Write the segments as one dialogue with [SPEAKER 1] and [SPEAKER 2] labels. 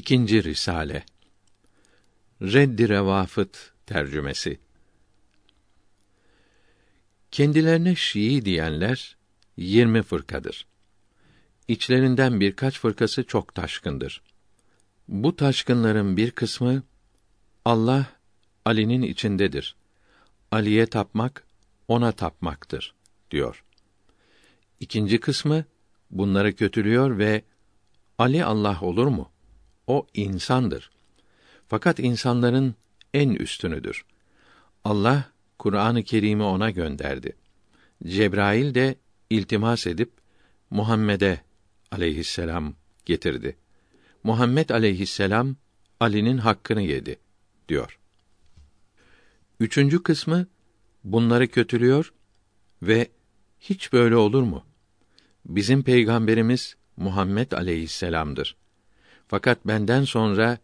[SPEAKER 1] İkinci Risale Reddi Revafıt tercümesi Kendilerine Şii diyenler yirmi fırkadır. İçlerinden birkaç fırkası çok taşkındır. Bu taşkınların bir kısmı Allah Ali'nin içindedir. Ali'ye tapmak ona tapmaktır diyor. İkinci kısmı bunları kötülüyor ve Ali Allah olur mu?'' O insandır. Fakat insanların en üstünüdür. Allah Kur'an-ı Kerim'i ona gönderdi. Cebrail de iltimas edip Muhammed'e aleyhisselam getirdi. Muhammed aleyhisselam Ali'nin hakkını yedi diyor. Üçüncü kısmı bunları kötülüyor ve hiç böyle olur mu? Bizim peygamberimiz Muhammed aleyhisselamdır. Fakat benden sonra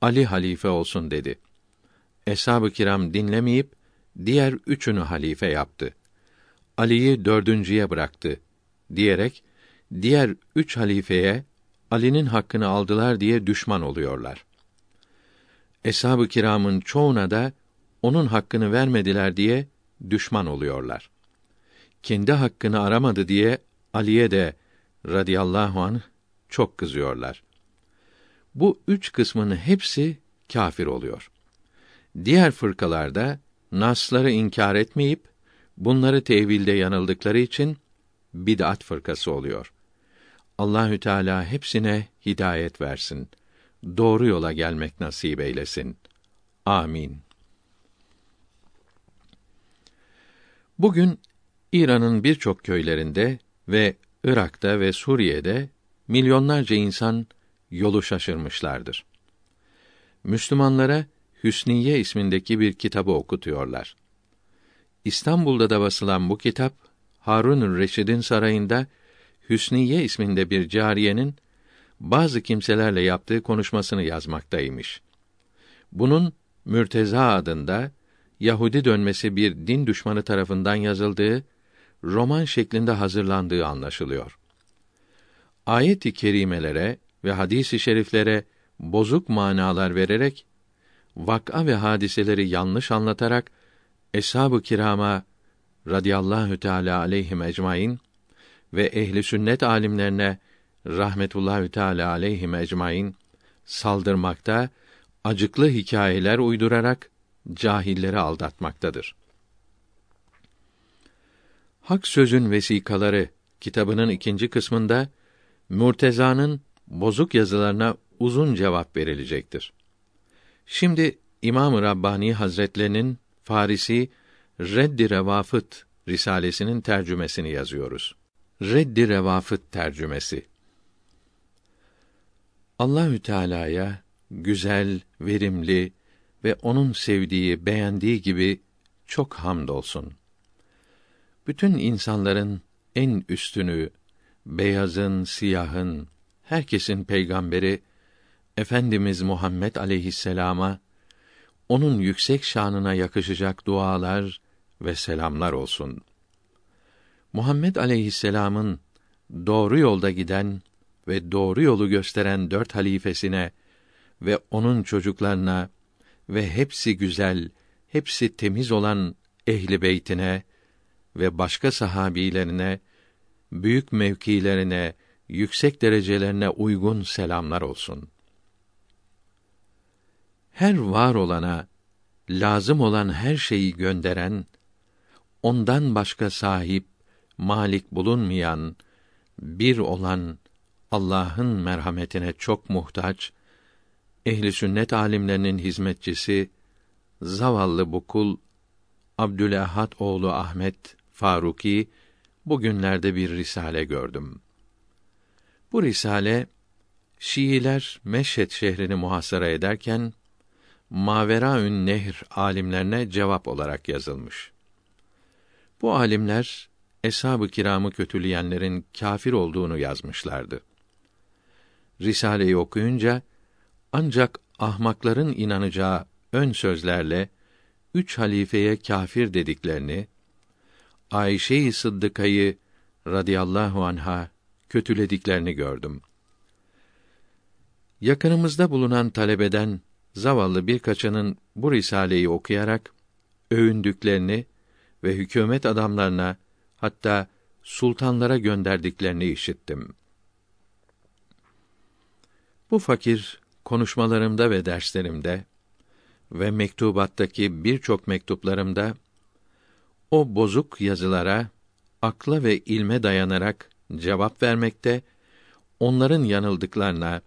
[SPEAKER 1] Ali halife olsun dedi. Eshab-ı kiram dinlemeyip diğer üçünü halife yaptı. Ali'yi dördüncüye bıraktı diyerek diğer üç halifeye Ali'nin hakkını aldılar diye düşman oluyorlar. Eshab-ı kiramın çoğuna da onun hakkını vermediler diye düşman oluyorlar. Kendi hakkını aramadı diye Ali'ye de radıyallahu anh çok kızıyorlar. Bu üç kısmını hepsi kafir oluyor. Diğer fırkalarda nasları inkar etmeyip bunları tevilde yanıldıkları için bid'at fırkası oluyor. Allahü Teala hepsine hidayet versin. Doğru yola gelmek nasip eylesin. Amin. Bugün İran'ın birçok köylerinde ve Irak'ta ve Suriye'de milyonlarca insan yolu şaşırmışlardır. Müslümanlara Hüsniye ismindeki bir kitabı okutuyorlar. İstanbul'da da basılan bu kitap Harun Reşid'in sarayında Hüsniye isminde bir cariyenin bazı kimselerle yaptığı konuşmasını yazmaktaymış. Bunun Mürteza adında Yahudi dönmesi bir din düşmanı tarafından yazıldığı, roman şeklinde hazırlandığı anlaşılıyor. Ayet-i kerimelere ve hadisi i şeriflere bozuk manalar vererek vak'a ve hadiseleri yanlış anlatarak eshab-ı kirama radıyallahu teala aleyhim ecmaîn ve ehli sünnet alimlerine rahmetullahi teala aleyhim ecmaîn saldırmakta, acıklı hikayeler uydurarak cahilleri aldatmaktadır. Hak Sözün Vesikaları kitabının ikinci kısmında Murteza'nın bozuk yazılarına uzun cevap verilecektir. Şimdi İmam-ı Rabbani Hazretlerinin Farisi Reddi Revafıt risalesinin tercümesini yazıyoruz. Reddi Revafıt tercümesi. Allahü Teala'ya güzel, verimli ve onun sevdiği, beğendiği gibi çok hamdolsun. Bütün insanların en üstünü, beyazın, siyahın, herkesin peygamberi Efendimiz Muhammed aleyhisselama onun yüksek şanına yakışacak dualar ve selamlar olsun. Muhammed aleyhisselamın doğru yolda giden ve doğru yolu gösteren dört halifesine ve onun çocuklarına ve hepsi güzel, hepsi temiz olan ehli beytine ve başka sahabilerine, büyük mevkilerine, yüksek derecelerine uygun selamlar olsun. Her var olana lazım olan her şeyi gönderen, ondan başka sahip, malik bulunmayan, bir olan Allah'ın merhametine çok muhtaç, ehli sünnet alimlerinin hizmetçisi zavallı bu kul Abdülahad oğlu Ahmet Faruki bugünlerde bir risale gördüm. Bu risale Şiiler Meşhed şehrini muhasara ederken Maveraün Nehr alimlerine cevap olarak yazılmış. Bu alimler eshab-ı kiramı kötüleyenlerin kafir olduğunu yazmışlardı. Risaleyi okuyunca ancak ahmakların inanacağı ön sözlerle üç halifeye kafir dediklerini, Ayşe-i Sıddıka'yı radıyallahu anha kötülediklerini gördüm. Yakınımızda bulunan talebeden zavallı birkaçının bu risaleyi okuyarak övündüklerini ve hükümet adamlarına hatta sultanlara gönderdiklerini işittim. Bu fakir konuşmalarımda ve derslerimde ve mektubattaki birçok mektuplarımda o bozuk yazılara akla ve ilme dayanarak cevap vermekte, onların yanıldıklarına,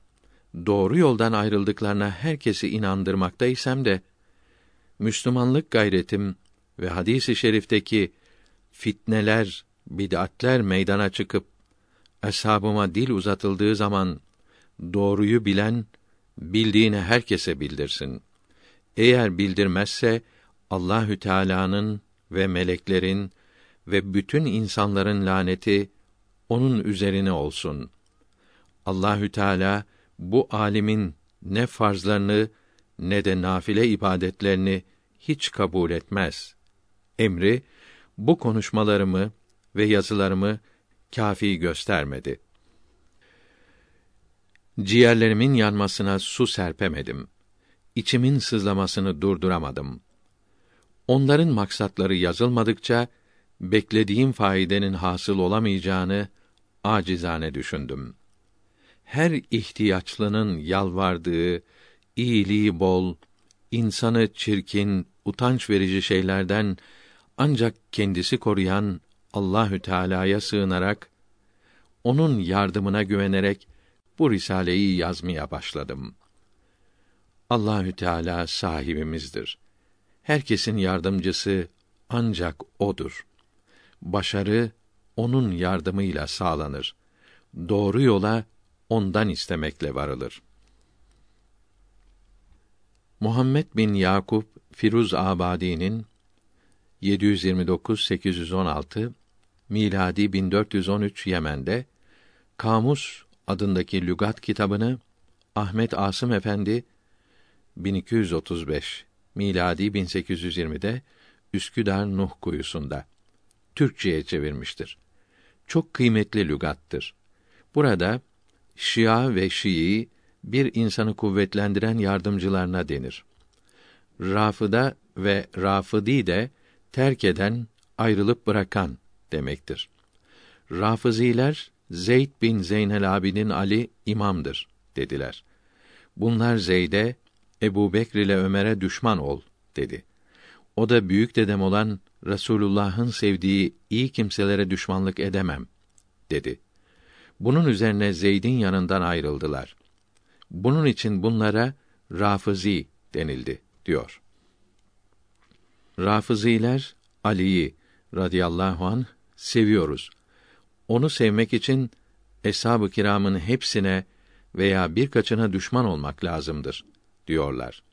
[SPEAKER 1] doğru yoldan ayrıldıklarına herkesi inandırmakta isem de, Müslümanlık gayretim ve hadisi şerifteki fitneler, bid'atler meydana çıkıp, ashabıma dil uzatıldığı zaman, doğruyu bilen, bildiğini herkese bildirsin. Eğer bildirmezse, Allahü Teala'nın ve meleklerin ve bütün insanların laneti onun üzerine olsun. Allahü Teala bu alimin ne farzlarını ne de nafile ibadetlerini hiç kabul etmez. Emri bu konuşmalarımı ve yazılarımı kafi göstermedi. Ciğerlerimin yanmasına su serpemedim. İçimin sızlamasını durduramadım. Onların maksatları yazılmadıkça beklediğim faidenin hasıl olamayacağını acizane düşündüm. Her ihtiyaçlının yalvardığı, iyiliği bol, insanı çirkin, utanç verici şeylerden ancak kendisi koruyan Allahü Teala'ya sığınarak onun yardımına güvenerek bu risaleyi yazmaya başladım. Allahü Teala sahibimizdir. Herkesin yardımcısı ancak odur.'' başarı onun yardımıyla sağlanır. Doğru yola ondan istemekle varılır. Muhammed bin Yakup Firuz Abadi'nin 729 816 miladi 1413 Yemen'de Kamus adındaki lügat kitabını Ahmet Asım Efendi 1235 miladi 1820'de Üsküdar Nuh kuyusunda Türkçeye çevirmiştir. Çok kıymetli lügattır. Burada Şia ve Şii bir insanı kuvvetlendiren yardımcılarına denir. Rafıda ve Rafıdi de terk eden, ayrılıp bırakan demektir. Rafiziler Zeyd bin Zeynel Abidin Ali imamdır dediler. Bunlar Zeyd'e Ebu Bekr ile Ömer'e düşman ol dedi. O da büyük dedem olan Resulullah'ın sevdiği iyi kimselere düşmanlık edemem dedi. Bunun üzerine Zeyd'in yanından ayrıldılar. Bunun için bunlara Rafizi denildi diyor. Rafiziler Ali'yi radıyallahu an seviyoruz. Onu sevmek için eshab-ı kiramın hepsine veya birkaçına düşman olmak lazımdır diyorlar.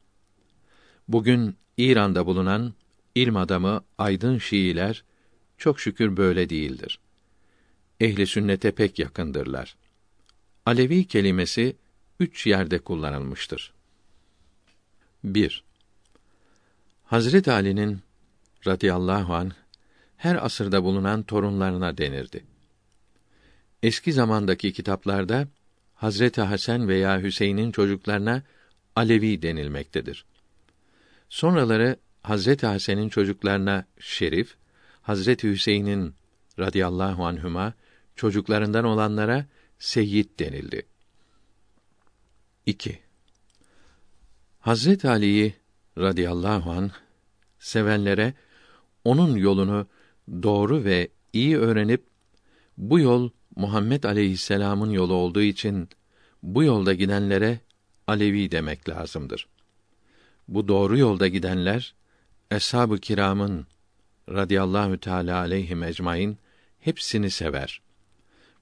[SPEAKER 1] Bugün İran'da bulunan İlm adamı aydın Şiiler çok şükür böyle değildir. Ehli sünnete pek yakındırlar. Alevi kelimesi üç yerde kullanılmıştır. 1. Hazret Ali'nin radıyallahu an her asırda bulunan torunlarına denirdi. Eski zamandaki kitaplarda Hazreti Hasan veya Hüseyin'in çocuklarına Alevi denilmektedir. Sonraları Hazreti Hasan'ın çocuklarına Şerif, Hazreti Hüseyin'in radıyallahu anhuma) çocuklarından olanlara Seyyid denildi. 2. Hazret Ali'yi radıyallahu an sevenlere onun yolunu doğru ve iyi öğrenip bu yol Muhammed aleyhisselam'ın yolu olduğu için bu yolda gidenlere Alevi demek lazımdır. Bu doğru yolda gidenler Eshab-ı kiramın radıyallahu teala aleyhim ecmaîn hepsini sever.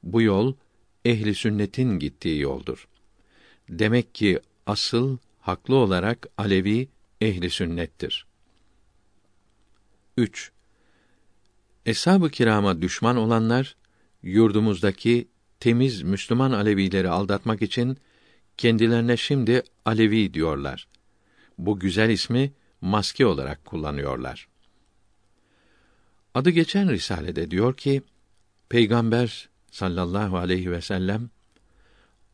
[SPEAKER 1] Bu yol ehli sünnetin gittiği yoldur. Demek ki asıl haklı olarak Alevi ehli sünnettir. 3. Eshab-ı kirama düşman olanlar yurdumuzdaki temiz Müslüman Alevileri aldatmak için kendilerine şimdi Alevi diyorlar. Bu güzel ismi maske olarak kullanıyorlar. Adı geçen risalede diyor ki Peygamber sallallahu aleyhi ve sellem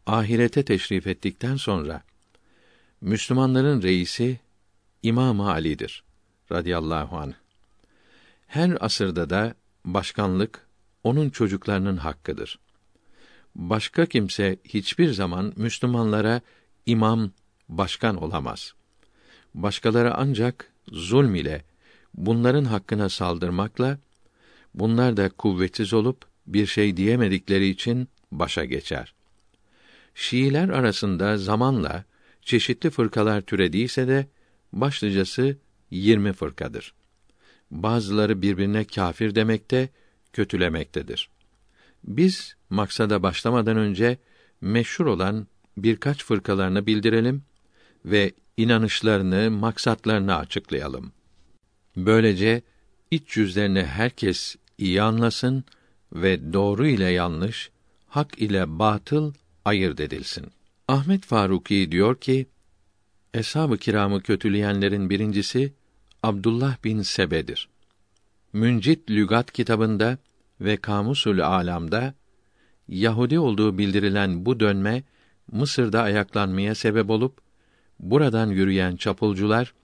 [SPEAKER 1] ahirete teşrif ettikten sonra Müslümanların reisi İmam Ali'dir radıyallahu anh. Her asırda da başkanlık onun çocuklarının hakkıdır. Başka kimse hiçbir zaman Müslümanlara imam, başkan olamaz.'' başkaları ancak zulm ile bunların hakkına saldırmakla bunlar da kuvvetsiz olup bir şey diyemedikleri için başa geçer. Şiiler arasında zamanla çeşitli fırkalar türediyse de başlıcası 20 fırkadır. Bazıları birbirine kafir demekte, kötülemektedir. Biz maksada başlamadan önce meşhur olan birkaç fırkalarını bildirelim ve inanışlarını, maksatlarını açıklayalım. Böylece iç yüzlerini herkes iyi anlasın ve doğru ile yanlış, hak ile batıl ayırt edilsin. Ahmet Faruki diyor ki, Eshab-ı kiramı kötüleyenlerin birincisi, Abdullah bin Sebe'dir. Müncit Lügat kitabında ve Kamusul Alam'da, Yahudi olduğu bildirilen bu dönme, Mısır'da ayaklanmaya sebep olup, Buradan yürüyen çapulcular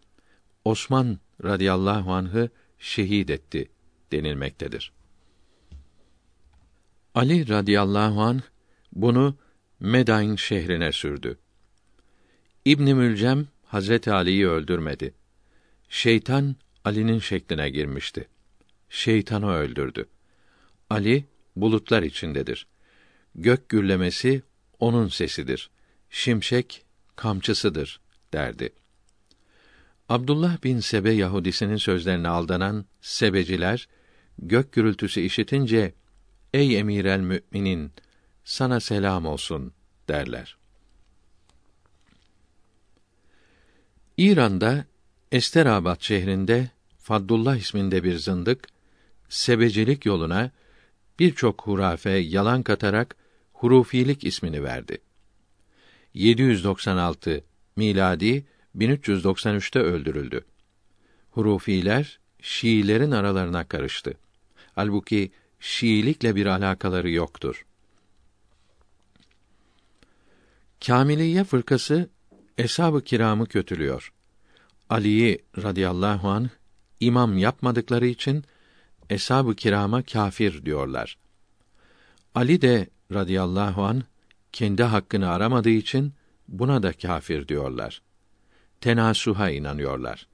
[SPEAKER 1] Osman radıyallahu anh'ı şehit etti denilmektedir. Ali radıyallahu anh bunu Medain şehrine sürdü. İbn Mülcem Hazreti Ali'yi öldürmedi. Şeytan Ali'nin şekline girmişti. Şeytanı öldürdü. Ali bulutlar içindedir. Gök gürlemesi onun sesidir. Şimşek kamçısıdır derdi. Abdullah bin Sebe Yahudisinin sözlerine aldanan sebeciler gök gürültüsü işitince ey emirel müminin sana selam olsun derler. İran'da Esterabat şehrinde Fadlullah isminde bir zındık sebecilik yoluna birçok hurafe yalan katarak hurufilik ismini verdi. 796 miladi 1393'te öldürüldü. Hurufiler Şiilerin aralarına karıştı. Halbuki Şiilikle bir alakaları yoktur. Kamiliye fırkası eshab-ı kiramı kötülüyor. Ali'yi radıyallahu anh imam yapmadıkları için eshab-ı kirama kafir diyorlar. Ali de radıyallahu an kendi hakkını aramadığı için buna da kafir diyorlar. Tenasuha inanıyorlar.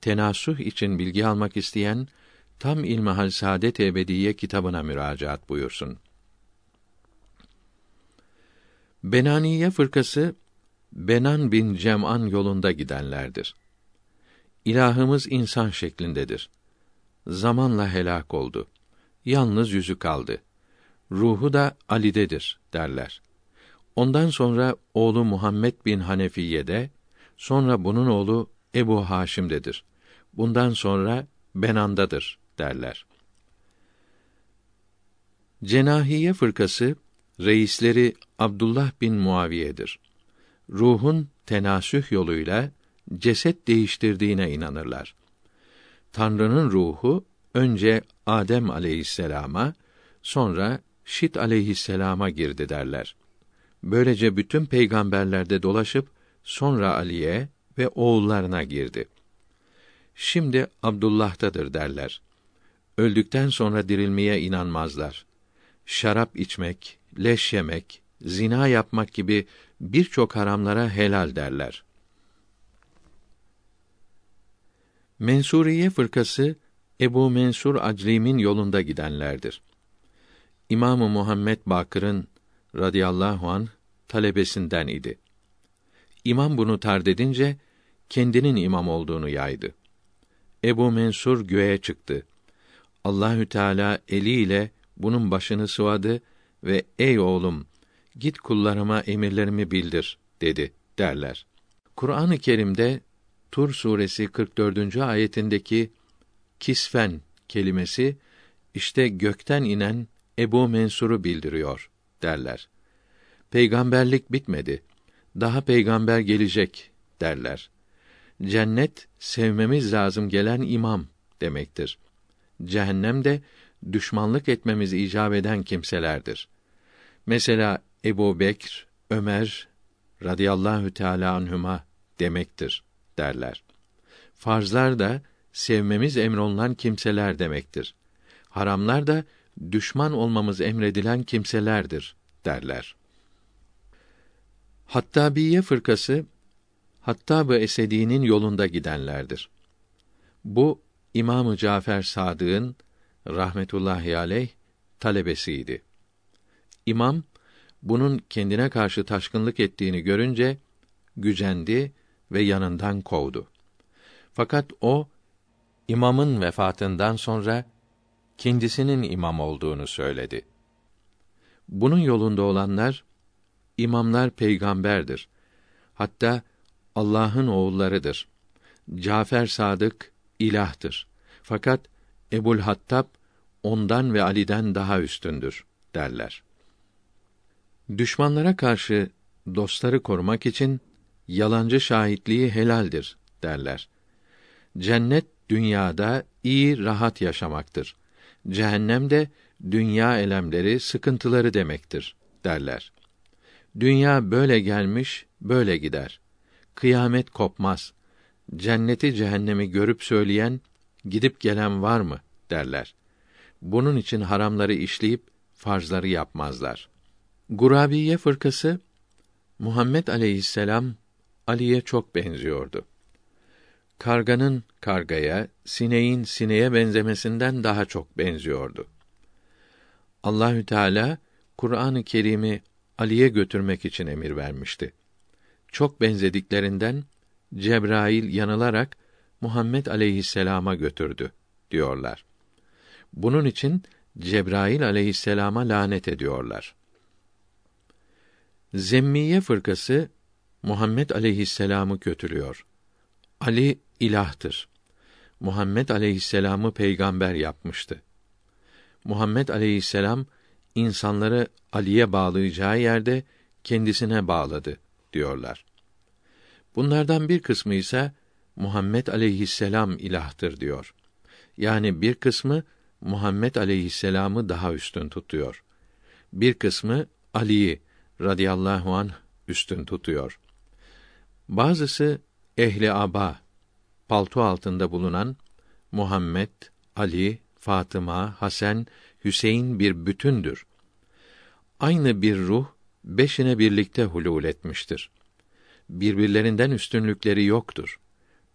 [SPEAKER 1] Tenasuh için bilgi almak isteyen tam ilmihal saadet ebediye kitabına müracaat buyursun. Benaniye fırkası Benan bin Cem'an yolunda gidenlerdir. İlahımız insan şeklindedir. Zamanla helak oldu. Yalnız yüzü kaldı ruhu da Ali'dedir derler. Ondan sonra oğlu Muhammed bin Hanefiye'de, sonra bunun oğlu Ebu Haşim'dedir. Bundan sonra Benan'dadır derler. Cenahiye fırkası reisleri Abdullah bin Muaviye'dir. Ruhun tenasüh yoluyla ceset değiştirdiğine inanırlar. Tanrı'nın ruhu önce Adem aleyhisselama, sonra Şit aleyhisselama girdi derler. Böylece bütün peygamberlerde dolaşıp sonra Ali'ye ve oğullarına girdi. Şimdi Abdullah'tadır derler. Öldükten sonra dirilmeye inanmazlar. Şarap içmek, leş yemek, zina yapmak gibi birçok haramlara helal derler. Mensuriye fırkası Ebu Mensur Aclim'in yolunda gidenlerdir. İmamı Muhammed Bakır'ın radıyallahu an talebesinden idi. İmam bunu tardedince kendinin imam olduğunu yaydı. Ebu Mensur göğe çıktı. Allahü Teala eliyle bunun başını sıvadı ve ey oğlum git kullarıma emirlerimi bildir dedi derler. Kur'an-ı Kerim'de Tur suresi 44. ayetindeki kisfen kelimesi işte gökten inen Ebu Mensur'u bildiriyor derler. Peygamberlik bitmedi. Daha peygamber gelecek derler. Cennet sevmemiz lazım gelen imam demektir. Cehennem de düşmanlık etmemiz icap eden kimselerdir. Mesela Ebu Bekr, Ömer radıyallahu teala anhuma demektir derler. Farzlar da sevmemiz emrolunan kimseler demektir. Haramlar da düşman olmamız emredilen kimselerdir derler. Hatta Hattabiye fırkası hatta bu Esedi'nin yolunda gidenlerdir. Bu İmam-ı Cafer Sadık'ın rahmetullahi aleyh talebesiydi. İmam bunun kendine karşı taşkınlık ettiğini görünce gücendi ve yanından kovdu. Fakat o imamın vefatından sonra kendisinin imam olduğunu söyledi. Bunun yolunda olanlar imamlar peygamberdir. Hatta Allah'ın oğullarıdır. Cafer Sadık ilahtır. Fakat Ebul Hattab ondan ve Ali'den daha üstündür derler. Düşmanlara karşı dostları korumak için yalancı şahitliği helaldir derler. Cennet dünyada iyi rahat yaşamaktır cehennem de dünya elemleri, sıkıntıları demektir derler. Dünya böyle gelmiş, böyle gider. Kıyamet kopmaz. Cenneti cehennemi görüp söyleyen, gidip gelen var mı derler. Bunun için haramları işleyip farzları yapmazlar. Gurabiye fırkası Muhammed aleyhisselam Ali'ye çok benziyordu. Karganın kargaya, sineğin sineye benzemesinden daha çok benziyordu. Allahü Teala Kur'an-ı Kerim'i Ali'ye götürmek için emir vermişti. Çok benzediklerinden Cebrail yanılarak Muhammed aleyhisselama götürdü diyorlar. Bunun için Cebrail aleyhisselama lanet ediyorlar. Zemmiye fırkası Muhammed aleyhisselamı kötülüyor. Ali ilahtır. Muhammed aleyhisselamı peygamber yapmıştı. Muhammed aleyhisselam insanları Ali'ye bağlayacağı yerde kendisine bağladı diyorlar. Bunlardan bir kısmı ise Muhammed aleyhisselam ilahtır diyor. Yani bir kısmı Muhammed aleyhisselamı daha üstün tutuyor. Bir kısmı Ali'yi radıyallahu an üstün tutuyor. Bazısı ehli aba palto altında bulunan Muhammed, Ali, Fatıma, Hasan, Hüseyin bir bütündür. Aynı bir ruh beşine birlikte hulul etmiştir. Birbirlerinden üstünlükleri yoktur.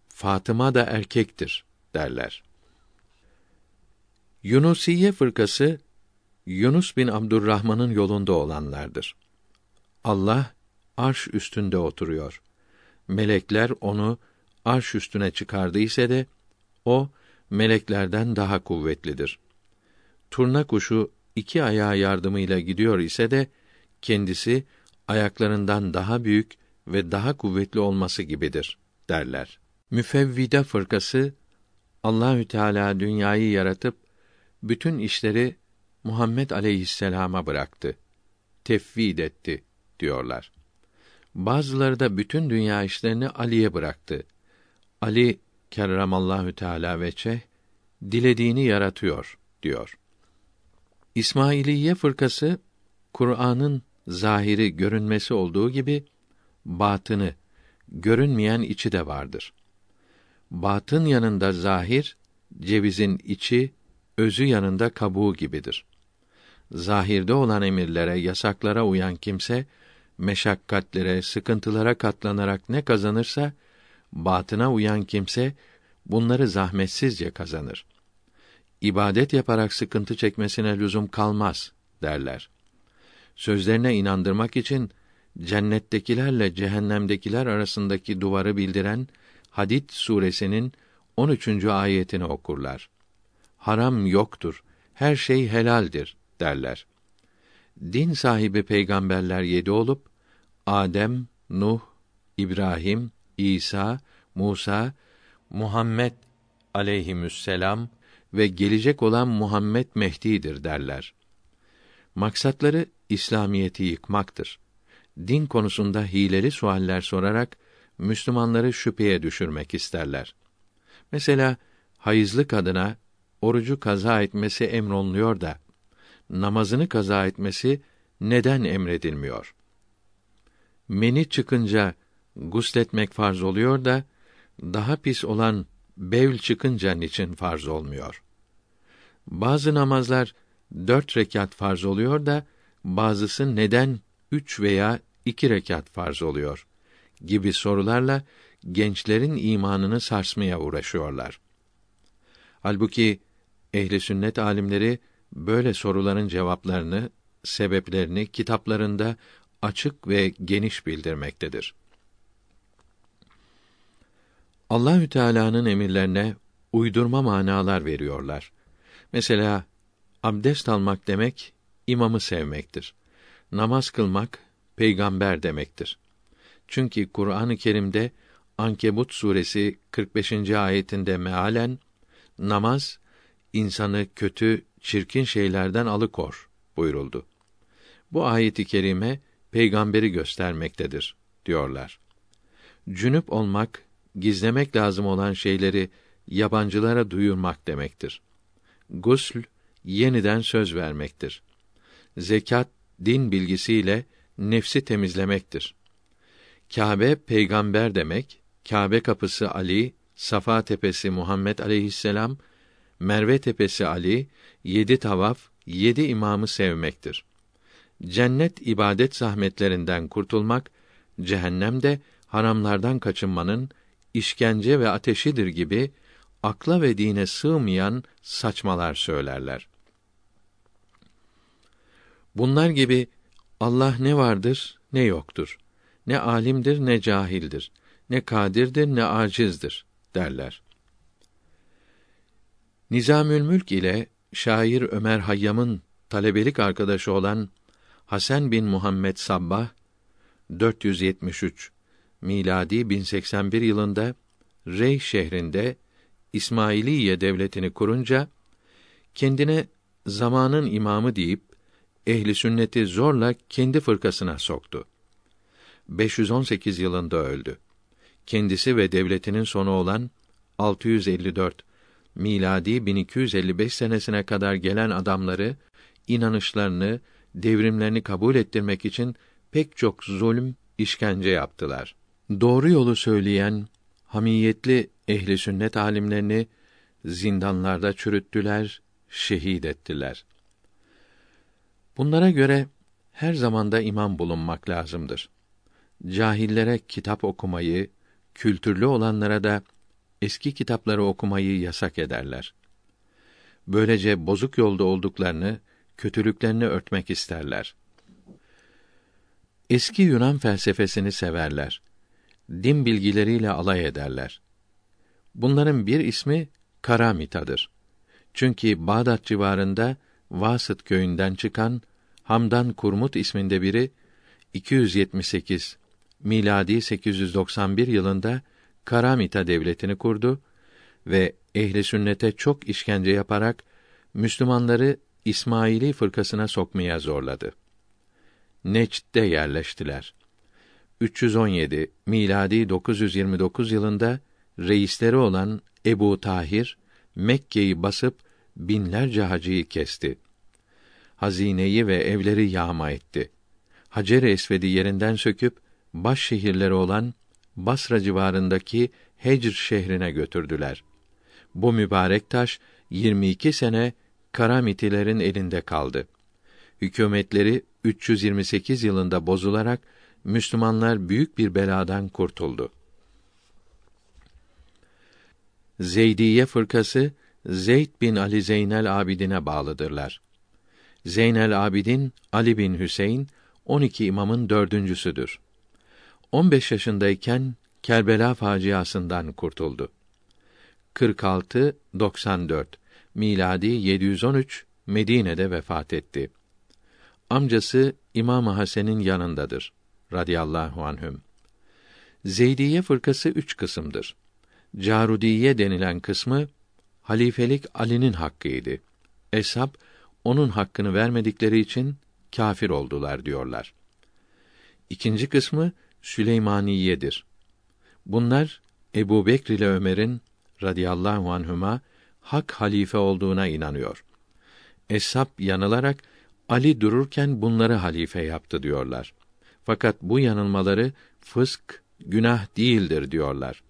[SPEAKER 1] Fatıma da erkektir derler. Yunusiye fırkası Yunus bin Abdurrahman'ın yolunda olanlardır. Allah arş üstünde oturuyor. Melekler onu arş üstüne çıkardıysa de o meleklerden daha kuvvetlidir. Turna kuşu iki ayağı yardımıyla gidiyor ise de kendisi ayaklarından daha büyük ve daha kuvvetli olması gibidir derler. Müfevvide fırkası Allahü Teala dünyayı yaratıp bütün işleri Muhammed aleyhisselama bıraktı. Tevhid etti diyorlar. Bazıları da bütün dünya işlerini Ali'ye bıraktı Ali kerramallahu teala veçe dilediğini yaratıyor diyor. İsmailiye fırkası Kur'an'ın zahiri görünmesi olduğu gibi batını görünmeyen içi de vardır. Batın yanında zahir cevizin içi özü yanında kabuğu gibidir. Zahirde olan emirlere, yasaklara uyan kimse meşakkatlere, sıkıntılara katlanarak ne kazanırsa batına uyan kimse bunları zahmetsizce kazanır. İbadet yaparak sıkıntı çekmesine lüzum kalmaz derler. Sözlerine inandırmak için cennettekilerle cehennemdekiler arasındaki duvarı bildiren Hadid suresinin 13. ayetini okurlar. Haram yoktur, her şey helaldir derler. Din sahibi peygamberler yedi olup Adem, Nuh, İbrahim, İsa, Musa, Muhammed aleyhisselam ve gelecek olan Muhammed Mehdi'dir derler. Maksatları İslamiyeti yıkmaktır. Din konusunda hileli sualler sorarak Müslümanları şüpheye düşürmek isterler. Mesela hayızlı kadına orucu kaza etmesi emrolunuyor da namazını kaza etmesi neden emredilmiyor? Meni çıkınca gusletmek farz oluyor da daha pis olan bevl çıkınca niçin farz olmuyor? Bazı namazlar dört rekat farz oluyor da bazısı neden üç veya iki rekat farz oluyor gibi sorularla gençlerin imanını sarsmaya uğraşıyorlar. Halbuki ehli sünnet alimleri böyle soruların cevaplarını, sebeplerini kitaplarında açık ve geniş bildirmektedir. Allahü Teala'nın emirlerine uydurma manalar veriyorlar. Mesela abdest almak demek imamı sevmektir. Namaz kılmak peygamber demektir. Çünkü Kur'an-ı Kerim'de Ankebut suresi 45. ayetinde mealen namaz insanı kötü, çirkin şeylerden alıkor buyuruldu. Bu ayeti kerime peygamberi göstermektedir diyorlar. Cünüp olmak gizlemek lazım olan şeyleri yabancılara duyurmak demektir. Gusl yeniden söz vermektir. Zekat din bilgisiyle nefsi temizlemektir. Kâbe peygamber demek, Kâbe kapısı Ali, Safa tepesi Muhammed aleyhisselam, Merve tepesi Ali, yedi tavaf, yedi imamı sevmektir. Cennet ibadet zahmetlerinden kurtulmak, cehennemde haramlardan kaçınmanın işkence ve ateşidir gibi akla ve dine sığmayan saçmalar söylerler. Bunlar gibi Allah ne vardır ne yoktur. Ne alimdir ne cahildir. Ne kadirdir ne acizdir derler. Nizamül Mülk ile şair Ömer Hayyam'ın talebelik arkadaşı olan Hasan bin Muhammed Sabbah 473 miladi 1081 yılında Rey şehrinde İsmailiye devletini kurunca kendine zamanın imamı deyip ehli sünneti zorla kendi fırkasına soktu. 518 yılında öldü. Kendisi ve devletinin sonu olan 654 miladi 1255 senesine kadar gelen adamları inanışlarını, devrimlerini kabul ettirmek için pek çok zulüm, işkence yaptılar. Doğru yolu söyleyen hamiyetli ehli sünnet alimlerini zindanlarda çürüttüler, şehit ettiler. Bunlara göre her zamanda imam bulunmak lazımdır. Cahillere kitap okumayı, kültürlü olanlara da eski kitapları okumayı yasak ederler. Böylece bozuk yolda olduklarını, kötülüklerini örtmek isterler. Eski Yunan felsefesini severler din bilgileriyle alay ederler. Bunların bir ismi Karamita'dır. Çünkü Bağdat civarında Vasıt köyünden çıkan Hamdan Kurmut isminde biri 278 miladi 891 yılında Karamita devletini kurdu ve ehli sünnete çok işkence yaparak Müslümanları İsmaili fırkasına sokmaya zorladı. Neç'te yerleştiler. 317 miladi 929 yılında reisleri olan Ebu Tahir Mekke'yi basıp binlerce hacıyı kesti. Hazineyi ve evleri yağma etti. Hacer Esved'i yerinden söküp baş şehirleri olan Basra civarındaki Hecr şehrine götürdüler. Bu mübarek taş 22 sene Karamitilerin elinde kaldı. Hükümetleri 328 yılında bozularak Müslümanlar büyük bir beladan kurtuldu. Zeydiye fırkası Zeyd bin Ali Zeynel Abidin'e bağlıdırlar. Zeynel Abidin Ali bin Hüseyin 12 imamın dördüncüsüdür. 15 yaşındayken Kerbela faciasından kurtuldu. 46 94 miladi 713 Medine'de vefat etti. Amcası İmam Hasan'ın yanındadır radıyallahu anhüm. Zeydiye fırkası üç kısımdır. Carudiye denilen kısmı halifelik Ali'nin hakkıydı. Eshab onun hakkını vermedikleri için kafir oldular diyorlar. İkinci kısmı Süleymaniyedir. Bunlar Ebu Bekr ile Ömer'in radıyallahu anhüma hak halife olduğuna inanıyor. Eshab yanılarak Ali dururken bunları halife yaptı diyorlar. Fakat bu yanılmaları fısk günah değildir diyorlar.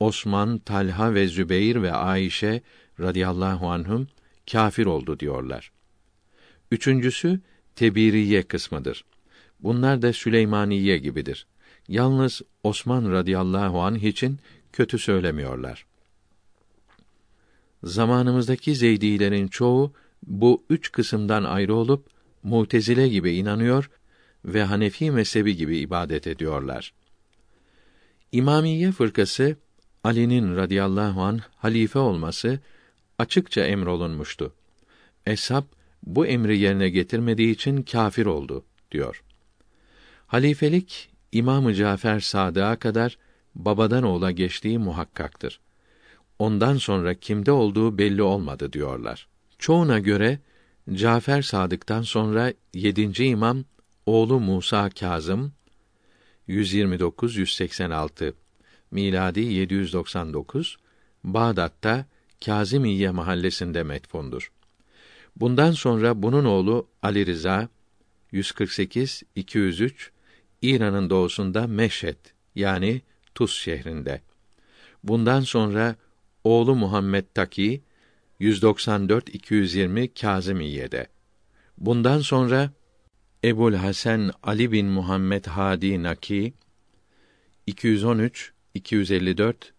[SPEAKER 1] Osman, Talha ve Zübeyir ve Ayşe radıyallahu anhum kafir oldu diyorlar. Üçüncüsü tebiriye kısmıdır. Bunlar da Süleymaniye gibidir. Yalnız Osman radıyallahu anh için kötü söylemiyorlar. Zamanımızdaki Zeydilerin çoğu bu üç kısımdan ayrı olup Mutezile gibi inanıyor ve Hanefi mezhebi gibi ibadet ediyorlar. İmamiye fırkası Ali'nin radıyallahu an halife olması açıkça emrolunmuştu. Eshab bu emri yerine getirmediği için kafir oldu diyor. Halifelik İmam-ı Cafer Sadık'a kadar babadan oğula geçtiği muhakkaktır. Ondan sonra kimde olduğu belli olmadı diyorlar. Çoğuna göre Cafer Sadık'tan sonra yedinci imam oğlu Musa Kazım 129 186 miladi 799 Bağdat'ta Kazimiye mahallesinde metfundur. Bundan sonra bunun oğlu Ali Rıza 148 203 İran'ın doğusunda Meşhed yani Tuz şehrinde. Bundan sonra oğlu Muhammed Taki 194 220 Kazimiye'de. Bundan sonra Ebul Hasan Ali bin Muhammed Hadi Naki 213 254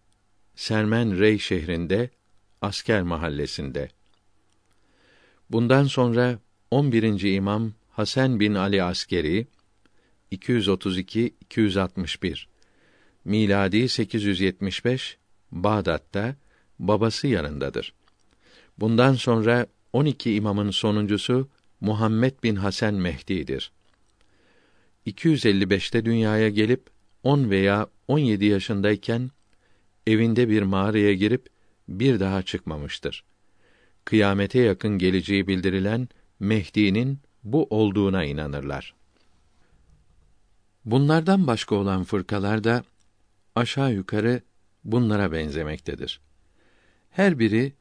[SPEAKER 1] Sermen Rey şehrinde Asker Mahallesi'nde. Bundan sonra 11. İmam Hasan bin Ali Askeri 232 261 miladi 875 Bağdat'ta babası yanındadır. Bundan sonra 12 imamın sonuncusu Muhammed bin Hasan Mehdi'dir. 255'te dünyaya gelip 10 veya 17 yaşındayken evinde bir mağaraya girip bir daha çıkmamıştır. Kıyamete yakın geleceği bildirilen Mehdi'nin bu olduğuna inanırlar. Bunlardan başka olan fırkalar da aşağı yukarı bunlara benzemektedir. Her biri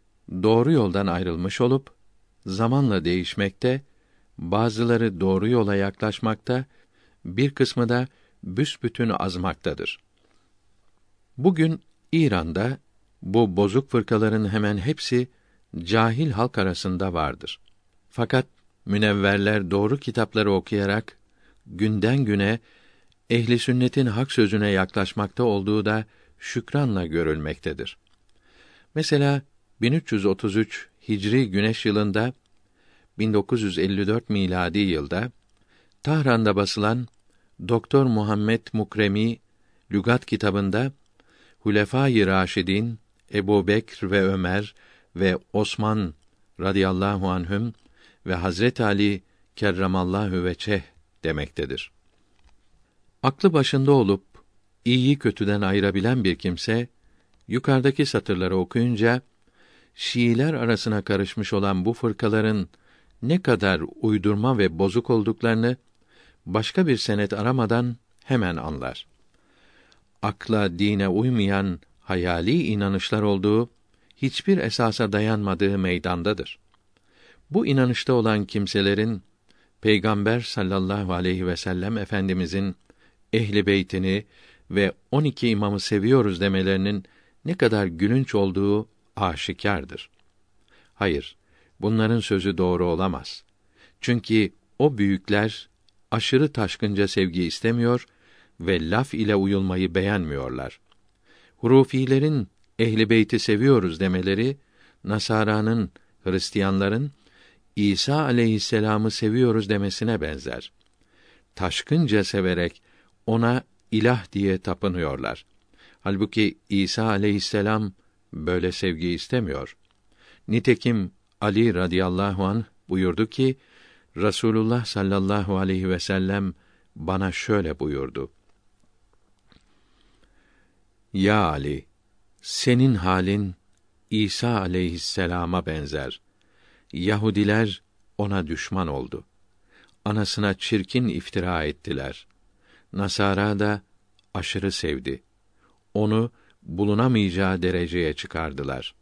[SPEAKER 1] doğru yoldan ayrılmış olup zamanla değişmekte, bazıları doğru yola yaklaşmakta, bir kısmı da büsbütün azmaktadır. Bugün İran'da bu bozuk fırkaların hemen hepsi cahil halk arasında vardır. Fakat münevverler doğru kitapları okuyarak günden güne ehli sünnetin hak sözüne yaklaşmakta olduğu da şükranla görülmektedir. Mesela 1333 Hicri Güneş yılında 1954 miladi yılda Tahran'da basılan Doktor Muhammed Mukremi Lügat kitabında Hulefâ-i Raşidin Ebu Bekr ve Ömer ve Osman radıyallahu anhüm ve Hazret Ali kerramallahu veçeh demektedir. Aklı başında olup iyiyi kötüden ayırabilen bir kimse yukarıdaki satırları okuyunca Şiiler arasına karışmış olan bu fırkaların ne kadar uydurma ve bozuk olduklarını başka bir senet aramadan hemen anlar. Akla, dine uymayan hayali inanışlar olduğu hiçbir esasa dayanmadığı meydandadır. Bu inanışta olan kimselerin Peygamber sallallahu aleyhi ve sellem efendimizin ehli beytini ve 12 imamı seviyoruz demelerinin ne kadar gülünç olduğu aşikardır. Hayır, bunların sözü doğru olamaz. Çünkü o büyükler aşırı taşkınca sevgi istemiyor ve laf ile uyulmayı beğenmiyorlar. Hurufilerin ehli beyti seviyoruz demeleri Nasara'nın, Hristiyanların İsa aleyhisselamı seviyoruz demesine benzer. Taşkınca severek ona ilah diye tapınıyorlar. Halbuki İsa aleyhisselam böyle sevgi istemiyor. Nitekim Ali radıyallahu an buyurdu ki Rasulullah sallallahu aleyhi ve sellem bana şöyle buyurdu. Ya Ali, senin halin İsa aleyhisselama benzer. Yahudiler ona düşman oldu. Anasına çirkin iftira ettiler. Nasara da aşırı sevdi. Onu bulunamayacağı dereceye çıkardılar.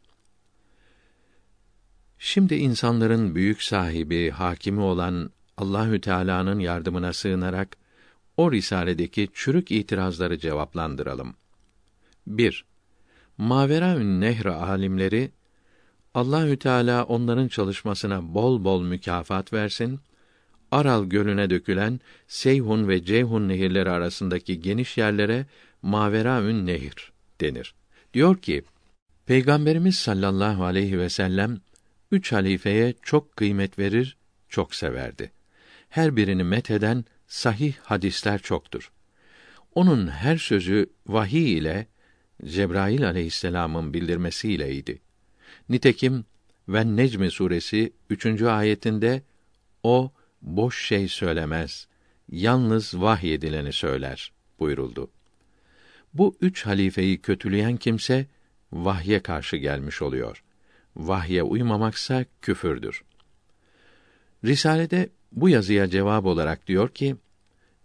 [SPEAKER 1] Şimdi insanların büyük sahibi, hakimi olan Allahü Teala'nın yardımına sığınarak o risaledeki çürük itirazları cevaplandıralım. 1. Maveraün Nehri alimleri Allahü Teala onların çalışmasına bol bol mükafat versin. Aral Gölü'ne dökülen Seyhun ve Ceyhun nehirleri arasındaki geniş yerlere Maveraün Nehir denir. Diyor ki, Peygamberimiz sallallahu aleyhi ve sellem üç halifeye çok kıymet verir, çok severdi. Her birini metheden sahih hadisler çoktur. Onun her sözü vahiy ile Cebrail aleyhisselamın bildirmesiyle idi. Nitekim ve Necmi suresi 3. ayetinde o boş şey söylemez, yalnız vahyedileni söyler buyuruldu. Bu üç halifeyi kötüleyen kimse vahye karşı gelmiş oluyor. Vahye uymamaksa küfürdür. Risalede bu yazıya cevap olarak diyor ki,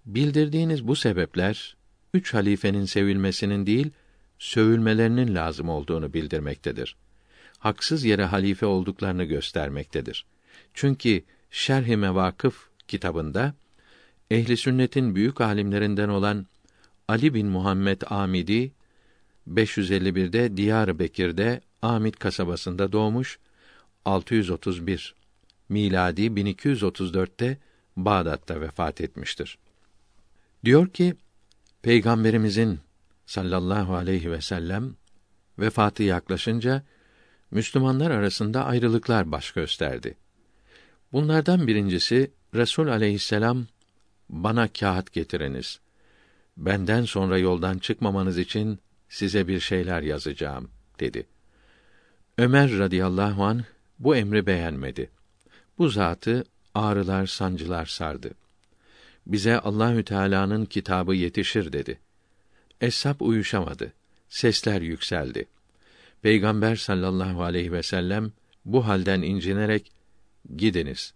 [SPEAKER 1] bildirdiğiniz bu sebepler, üç halifenin sevilmesinin değil, sövülmelerinin lazım olduğunu bildirmektedir. Haksız yere halife olduklarını göstermektedir. Çünkü Şerh-i Mevakıf kitabında, ehli sünnetin büyük alimlerinden olan Ali bin Muhammed Amidi 551'de Diyarbakır'da Amid kasabasında doğmuş. 631 miladi 1234'te Bağdat'ta vefat etmiştir. Diyor ki Peygamberimizin sallallahu aleyhi ve sellem vefatı yaklaşınca Müslümanlar arasında ayrılıklar baş gösterdi. Bunlardan birincisi Resul aleyhisselam bana kağıt getiriniz benden sonra yoldan çıkmamanız için size bir şeyler yazacağım dedi. Ömer radıyallahu an bu emri beğenmedi. Bu zatı ağrılar, sancılar sardı. Bize Allahü Teala'nın kitabı yetişir dedi. Esap uyuşamadı. Sesler yükseldi. Peygamber sallallahu aleyhi ve sellem bu halden incinerek gidiniz.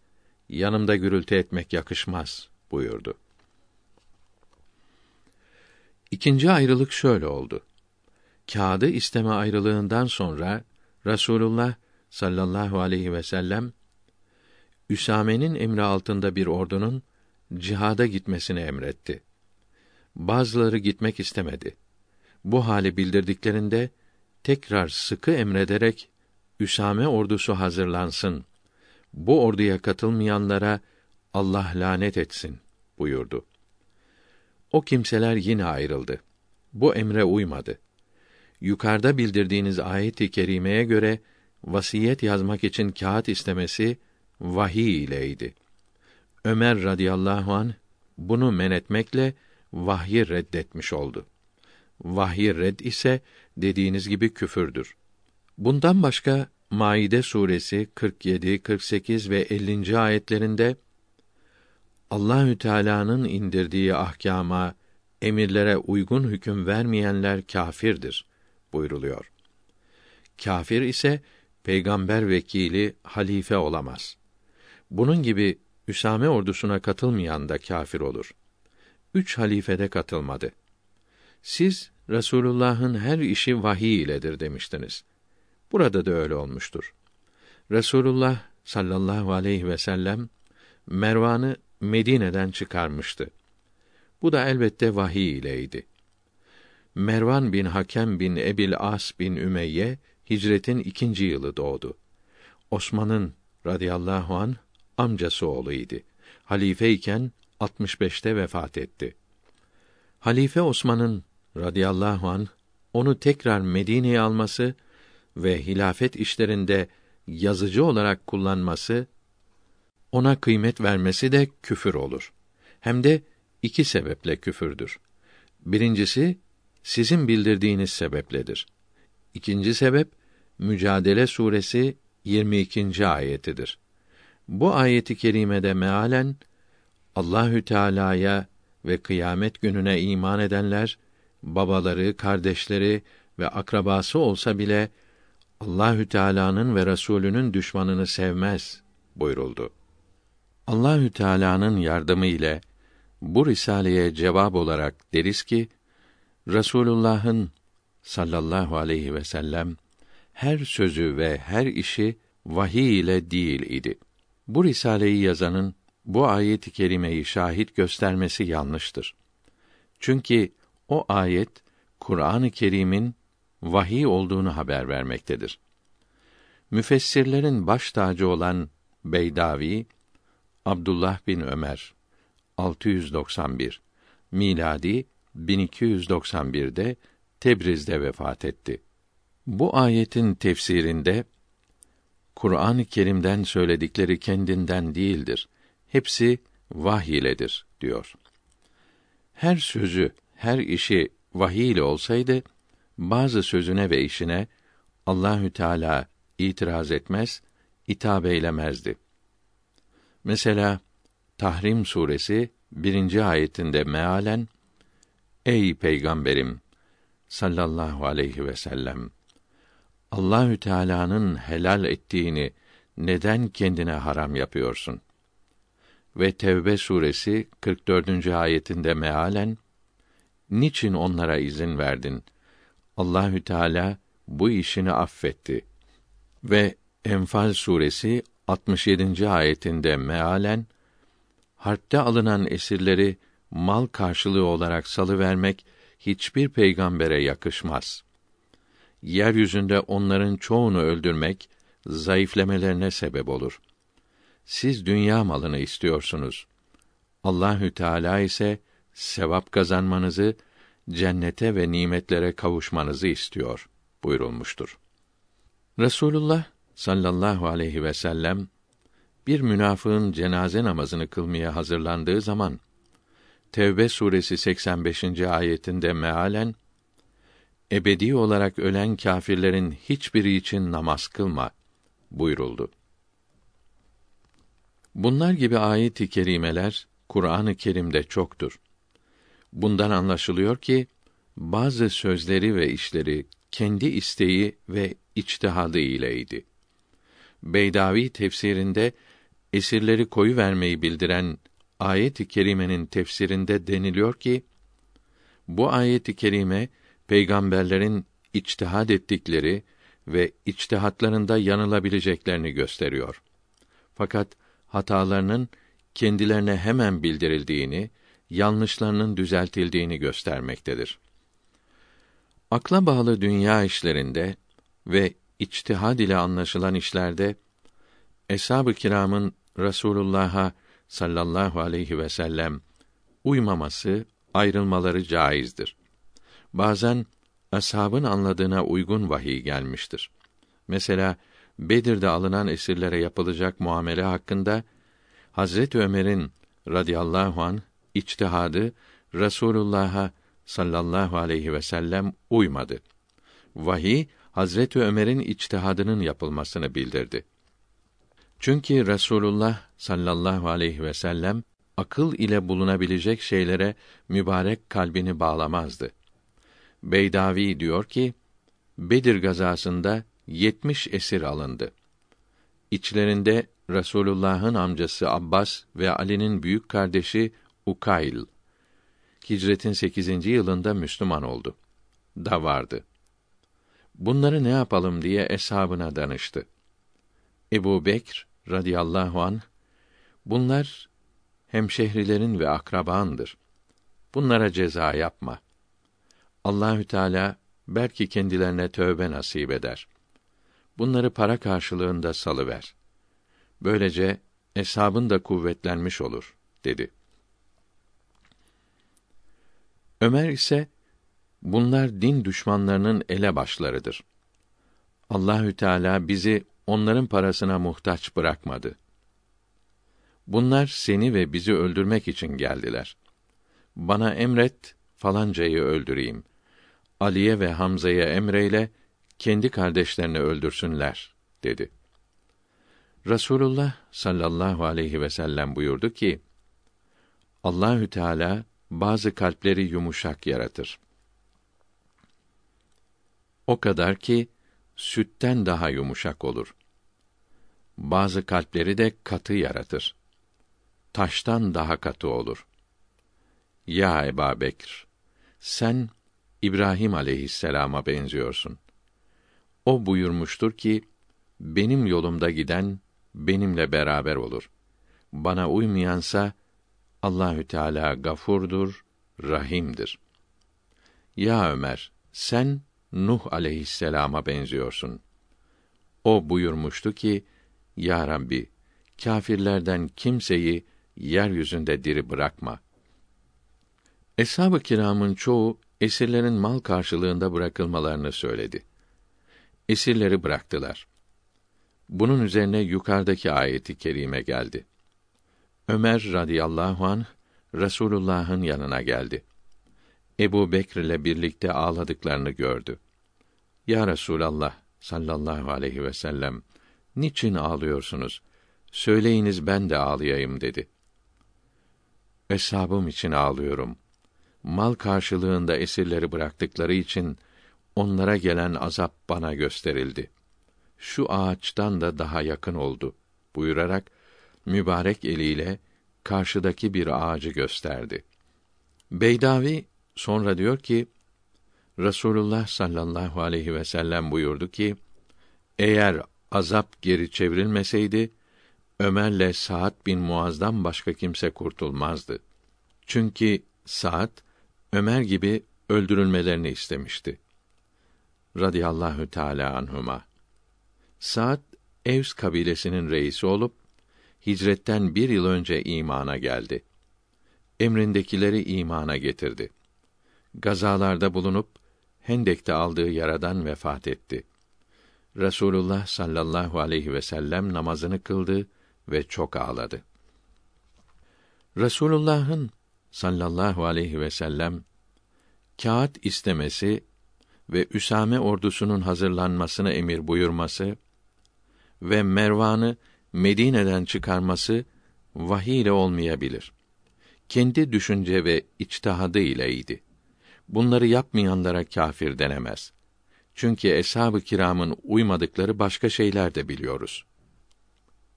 [SPEAKER 1] Yanımda gürültü etmek yakışmaz buyurdu. İkinci ayrılık şöyle oldu. Kağıdı isteme ayrılığından sonra Rasulullah sallallahu aleyhi ve sellem Üsame'nin emri altında bir ordunun cihada gitmesini emretti. Bazıları gitmek istemedi. Bu hali bildirdiklerinde tekrar sıkı emrederek Üsame ordusu hazırlansın. Bu orduya katılmayanlara Allah lanet etsin buyurdu. O kimseler yine ayrıldı. Bu emre uymadı. Yukarıda bildirdiğiniz ayet-i kerimeye göre vasiyet yazmak için kağıt istemesi vahiy ileydi. Ömer radıyallahu an bunu men etmekle vahyi reddetmiş oldu. Vahyi red ise dediğiniz gibi küfürdür. Bundan başka Maide suresi 47, 48 ve 50. ayetlerinde Allahü Teala'nın indirdiği ahkama, emirlere uygun hüküm vermeyenler kâfirdir buyruluyor. Kâfir ise peygamber vekili halife olamaz. Bunun gibi Üsame ordusuna katılmayan da kâfir olur. Üç halifede katılmadı. Siz Resulullah'ın her işi vahiy iledir demiştiniz. Burada da öyle olmuştur. Resulullah sallallahu aleyhi ve sellem Mervan'ı Medine'den çıkarmıştı. Bu da elbette vahiy ileydi. Mervan bin Hakem bin Ebil As bin Ümeyye hicretin ikinci yılı doğdu. Osman'ın radıyallahu an amcası Halife iken 65'te vefat etti. Halife Osman'ın radıyallahu an onu tekrar Medine'ye alması ve hilafet işlerinde yazıcı olarak kullanması ona kıymet vermesi de küfür olur. Hem de iki sebeple küfürdür. Birincisi sizin bildirdiğiniz sebepledir. İkinci sebep Mücadele suresi 22. ayetidir. Bu ayeti kerimede mealen Allahü Teala'ya ve kıyamet gününe iman edenler babaları, kardeşleri ve akrabası olsa bile Allahü Teala'nın ve Resulünün düşmanını sevmez buyuruldu. Allahü Teala'nın yardımı ile bu risaleye cevap olarak deriz ki Resulullah'ın sallallahu aleyhi ve sellem her sözü ve her işi vahiy ile değil idi. Bu risaleyi yazanın bu ayet-i kerimeyi şahit göstermesi yanlıştır. Çünkü o ayet Kur'an-ı Kerim'in vahiy olduğunu haber vermektedir. Müfessirlerin baş tacı olan Beydavi Abdullah bin Ömer 691 miladi 1291'de Tebriz'de vefat etti. Bu ayetin tefsirinde Kur'an-ı Kerim'den söyledikleri kendinden değildir. Hepsi vahiy iledir diyor. Her sözü, her işi vahiy ile olsaydı bazı sözüne ve işine Allahü Teala itiraz etmez, itap eylemezdi. Mesela Tahrim suresi birinci ayetinde mealen Ey peygamberim sallallahu aleyhi ve sellem Allahü Teala'nın helal ettiğini neden kendine haram yapıyorsun? Ve Tevbe suresi 44. ayetinde mealen niçin onlara izin verdin? Allahü Teala bu işini affetti. Ve Enfal suresi 67. ayetinde mealen harpte alınan esirleri mal karşılığı olarak salı vermek hiçbir peygambere yakışmaz. Yeryüzünde onların çoğunu öldürmek zayıflemelerine sebep olur. Siz dünya malını istiyorsunuz. Allahü Teala ise sevap kazanmanızı, cennete ve nimetlere kavuşmanızı istiyor buyurulmuştur. Resulullah sallallahu aleyhi ve sellem bir münafığın cenaze namazını kılmaya hazırlandığı zaman Tevbe suresi 85. ayetinde mealen ebedi olarak ölen kâfirlerin hiçbiri için namaz kılma buyuruldu. Bunlar gibi ayet-i kerimeler Kur'an-ı Kerim'de çoktur. Bundan anlaşılıyor ki bazı sözleri ve işleri kendi isteği ve içtihadı ileydi. Beydavi tefsirinde esirleri koyu vermeyi bildiren ayet-i kerimenin tefsirinde deniliyor ki bu ayet-i kerime peygamberlerin içtihad ettikleri ve içtihatlarında yanılabileceklerini gösteriyor. Fakat hatalarının kendilerine hemen bildirildiğini, yanlışlarının düzeltildiğini göstermektedir. Akla bağlı dünya işlerinde ve içtihad ile anlaşılan işlerde eshab-ı kiramın Resulullah'a sallallahu aleyhi ve sellem uymaması, ayrılmaları caizdir. Bazen ashabın anladığına uygun vahiy gelmiştir. Mesela Bedir'de alınan esirlere yapılacak muamele hakkında Hazret Ömer'in radıyallahu an içtihadı Resulullah'a sallallahu aleyhi ve sellem uymadı. Vahiy Hazreti Ömer'in içtihadının yapılmasını bildirdi. Çünkü Resulullah sallallahu aleyhi ve sellem akıl ile bulunabilecek şeylere mübarek kalbini bağlamazdı. Beydavi diyor ki, Bedir gazasında yetmiş esir alındı. İçlerinde Resulullah'ın amcası Abbas ve Ali'nin büyük kardeşi Ukayl. Hicretin 8. yılında Müslüman oldu. Da vardı bunları ne yapalım diye eshabına danıştı. Ebu Bekr radıyallahu an bunlar hemşehrilerin ve akrabandır. Bunlara ceza yapma. Allahü Teala belki kendilerine tövbe nasip eder. Bunları para karşılığında salıver. Böylece eshabın da kuvvetlenmiş olur dedi. Ömer ise Bunlar din düşmanlarının ele başlarıdır. Allahü Teala bizi onların parasına muhtaç bırakmadı. Bunlar seni ve bizi öldürmek için geldiler. Bana emret falancayı öldüreyim. Aliye ve Hamza'ya emreyle kendi kardeşlerini öldürsünler dedi. Rasulullah sallallahu aleyhi ve sellem buyurdu ki: Allahü Teala bazı kalpleri yumuşak yaratır. O kadar ki sütten daha yumuşak olur. Bazı kalpleri de katı yaratır. Taştan daha katı olur. Ya Eba Bekir, sen İbrahim aleyhisselama benziyorsun. O buyurmuştur ki, benim yolumda giden benimle beraber olur. Bana uymayansa Allahü Teala gafurdur, rahimdir. Ya Ömer, sen Nuh aleyhisselama benziyorsun. O buyurmuştu ki, Ya Rabbi, kâfirlerden kimseyi yeryüzünde diri bırakma. Eshab-ı kiramın çoğu, esirlerin mal karşılığında bırakılmalarını söyledi. Esirleri bıraktılar. Bunun üzerine yukarıdaki ayeti kerime geldi. Ömer radıyallahu anh Resulullah'ın yanına geldi. Ebu Bekr ile birlikte ağladıklarını gördü. Ya Resulallah sallallahu aleyhi ve sellem, niçin ağlıyorsunuz? Söyleyiniz ben de ağlayayım dedi. Eshabım için ağlıyorum. Mal karşılığında esirleri bıraktıkları için onlara gelen azap bana gösterildi. Şu ağaçtan da daha yakın oldu buyurarak mübarek eliyle karşıdaki bir ağacı gösterdi. Beydavi Sonra diyor ki Resulullah sallallahu aleyhi ve sellem buyurdu ki eğer azap geri çevrilmeseydi Ömer'le Sa'd bin Muaz'dan başka kimse kurtulmazdı. Çünkü Sa'd Ömer gibi öldürülmelerini istemişti. Radiyallahu Teala anhuma. Sa'd Evs kabilesinin reisi olup hicretten bir yıl önce imana geldi. Emrindekileri imana getirdi.'' gazalarda bulunup Hendek'te aldığı yaradan vefat etti. Resulullah sallallahu aleyhi ve sellem namazını kıldı ve çok ağladı. Resulullah'ın sallallahu aleyhi ve sellem kağıt istemesi ve Üsame ordusunun hazırlanmasına emir buyurması ve Mervan'ı Medine'den çıkarması vahiy ile olmayabilir. Kendi düşünce ve içtihadı ileydi bunları yapmayanlara kâfir denemez. Çünkü eshab-ı kiramın uymadıkları başka şeyler de biliyoruz.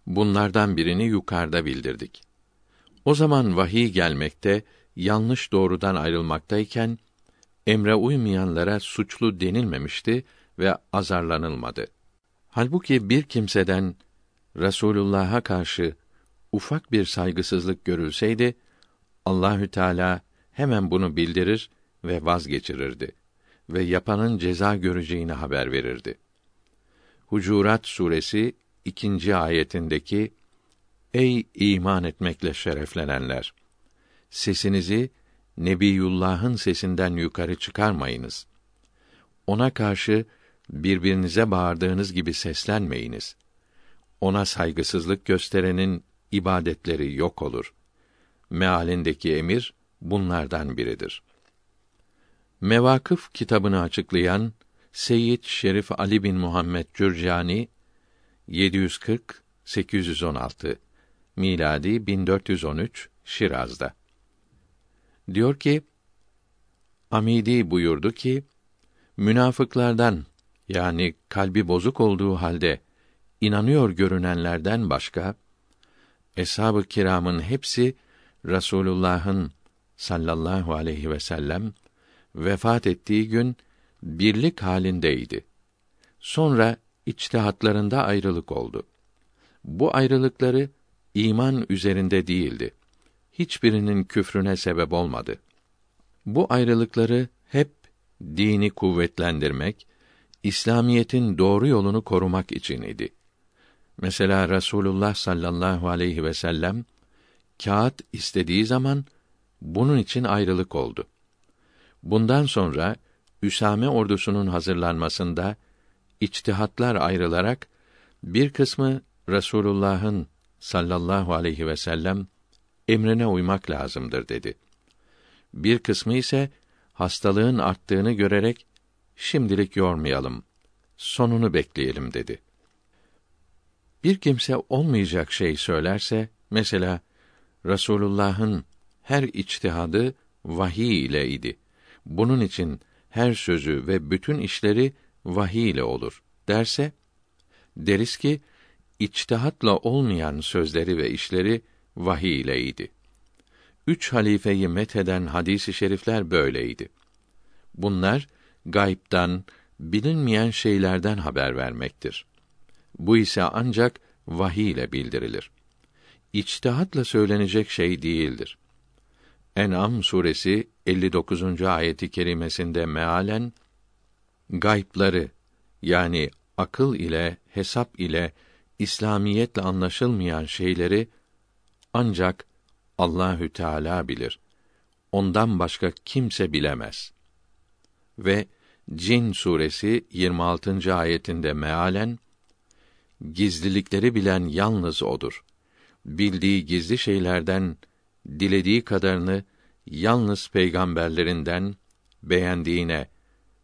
[SPEAKER 1] Bunlardan birini yukarıda bildirdik. O zaman vahiy gelmekte, yanlış doğrudan ayrılmaktayken, emre uymayanlara suçlu denilmemişti ve azarlanılmadı. Halbuki bir kimseden Resulullah'a karşı ufak bir saygısızlık görülseydi, Allahü Teala hemen bunu bildirir ve vazgeçirirdi ve yapanın ceza göreceğini haber verirdi. Hucurat suresi ikinci ayetindeki Ey iman etmekle şereflenenler! Sesinizi Nebiyullah'ın sesinden yukarı çıkarmayınız. Ona karşı birbirinize bağırdığınız gibi seslenmeyiniz. Ona saygısızlık gösterenin ibadetleri yok olur. Mealindeki emir bunlardan biridir.'' Mevakıf kitabını açıklayan Seyyid Şerif Ali bin Muhammed Cürcani 740 816 miladi 1413 Şiraz'da. Diyor ki: Amidi buyurdu ki: Münafıklardan yani kalbi bozuk olduğu halde inanıyor görünenlerden başka eshab-ı kiramın hepsi Rasulullah'ın sallallahu aleyhi ve sellem vefat ettiği gün birlik halindeydi. Sonra içtihatlarında ayrılık oldu. Bu ayrılıkları iman üzerinde değildi. Hiçbirinin küfrüne sebep olmadı. Bu ayrılıkları hep dini kuvvetlendirmek, İslamiyetin doğru yolunu korumak için idi. Mesela Rasulullah sallallahu aleyhi ve sellem kağıt istediği zaman bunun için ayrılık oldu. Bundan sonra Üsame ordusunun hazırlanmasında içtihatlar ayrılarak bir kısmı Resulullah'ın sallallahu aleyhi ve sellem emrine uymak lazımdır dedi. Bir kısmı ise hastalığın arttığını görerek şimdilik yormayalım. Sonunu bekleyelim dedi. Bir kimse olmayacak şey söylerse mesela Resulullah'ın her içtihadı vahiy ile idi bunun için her sözü ve bütün işleri vahiy ile olur derse deriz ki içtihatla olmayan sözleri ve işleri vahiy idi. Üç halifeyi metheden hadisi i şerifler böyleydi. Bunlar gaybtan, bilinmeyen şeylerden haber vermektir. Bu ise ancak vahiy ile bildirilir. İçtihatla söylenecek şey değildir. En'am suresi 59. ayeti kerimesinde mealen gaybları yani akıl ile hesap ile İslamiyetle anlaşılmayan şeyleri ancak Allahü Teala bilir. Ondan başka kimse bilemez. Ve Cin suresi 26. ayetinde mealen gizlilikleri bilen yalnız odur. Bildiği gizli şeylerden dilediği kadarını yalnız peygamberlerinden beğendiğine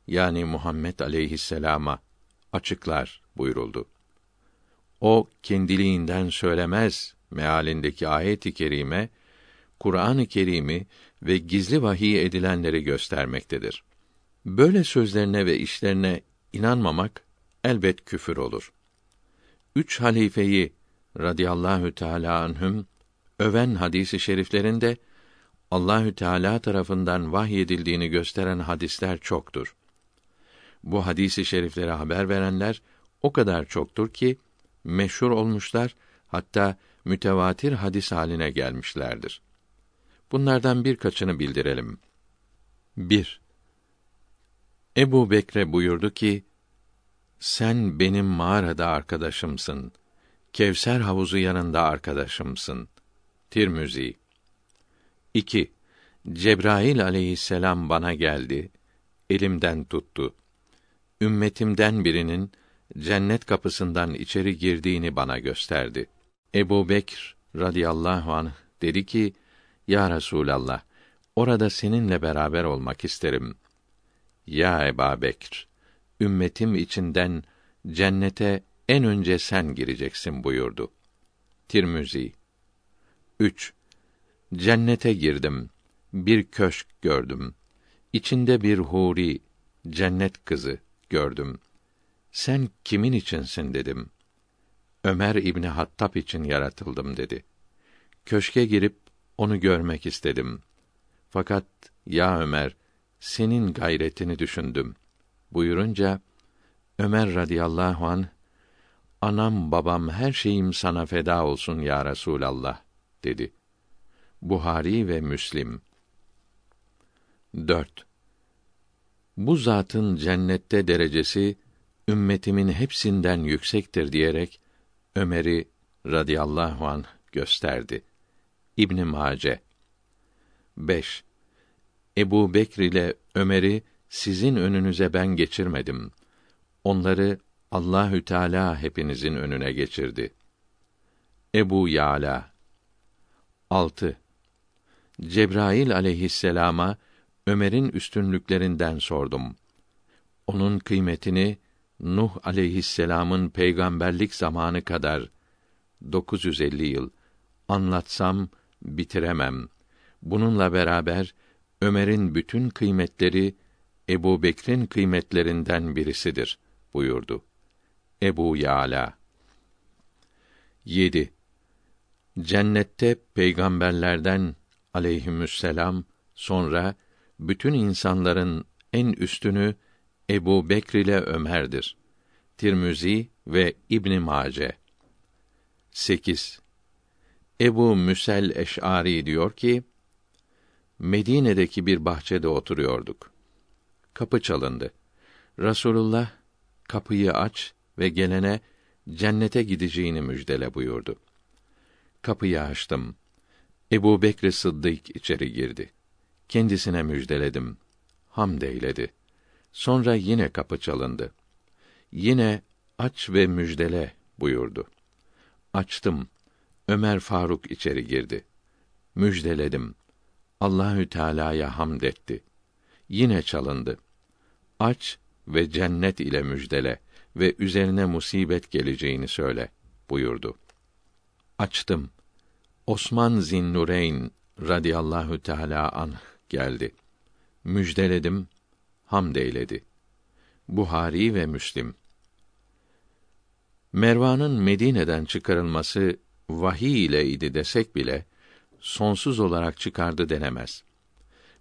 [SPEAKER 1] yani Muhammed aleyhisselama açıklar buyuruldu. O kendiliğinden söylemez mealindeki ayet-i kerime Kur'an-ı Kerim'i ve gizli vahiy edilenleri göstermektedir. Böyle sözlerine ve işlerine inanmamak elbet küfür olur. Üç halifeyi radıyallahu teala anhüm öven hadisi şeriflerinde Allahü Teala tarafından vahyedildiğini gösteren hadisler çoktur. Bu hadisi şeriflere haber verenler o kadar çoktur ki meşhur olmuşlar hatta mütevatir hadis haline gelmişlerdir. Bunlardan birkaçını bildirelim. 1. Ebu Bekre buyurdu ki, sen benim mağarada arkadaşımsın. Kevser havuzu yanında arkadaşımsın. Tirmizi 2. Cebrail aleyhisselam bana geldi, elimden tuttu. Ümmetimden birinin cennet kapısından içeri girdiğini bana gösterdi. Ebu Bekr radıyallahu anh dedi ki, Ya Resûlallah, orada seninle beraber olmak isterim. Ya Ebu Bekr, ümmetim içinden cennete en önce sen gireceksin buyurdu. Tirmizi 3. Cennete girdim. Bir köşk gördüm. İçinde bir huri, cennet kızı gördüm. Sen kimin içinsin dedim. Ömer İbni Hattab için yaratıldım dedi. Köşke girip onu görmek istedim. Fakat ya Ömer, senin gayretini düşündüm. Buyurunca Ömer radıyallahu an anam babam her şeyim sana feda olsun ya Resulallah dedi. Buhari ve Müslim. 4. Bu zatın cennette derecesi ümmetimin hepsinden yüksektir diyerek Ömer'i radıyallahu an gösterdi. İbn Mace 5. Ebu Bekr ile Ömer'i sizin önünüze ben geçirmedim. Onları Allahü Teala hepinizin önüne geçirdi. Ebu Yala 6 Cebrail aleyhisselama Ömer'in üstünlüklerinden sordum. Onun kıymetini Nuh aleyhisselamın peygamberlik zamanı kadar 950 yıl anlatsam bitiremem. Bununla beraber Ömer'in bütün kıymetleri Ebu Bekir'in kıymetlerinden birisidir buyurdu. Ebu Yala 7. Cennette peygamberlerden aleyhimüsselam sonra bütün insanların en üstünü Ebu Bekr ile Ömer'dir. Tirmizi ve İbn Mace. 8. Ebu Müsel Eş'ari diyor ki, Medine'deki bir bahçede oturuyorduk. Kapı çalındı. Rasulullah kapıyı aç ve gelene cennete gideceğini müjdele buyurdu. Kapıyı açtım. Ebu Bekr Sıddık içeri girdi. Kendisine müjdeledim. Hamd eyledi. Sonra yine kapı çalındı. Yine aç ve müjdele buyurdu. Açtım. Ömer Faruk içeri girdi. Müjdeledim. Allahü Teala'ya hamd etti. Yine çalındı. Aç ve cennet ile müjdele ve üzerine musibet geleceğini söyle buyurdu. Açtım. Osman Zinnureyn radıyallahu teala anh geldi. Müjdeledim, hamd eyledi. Buhari ve Müslim. Mervan'ın Medine'den çıkarılması vahiy ile idi desek bile sonsuz olarak çıkardı denemez.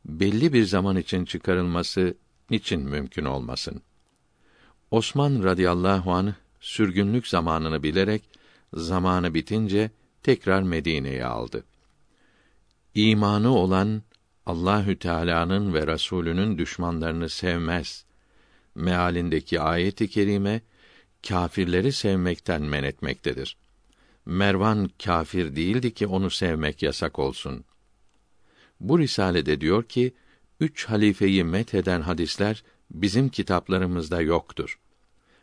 [SPEAKER 1] Belli bir zaman için çıkarılması niçin mümkün olmasın? Osman radıyallahu anh sürgünlük zamanını bilerek zamanı bitince tekrar Medine'ye aldı. İmanı olan Allahü Teala'nın ve Resulünün düşmanlarını sevmez. Mealindeki ayet-i kerime kâfirleri sevmekten men etmektedir. Mervan kâfir değildi ki onu sevmek yasak olsun. Bu risalede diyor ki üç halifeyi met eden hadisler bizim kitaplarımızda yoktur.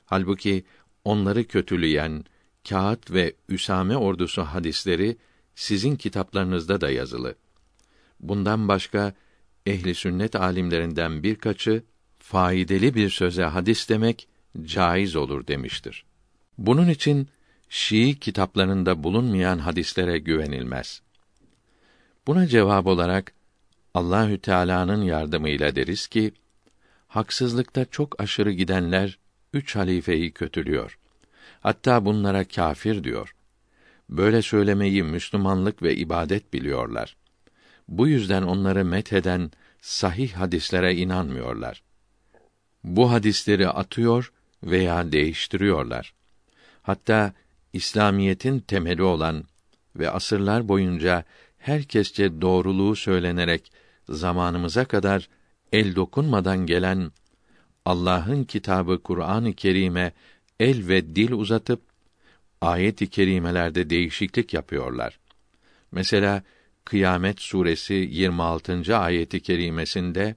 [SPEAKER 1] Halbuki onları kötüleyen, Kağıt ve Üsame ordusu hadisleri sizin kitaplarınızda da yazılı. Bundan başka ehli sünnet alimlerinden birkaçı faydalı bir söze hadis demek caiz olur demiştir. Bunun için Şii kitaplarında bulunmayan hadislere güvenilmez. Buna cevap olarak Allahü Teala'nın yardımıyla deriz ki haksızlıkta çok aşırı gidenler üç halifeyi kötülüyor. Hatta bunlara kafir diyor. Böyle söylemeyi Müslümanlık ve ibadet biliyorlar. Bu yüzden onları met eden sahih hadislere inanmıyorlar. Bu hadisleri atıyor veya değiştiriyorlar. Hatta İslamiyetin temeli olan ve asırlar boyunca herkesçe doğruluğu söylenerek zamanımıza kadar el dokunmadan gelen Allah'ın kitabı Kur'an-ı Kerim'e el ve dil uzatıp ayet-i kerimelerde değişiklik yapıyorlar. Mesela Kıyamet suresi 26. ayeti kerimesinde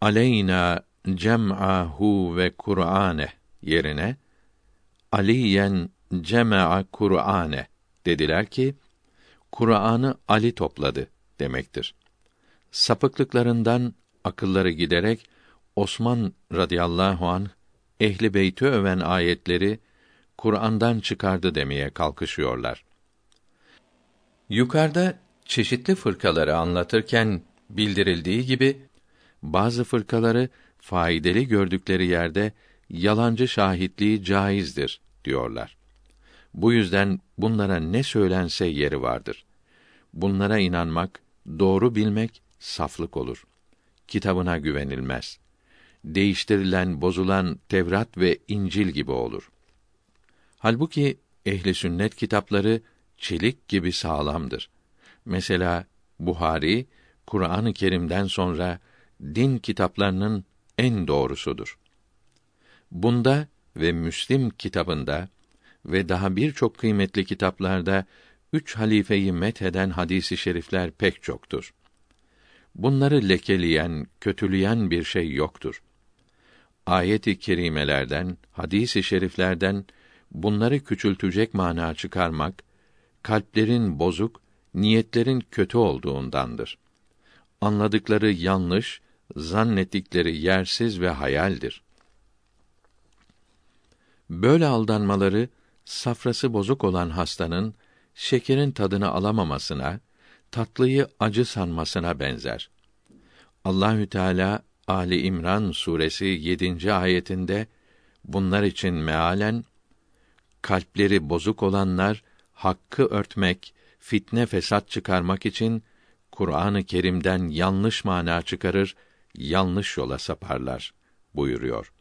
[SPEAKER 1] aleyna cem'ahu ve Kur'ane yerine aliyen cema Kur'ane dediler ki Kur'an'ı Ali topladı demektir. Sapıklıklarından akılları giderek Osman radıyallahu an ehli beyti öven ayetleri Kur'an'dan çıkardı demeye kalkışıyorlar. Yukarıda çeşitli fırkaları anlatırken bildirildiği gibi bazı fırkaları faydalı gördükleri yerde yalancı şahitliği caizdir diyorlar. Bu yüzden bunlara ne söylense yeri vardır. Bunlara inanmak, doğru bilmek saflık olur. Kitabına güvenilmez değiştirilen, bozulan Tevrat ve İncil gibi olur. Halbuki ehli sünnet kitapları çelik gibi sağlamdır. Mesela Buhari Kur'an-ı Kerim'den sonra din kitaplarının en doğrusudur. Bunda ve Müslim kitabında ve daha birçok kıymetli kitaplarda üç halifeyi metheden hadisi şerifler pek çoktur. Bunları lekeleyen, kötüleyen bir şey yoktur. Ayet-i kerimelerden, hadis-i şeriflerden bunları küçültecek mana çıkarmak kalplerin bozuk, niyetlerin kötü olduğundandır. Anladıkları yanlış, zannettikleri yersiz ve hayaldir. Böyle aldanmaları safrası bozuk olan hastanın şekerin tadını alamamasına, tatlıyı acı sanmasına benzer. Allahü Teala Ali İmran suresi 7. ayetinde bunlar için mealen kalpleri bozuk olanlar hakkı örtmek, fitne fesat çıkarmak için Kur'an-ı Kerim'den yanlış mana çıkarır, yanlış yola saparlar buyuruyor.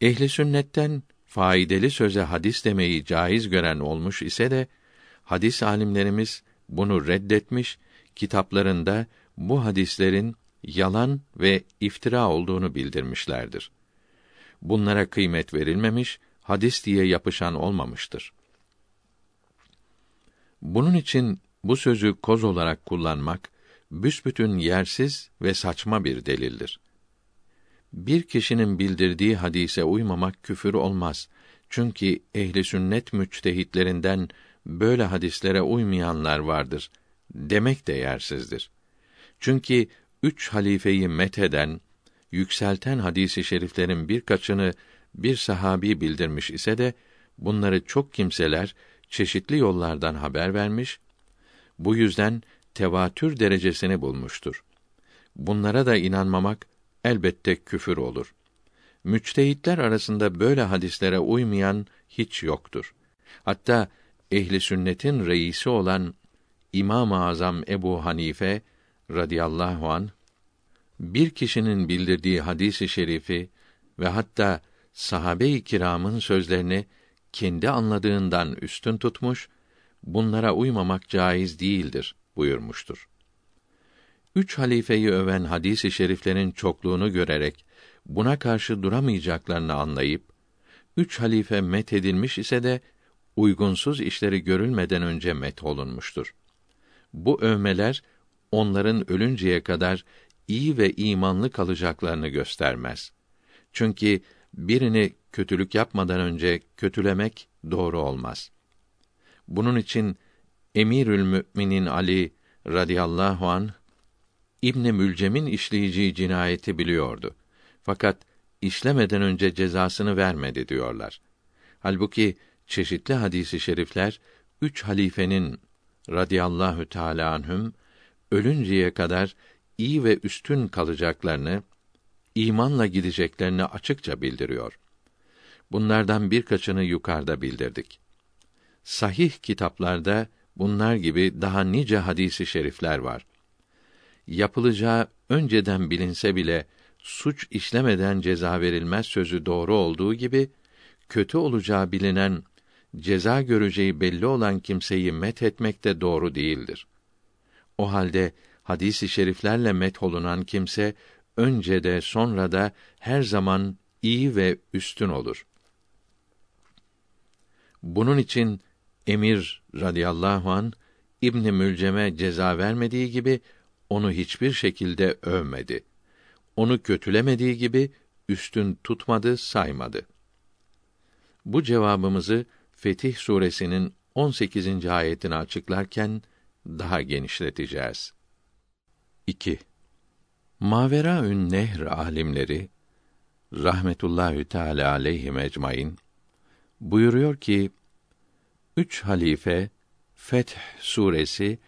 [SPEAKER 1] Ehli sünnetten faydalı söze hadis demeyi caiz gören olmuş ise de hadis alimlerimiz bunu reddetmiş, kitaplarında bu hadislerin yalan ve iftira olduğunu bildirmişlerdir. Bunlara kıymet verilmemiş, hadis diye yapışan olmamıştır. Bunun için bu sözü koz olarak kullanmak büsbütün yersiz ve saçma bir delildir. Bir kişinin bildirdiği hadise uymamak küfür olmaz. Çünkü ehli sünnet müçtehitlerinden böyle hadislere uymayanlar vardır demek de yersizdir. Çünkü üç halifeyi metheden, yükselten hadisi şeriflerin birkaçını bir sahabi bildirmiş ise de bunları çok kimseler çeşitli yollardan haber vermiş, bu yüzden tevatür derecesini bulmuştur. Bunlara da inanmamak elbette küfür olur. Müçtehitler arasında böyle hadislere uymayan hiç yoktur. Hatta ehli sünnetin reisi olan İmam-ı Azam Ebu Hanife radıyallahu an bir kişinin bildirdiği hadisi şerifi ve hatta sahabe-i kiramın sözlerini kendi anladığından üstün tutmuş, bunlara uymamak caiz değildir buyurmuştur. Üç halifeyi öven hadisi şeriflerin çokluğunu görerek, buna karşı duramayacaklarını anlayıp, üç halife met edilmiş ise de, uygunsuz işleri görülmeden önce met olunmuştur. Bu övmeler, onların ölünceye kadar iyi ve imanlı kalacaklarını göstermez. Çünkü birini kötülük yapmadan önce kötülemek doğru olmaz. Bunun için Emirül Müminin Ali radıyallahu an İbn Mülcem'in işleyeceği cinayeti biliyordu. Fakat işlemeden önce cezasını vermedi diyorlar. Halbuki çeşitli hadisi şerifler üç halifenin radıyallahu teala anhüm ölünceye kadar iyi ve üstün kalacaklarını, imanla gideceklerini açıkça bildiriyor. Bunlardan birkaçını yukarıda bildirdik. Sahih kitaplarda bunlar gibi daha nice hadisi şerifler var. Yapılacağı önceden bilinse bile suç işlemeden ceza verilmez sözü doğru olduğu gibi kötü olacağı bilinen ceza göreceği belli olan kimseyi met etmek de doğru değildir. O halde hadisi şeriflerle metholunan kimse önce de sonra da her zaman iyi ve üstün olur. Bunun için Emir radıyallahu an İbn Mülcem'e ceza vermediği gibi onu hiçbir şekilde övmedi. Onu kötülemediği gibi üstün tutmadı, saymadı. Bu cevabımızı Fetih suresinin 18. ayetini açıklarken daha genişleteceğiz. 2. Maveraün Nehr alimleri rahmetullahü teala aleyhi ecmaîn buyuruyor ki üç halife Feth suresi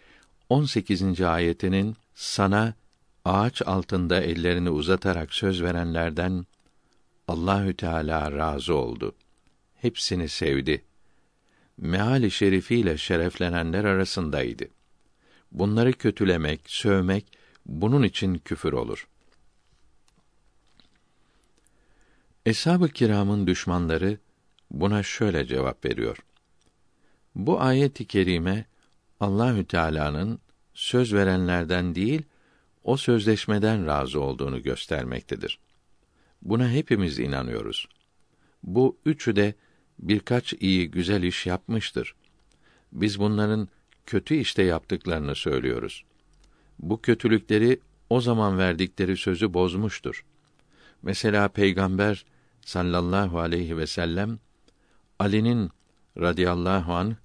[SPEAKER 1] 18. ayetinin sana ağaç altında ellerini uzatarak söz verenlerden Allahü Teala razı oldu. Hepsini sevdi. Meali şerifiyle şereflenenler arasındaydı. Bunları kötülemek, sövmek bunun için küfür olur. Eshab-ı kiramın düşmanları buna şöyle cevap veriyor. Bu ayet-i kerime Allahü Teala'nın söz verenlerden değil, o sözleşmeden razı olduğunu göstermektedir. Buna hepimiz inanıyoruz. Bu üçü de birkaç iyi güzel iş yapmıştır. Biz bunların kötü işte yaptıklarını söylüyoruz.'' bu kötülükleri o zaman verdikleri sözü bozmuştur. Mesela Peygamber sallallahu aleyhi ve sellem Ali'nin radıyallahu an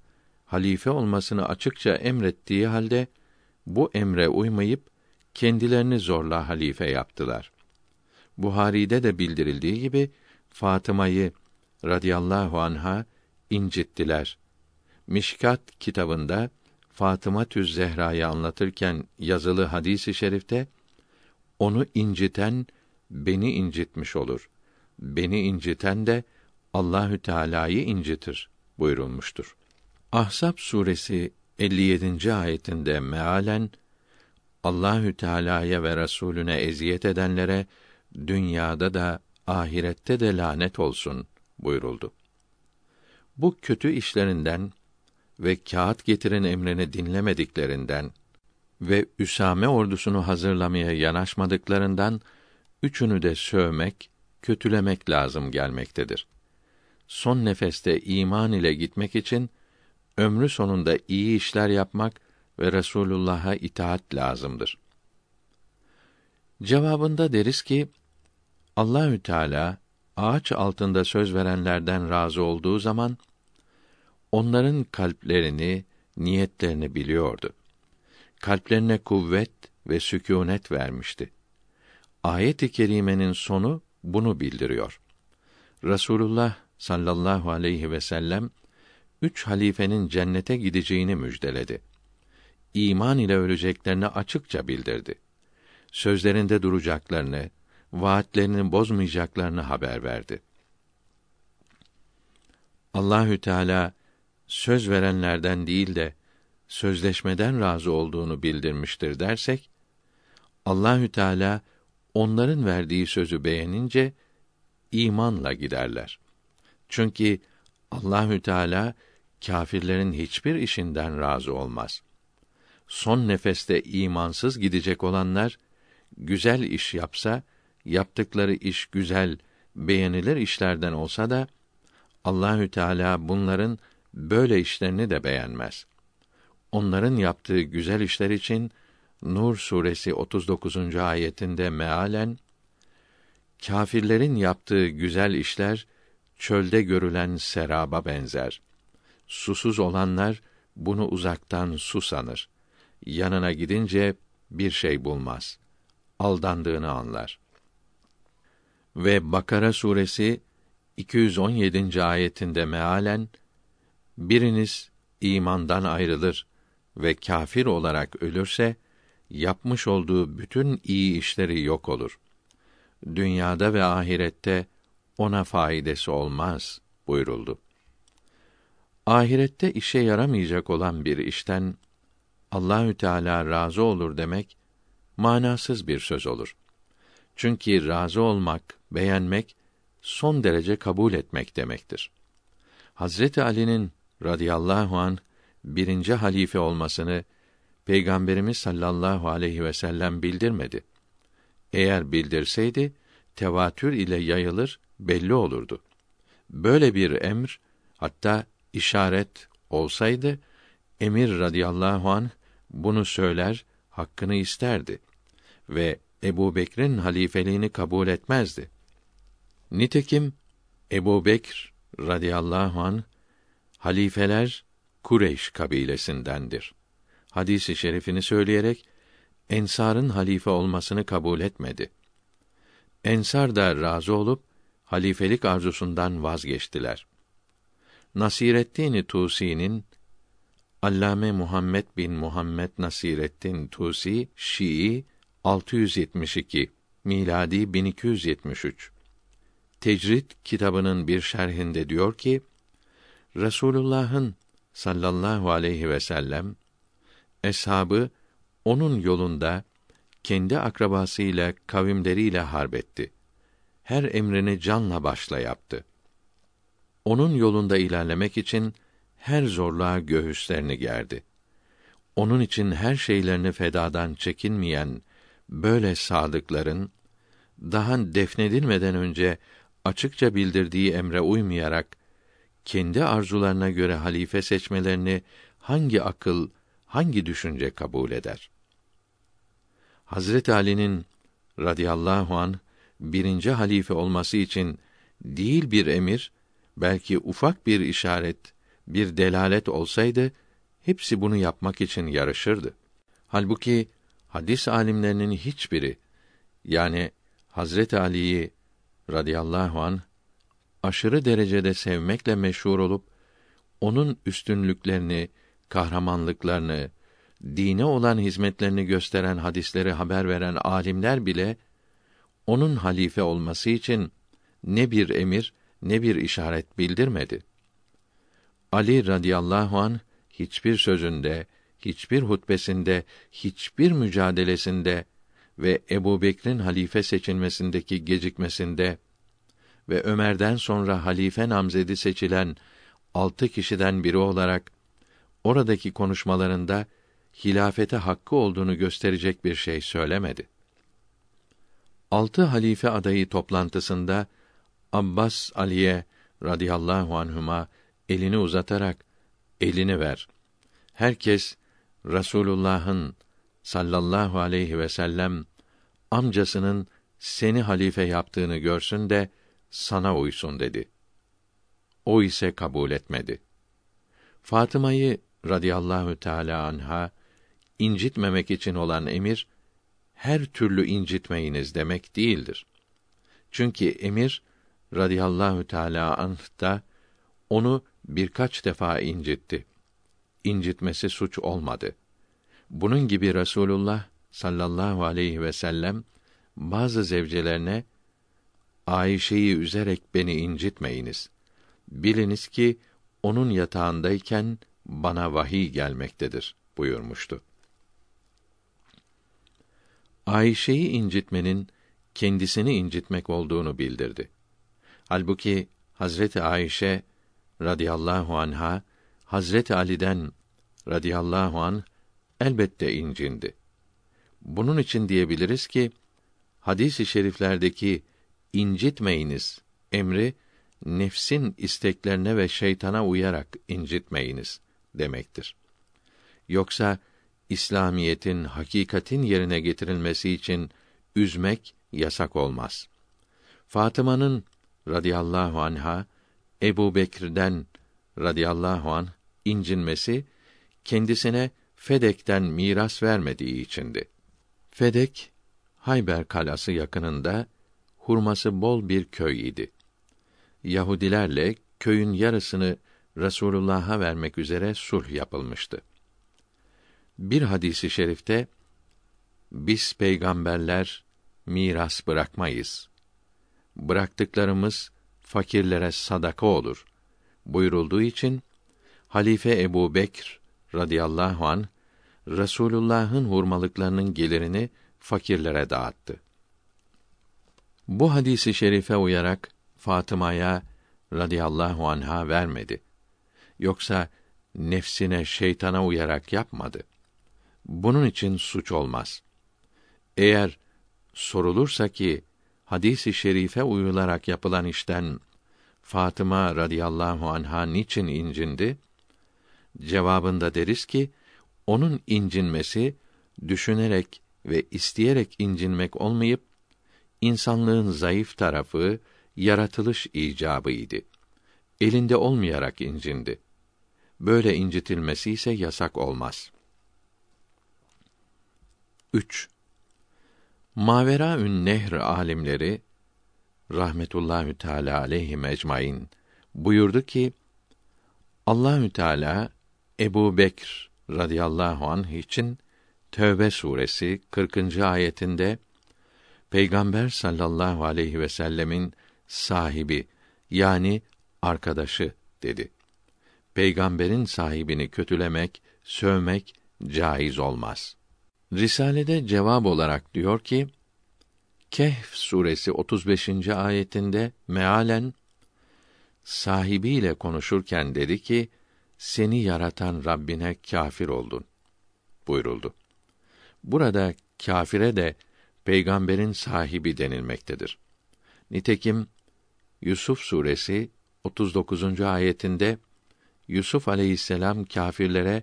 [SPEAKER 1] halife olmasını açıkça emrettiği halde bu emre uymayıp kendilerini zorla halife yaptılar. Buhari'de de bildirildiği gibi Fatıma'yı radıyallahu anha incittiler. Mişkat kitabında Fatıma Tüz Zehra'yı anlatırken yazılı hadisi şerifte onu inciten beni incitmiş olur. Beni inciten de Allahü Teala'yı incitir buyurulmuştur. Ahsap suresi 57. ayetinde mealen Allahü Teala'ya ve Resulüne eziyet edenlere dünyada da ahirette de lanet olsun buyuruldu. Bu kötü işlerinden ve kağıt getirin emrini dinlemediklerinden ve Üsame ordusunu hazırlamaya yanaşmadıklarından üçünü de sövmek, kötülemek lazım gelmektedir. Son nefeste iman ile gitmek için ömrü sonunda iyi işler yapmak ve Resulullah'a itaat lazımdır. Cevabında deriz ki Allahü Teala ağaç altında söz verenlerden razı olduğu zaman onların kalplerini, niyetlerini biliyordu. Kalplerine kuvvet ve sükûnet vermişti. Ayet-i kerimenin sonu bunu bildiriyor. Rasulullah sallallahu aleyhi ve sellem üç halifenin cennete gideceğini müjdeledi. İman ile öleceklerini açıkça bildirdi. Sözlerinde duracaklarını, vaatlerini bozmayacaklarını haber verdi. Allahü Teala söz verenlerden değil de sözleşmeden razı olduğunu bildirmiştir dersek Allahü Teala onların verdiği sözü beğenince imanla giderler. Çünkü Allahü Teala kâfirlerin hiçbir işinden razı olmaz. Son nefeste imansız gidecek olanlar güzel iş yapsa yaptıkları iş güzel, beğenilir işlerden olsa da Allahü Teala bunların böyle işlerini de beğenmez. Onların yaptığı güzel işler için Nur suresi 39. ayetinde mealen kâfirlerin yaptığı güzel işler çölde görülen seraba benzer. Susuz olanlar bunu uzaktan su sanır. Yanına gidince bir şey bulmaz. Aldandığını anlar. Ve Bakara suresi 217. ayetinde mealen biriniz imandan ayrılır ve kafir olarak ölürse yapmış olduğu bütün iyi işleri yok olur. Dünyada ve ahirette ona faydası olmaz buyuruldu. Ahirette işe yaramayacak olan bir işten Allahü Teala razı olur demek manasız bir söz olur. Çünkü razı olmak, beğenmek son derece kabul etmek demektir. Hazreti Ali'nin radıyallahu an birinci halife olmasını Peygamberimiz sallallahu aleyhi ve sellem bildirmedi. Eğer bildirseydi tevatür ile yayılır, belli olurdu. Böyle bir emir hatta işaret olsaydı Emir radıyallahu an bunu söyler, hakkını isterdi ve Ebu Bekir'in halifeliğini kabul etmezdi. Nitekim Ebu Bekir radıyallahu an Halifeler Kureyş kabilesindendir. Hadisi şerifini söyleyerek Ensar'ın halife olmasını kabul etmedi. Ensar da razı olup halifelik arzusundan vazgeçtiler. Nasireddin Tusi'nin Allame Muhammed bin Muhammed Nasirettin Tusi Şii 672 miladi 1273 Tecrit kitabının bir şerhinde diyor ki Resulullah'ın sallallahu aleyhi ve sellem eshabı onun yolunda kendi akrabasıyla kavimleriyle harbetti. Her emrini canla başla yaptı. Onun yolunda ilerlemek için her zorluğa göğüslerini gerdi. Onun için her şeylerini fedadan çekinmeyen böyle sadıkların daha defnedilmeden önce açıkça bildirdiği emre uymayarak kendi arzularına göre halife seçmelerini hangi akıl, hangi düşünce kabul eder? Hazret Ali'nin radıyallahu an birinci halife olması için değil bir emir, belki ufak bir işaret, bir delalet olsaydı hepsi bunu yapmak için yarışırdı. Halbuki hadis alimlerinin hiçbiri yani Hazret Ali'yi radıyallahu an aşırı derecede sevmekle meşhur olup onun üstünlüklerini, kahramanlıklarını, dine olan hizmetlerini gösteren hadisleri haber veren alimler bile onun halife olması için ne bir emir ne bir işaret bildirmedi. Ali radıyallahu an hiçbir sözünde, hiçbir hutbesinde, hiçbir mücadelesinde ve Ebu Bekir'in halife seçilmesindeki gecikmesinde ve Ömer'den sonra halife namzedi seçilen altı kişiden biri olarak oradaki konuşmalarında hilafete hakkı olduğunu gösterecek bir şey söylemedi. Altı halife adayı toplantısında Abbas Ali'ye radıyallahu anhuma elini uzatarak elini ver. Herkes Rasulullah'ın sallallahu aleyhi ve sellem amcasının seni halife yaptığını görsün de sana uysun dedi. O ise kabul etmedi. Fatıma'yı radıyallahu teala anha incitmemek için olan emir her türlü incitmeyiniz demek değildir. Çünkü emir radıyallahu teala anh da onu birkaç defa incitti. İncitmesi suç olmadı. Bunun gibi Resulullah sallallahu aleyhi ve sellem bazı zevcelerine Ayşe'yi üzerek beni incitmeyiniz. Biliniz ki onun yatağındayken bana vahiy gelmektedir buyurmuştu. Ayşe'yi incitmenin kendisini incitmek olduğunu bildirdi. Halbuki Hazreti Ayşe radıyallahu anha Hazreti Ali'den radıyallahu an elbette incindi. Bunun için diyebiliriz ki hadis-i şeriflerdeki incitmeyiniz emri nefsin isteklerine ve şeytana uyarak incitmeyiniz demektir. Yoksa İslamiyetin hakikatin yerine getirilmesi için üzmek yasak olmaz. Fatıma'nın radıyallahu anha Ebu Bekir'den radıyallahu an incinmesi kendisine Fedek'ten miras vermediği içindi. Fedek Hayber kalası yakınında hurması bol bir köy idi. Yahudilerle köyün yarısını Resulullah'a vermek üzere sulh yapılmıştı. Bir hadisi şerifte biz peygamberler miras bırakmayız. Bıraktıklarımız fakirlere sadaka olur buyurulduğu için Halife Ebu Bekr radıyallahu an Resulullah'ın hurmalıklarının gelirini fakirlere dağıttı. Bu hadisi şerife uyarak Fatıma'ya radıyallahu anha vermedi. Yoksa nefsine, şeytana uyarak yapmadı. Bunun için suç olmaz. Eğer sorulursa ki hadisi şerife uyularak yapılan işten Fatıma radıyallahu anha niçin incindi? Cevabında deriz ki onun incinmesi düşünerek ve isteyerek incinmek olmayıp insanlığın zayıf tarafı yaratılış icabıydı. Elinde olmayarak incindi. Böyle incitilmesi ise yasak olmaz. 3. Maveraün Nehr alimleri rahmetullahü teala aleyhi ecmaîn buyurdu ki Allahü Teala Ebu Bekr radıyallahu anh için Tövbe suresi 40. ayetinde Peygamber sallallahu aleyhi ve sellemin sahibi yani arkadaşı dedi. Peygamberin sahibini kötülemek, sövmek caiz olmaz. Risalede cevap olarak diyor ki: Kehf suresi 35. ayetinde mealen sahibiyle konuşurken dedi ki: Seni yaratan Rabbine kafir oldun buyuruldu. Burada kafire de peygamberin sahibi denilmektedir. Nitekim Yusuf suresi 39. ayetinde Yusuf aleyhisselam kâfirlere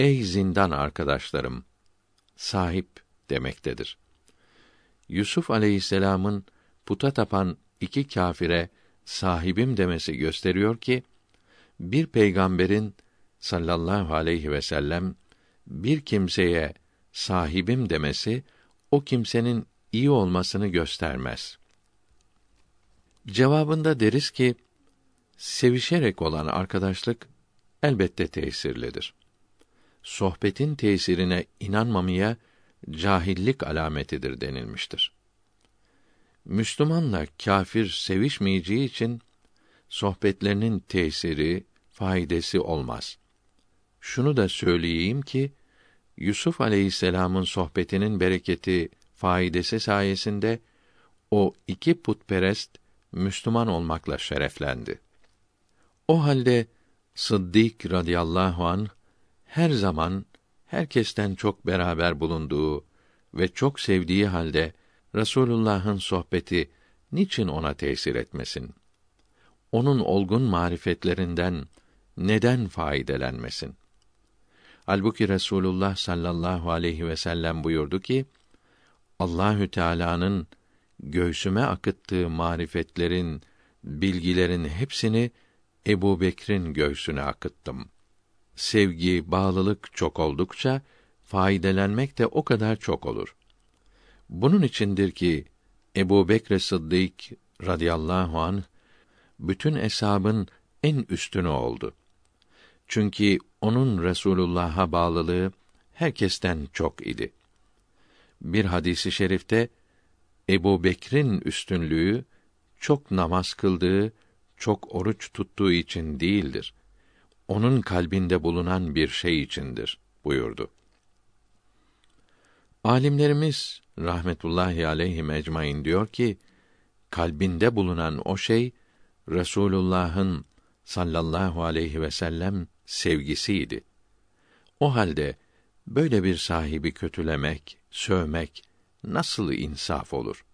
[SPEAKER 1] ey zindan arkadaşlarım sahip demektedir. Yusuf aleyhisselamın puta tapan iki kâfire sahibim demesi gösteriyor ki bir peygamberin sallallahu aleyhi ve sellem bir kimseye sahibim demesi o kimsenin iyi olmasını göstermez. Cevabında deriz ki sevişerek olan arkadaşlık elbette tesirlidir. Sohbetin tesirine inanmamaya cahillik alametidir denilmiştir. Müslümanla kafir sevişmeyeceği için sohbetlerinin tesiri, faydası olmaz. Şunu da söyleyeyim ki Yusuf aleyhisselamın sohbetinin bereketi, faidesi sayesinde o iki putperest Müslüman olmakla şereflendi. O halde Sıddık radıyallahu an her zaman herkesten çok beraber bulunduğu ve çok sevdiği halde Resulullah'ın sohbeti niçin ona tesir etmesin? Onun olgun marifetlerinden neden faydelenmesin? Halbuki Resulullah sallallahu aleyhi ve sellem buyurdu ki: Allahü Teala'nın göğsüme akıttığı marifetlerin, bilgilerin hepsini Ebu Bekir'in göğsüne akıttım. Sevgi, bağlılık çok oldukça, faydelenmek de o kadar çok olur. Bunun içindir ki, Ebu Bekr Sıddık radıyallahu anh, bütün hesabın en üstünü oldu. Çünkü onun Resulullah'a bağlılığı herkesten çok idi. Bir hadisi şerifte Ebu Bekir'in üstünlüğü çok namaz kıldığı, çok oruç tuttuğu için değildir. Onun kalbinde bulunan bir şey içindir buyurdu. Alimlerimiz rahmetullahi aleyhi ecmaîn diyor ki kalbinde bulunan o şey Resulullah'ın sallallahu aleyhi ve sellem sevgisiydi. O halde böyle bir sahibi kötülemek, sövmek nasıl insaf olur?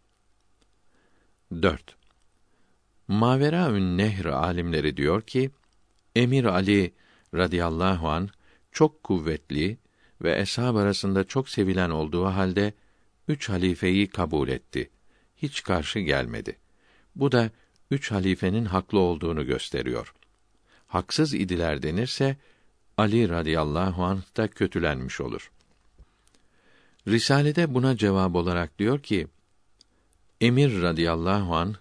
[SPEAKER 1] 4. Maveraün Nehr alimleri diyor ki Emir Ali radıyallahu an çok kuvvetli ve eshab arasında çok sevilen olduğu halde üç halifeyi kabul etti. Hiç karşı gelmedi. Bu da üç halifenin haklı olduğunu gösteriyor.'' haksız idiler denirse Ali radıyallahu anh da kötülenmiş olur. Risalede buna cevap olarak diyor ki Emir radıyallahu an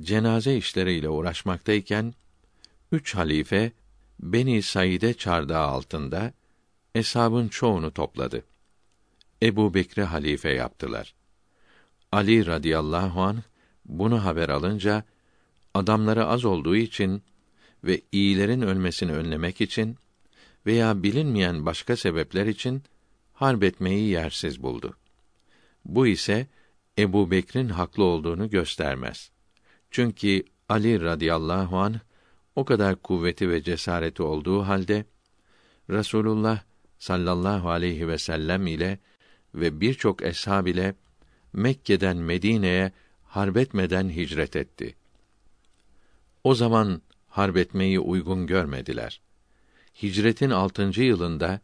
[SPEAKER 1] cenaze işleriyle uğraşmaktayken üç halife Beni Said'e çardağı altında eshabın çoğunu topladı. Ebu Bekri halife yaptılar. Ali radıyallahu an bunu haber alınca adamları az olduğu için ve iyilerin ölmesini önlemek için veya bilinmeyen başka sebepler için harp etmeyi yersiz buldu. Bu ise Ebu Bekr'in haklı olduğunu göstermez. Çünkü Ali radıyallahu an o kadar kuvveti ve cesareti olduğu halde Rasulullah sallallahu aleyhi ve sellem ile ve birçok eshab ile Mekke'den Medine'ye harbetmeden hicret etti. O zaman harbetmeyi uygun görmediler. Hicretin altıncı yılında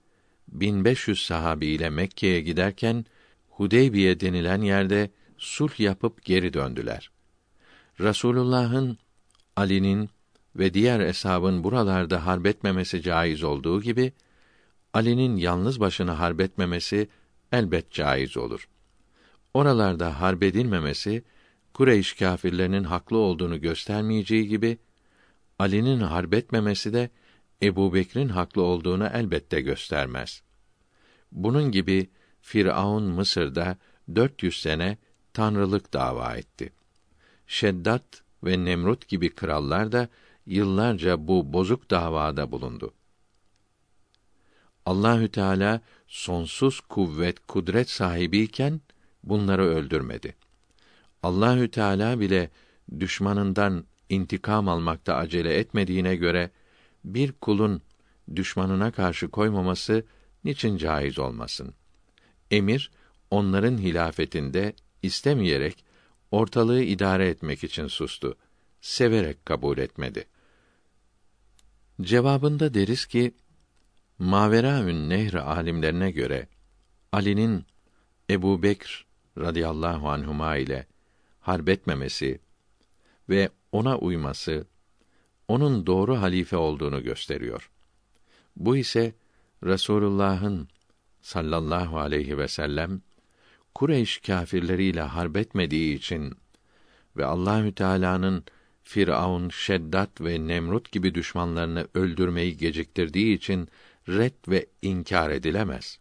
[SPEAKER 1] 1500 sahabi ile Mekke'ye giderken Hudeybiye denilen yerde sulh yapıp geri döndüler. Rasulullah'ın Ali'nin ve diğer eshabın buralarda harbetmemesi caiz olduğu gibi Ali'nin yalnız başına harbetmemesi elbet caiz olur. Oralarda harbedilmemesi Kureyş kâfirlerinin haklı olduğunu göstermeyeceği gibi Ali'nin harbetmemesi de Ebu Bekir'in haklı olduğunu elbette göstermez. Bunun gibi Firavun Mısır'da 400 sene tanrılık dava etti. Şeddat ve Nemrut gibi krallar da yıllarca bu bozuk davada bulundu. Allahü Teala sonsuz kuvvet, kudret sahibiyken bunları öldürmedi. Allahü Teala bile düşmanından intikam almakta acele etmediğine göre bir kulun düşmanına karşı koymaması niçin caiz olmasın? Emir onların hilafetinde istemeyerek ortalığı idare etmek için sustu. Severek kabul etmedi. Cevabında deriz ki Maveraün Nehri alimlerine göre Ali'nin Ebu Bekr radıyallahu anhuma ile harbetmemesi ve ona uyması onun doğru halife olduğunu gösteriyor. Bu ise Resulullah'ın sallallahu aleyhi ve sellem Kureyş kâfirleriyle harbetmediği için ve Allahü Teala'nın Firavun, Şeddat ve Nemrut gibi düşmanlarını öldürmeyi geciktirdiği için ret ve inkar edilemez.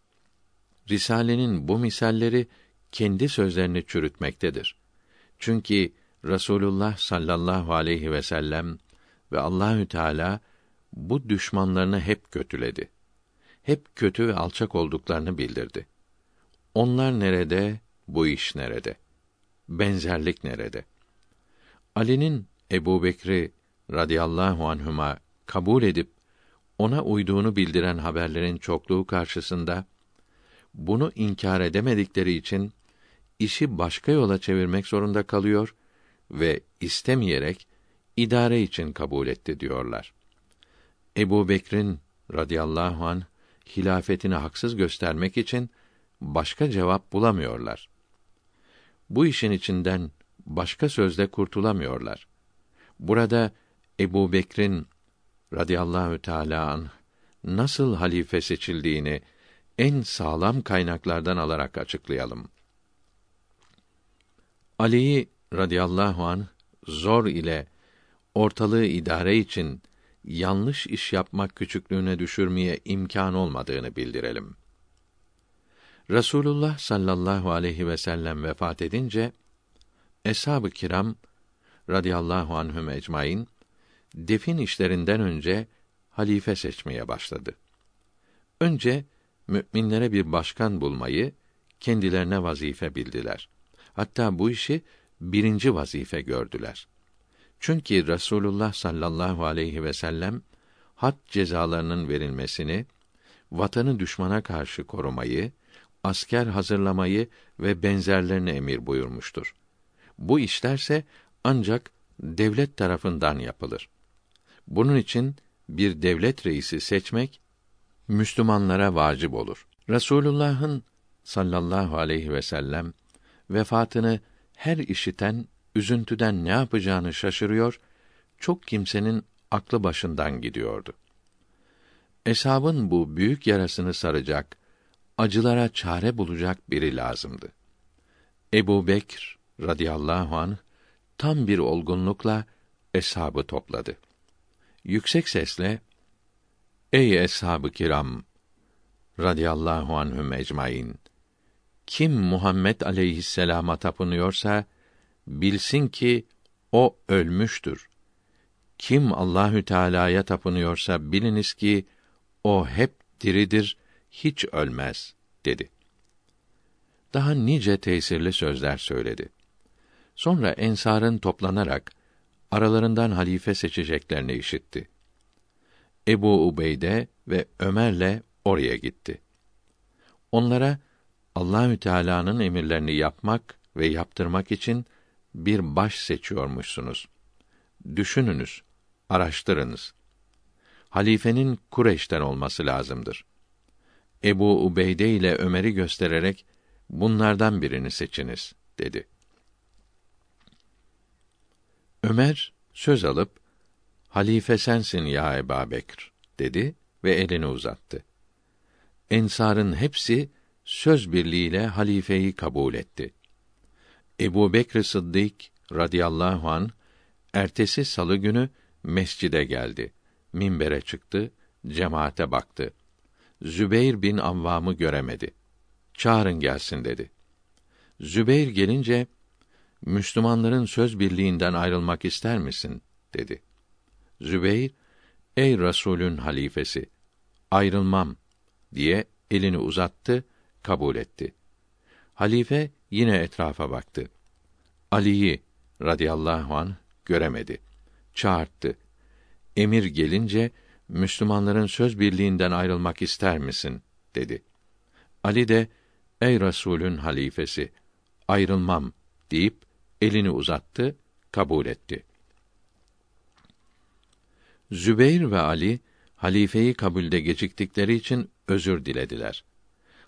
[SPEAKER 1] Risalenin bu misalleri kendi sözlerini çürütmektedir. Çünkü Rasulullah sallallahu aleyhi ve sellem ve Allahü Teala bu düşmanlarını hep kötüledi. Hep kötü ve alçak olduklarını bildirdi. Onlar nerede, bu iş nerede? Benzerlik nerede? Ali'nin Ebu Bekri radıyallahu anhum'a kabul edip ona uyduğunu bildiren haberlerin çokluğu karşısında bunu inkar edemedikleri için işi başka yola çevirmek zorunda kalıyor ve istemeyerek idare için kabul etti diyorlar. Ebu Bekr'in radıyallahu an hilafetini haksız göstermek için başka cevap bulamıyorlar. Bu işin içinden başka sözle kurtulamıyorlar. Burada Ebu Bekr'in radıyallahu teâlâ an nasıl halife seçildiğini en sağlam kaynaklardan alarak açıklayalım. Ali'yi radıyallahu anh zor ile ortalığı idare için yanlış iş yapmak küçüklüğüne düşürmeye imkan olmadığını bildirelim. Rasulullah sallallahu aleyhi ve sellem vefat edince eshab-ı kiram radıyallahu anhum ecmaîn defin işlerinden önce halife seçmeye başladı. Önce müminlere bir başkan bulmayı kendilerine vazife bildiler. Hatta bu işi birinci vazife gördüler. Çünkü Rasulullah sallallahu aleyhi ve sellem hat cezalarının verilmesini, vatanı düşmana karşı korumayı, asker hazırlamayı ve benzerlerini emir buyurmuştur. Bu işlerse ancak devlet tarafından yapılır. Bunun için bir devlet reisi seçmek Müslümanlara vacip olur. Rasulullahın sallallahu aleyhi ve sellem vefatını her işiten üzüntüden ne yapacağını şaşırıyor, çok kimsenin aklı başından gidiyordu. Eshabın bu büyük yarasını saracak, acılara çare bulacak biri lazımdı. Ebu Bekr radıyallahu anh, tam bir olgunlukla eshabı topladı. Yüksek sesle, Ey eshab-ı kiram! radıyallahu anhüm ecmain! Kim Muhammed aleyhisselama tapınıyorsa bilsin ki o ölmüştür. Kim Allahü Teala'ya tapınıyorsa biliniz ki o hep diridir, hiç ölmez dedi. Daha nice tesirli sözler söyledi. Sonra ensarın toplanarak aralarından halife seçeceklerini işitti. Ebu Ubeyde ve Ömer'le oraya gitti. Onlara Allahü Teala'nın emirlerini yapmak ve yaptırmak için bir baş seçiyormuşsunuz. Düşününüz, araştırınız. Halifenin Kureş'ten olması lazımdır. Ebu Ubeyde ile Ömer'i göstererek bunlardan birini seçiniz dedi. Ömer söz alıp halife sensin ya Ebu Bekr dedi ve elini uzattı. Ensarın hepsi söz birliğiyle halifeyi kabul etti. Ebu Bekr Sıddık radıyallahu an ertesi salı günü mescide geldi. Minbere çıktı, cemaate baktı. Zübeyr bin Avvam'ı göremedi. Çağırın gelsin dedi. Zübeyr gelince Müslümanların söz birliğinden ayrılmak ister misin dedi. Zübeyr ey Rasulün halifesi ayrılmam diye elini uzattı kabul etti. Halife yine etrafa baktı. Ali'yi radıyallahu an göremedi. Çağırttı. Emir gelince Müslümanların söz birliğinden ayrılmak ister misin dedi. Ali de ey Resulün halifesi ayrılmam deyip elini uzattı, kabul etti. Zübeyir ve Ali halifeyi kabulde geciktikleri için özür dilediler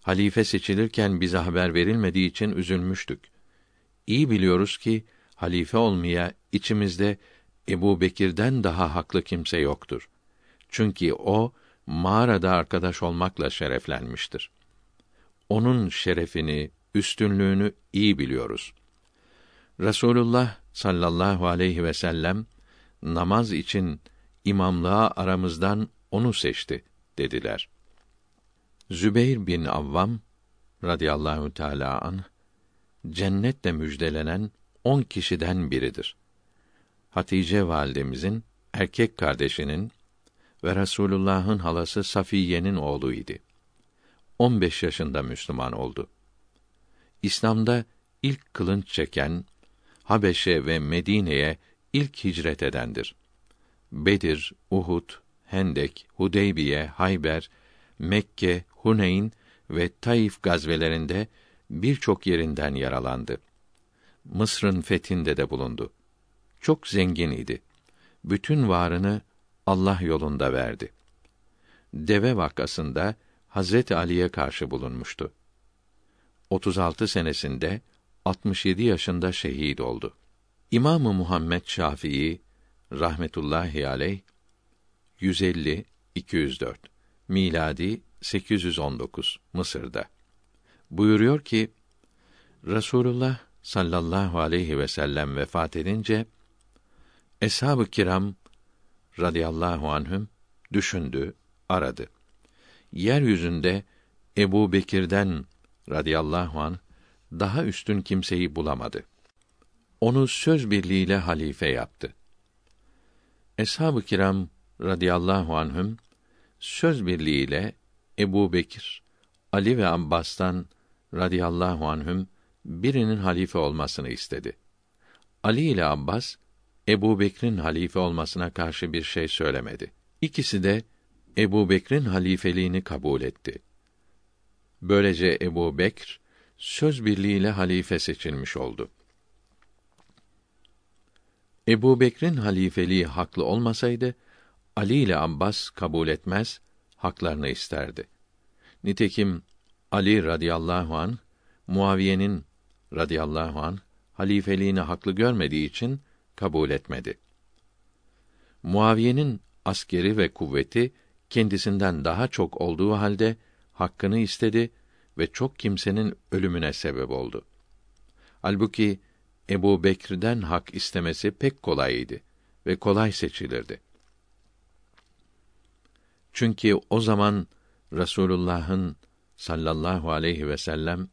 [SPEAKER 1] halife seçilirken bize haber verilmediği için üzülmüştük. İyi biliyoruz ki halife olmaya içimizde Ebu Bekir'den daha haklı kimse yoktur. Çünkü o mağarada arkadaş olmakla şereflenmiştir. Onun şerefini, üstünlüğünü iyi biliyoruz. Rasulullah sallallahu aleyhi ve sellem namaz için imamlığa aramızdan onu seçti dediler.'' Zübeyr bin Avvam radıyallahu teala an cennetle müjdelenen on kişiden biridir. Hatice validemizin erkek kardeşinin ve Resulullah'ın halası Safiye'nin oğlu idi. 15 yaşında Müslüman oldu. İslam'da ilk kılınç çeken Habeşe ve Medine'ye ilk hicret edendir. Bedir, Uhud, Hendek, Hudeybiye, Hayber, Mekke, Huneyn ve Taif gazvelerinde birçok yerinden yaralandı. Mısır'ın fethinde de bulundu. Çok zengin idi. Bütün varını Allah yolunda verdi. Deve vakasında Hazret Ali'ye karşı bulunmuştu. 36 senesinde 67 yaşında şehit oldu. İmamı Muhammed Şafii rahmetullahi aleyh 150 204 miladi 819 Mısır'da. Buyuruyor ki Resulullah sallallahu aleyhi ve sellem vefat edince Eshab-ı kiram radıyallahu anhüm düşündü, aradı. Yeryüzünde Ebu Bekir'den radıyallahu an daha üstün kimseyi bulamadı. Onu söz birliğiyle halife yaptı. Eshab-ı kiram radıyallahu anhüm söz birliğiyle Ebu Bekir, Ali ve Abbas'tan radıyallahu anhüm birinin halife olmasını istedi. Ali ile Abbas Ebu Bekir'in halife olmasına karşı bir şey söylemedi. İkisi de Ebu Bekir'in halifeliğini kabul etti. Böylece Ebu Bekr söz birliğiyle halife seçilmiş oldu. Ebu Bekir'in halifeliği haklı olmasaydı Ali ile Abbas kabul etmez haklarını isterdi. Nitekim Ali radıyallahu an Muaviye'nin radıyallahu an halifeliğini haklı görmediği için kabul etmedi. Muaviye'nin askeri ve kuvveti kendisinden daha çok olduğu halde hakkını istedi ve çok kimsenin ölümüne sebep oldu. Halbuki Ebu Bekir'den hak istemesi pek kolaydı ve kolay seçilirdi. Çünkü o zaman Resulullah'ın sallallahu aleyhi ve sellem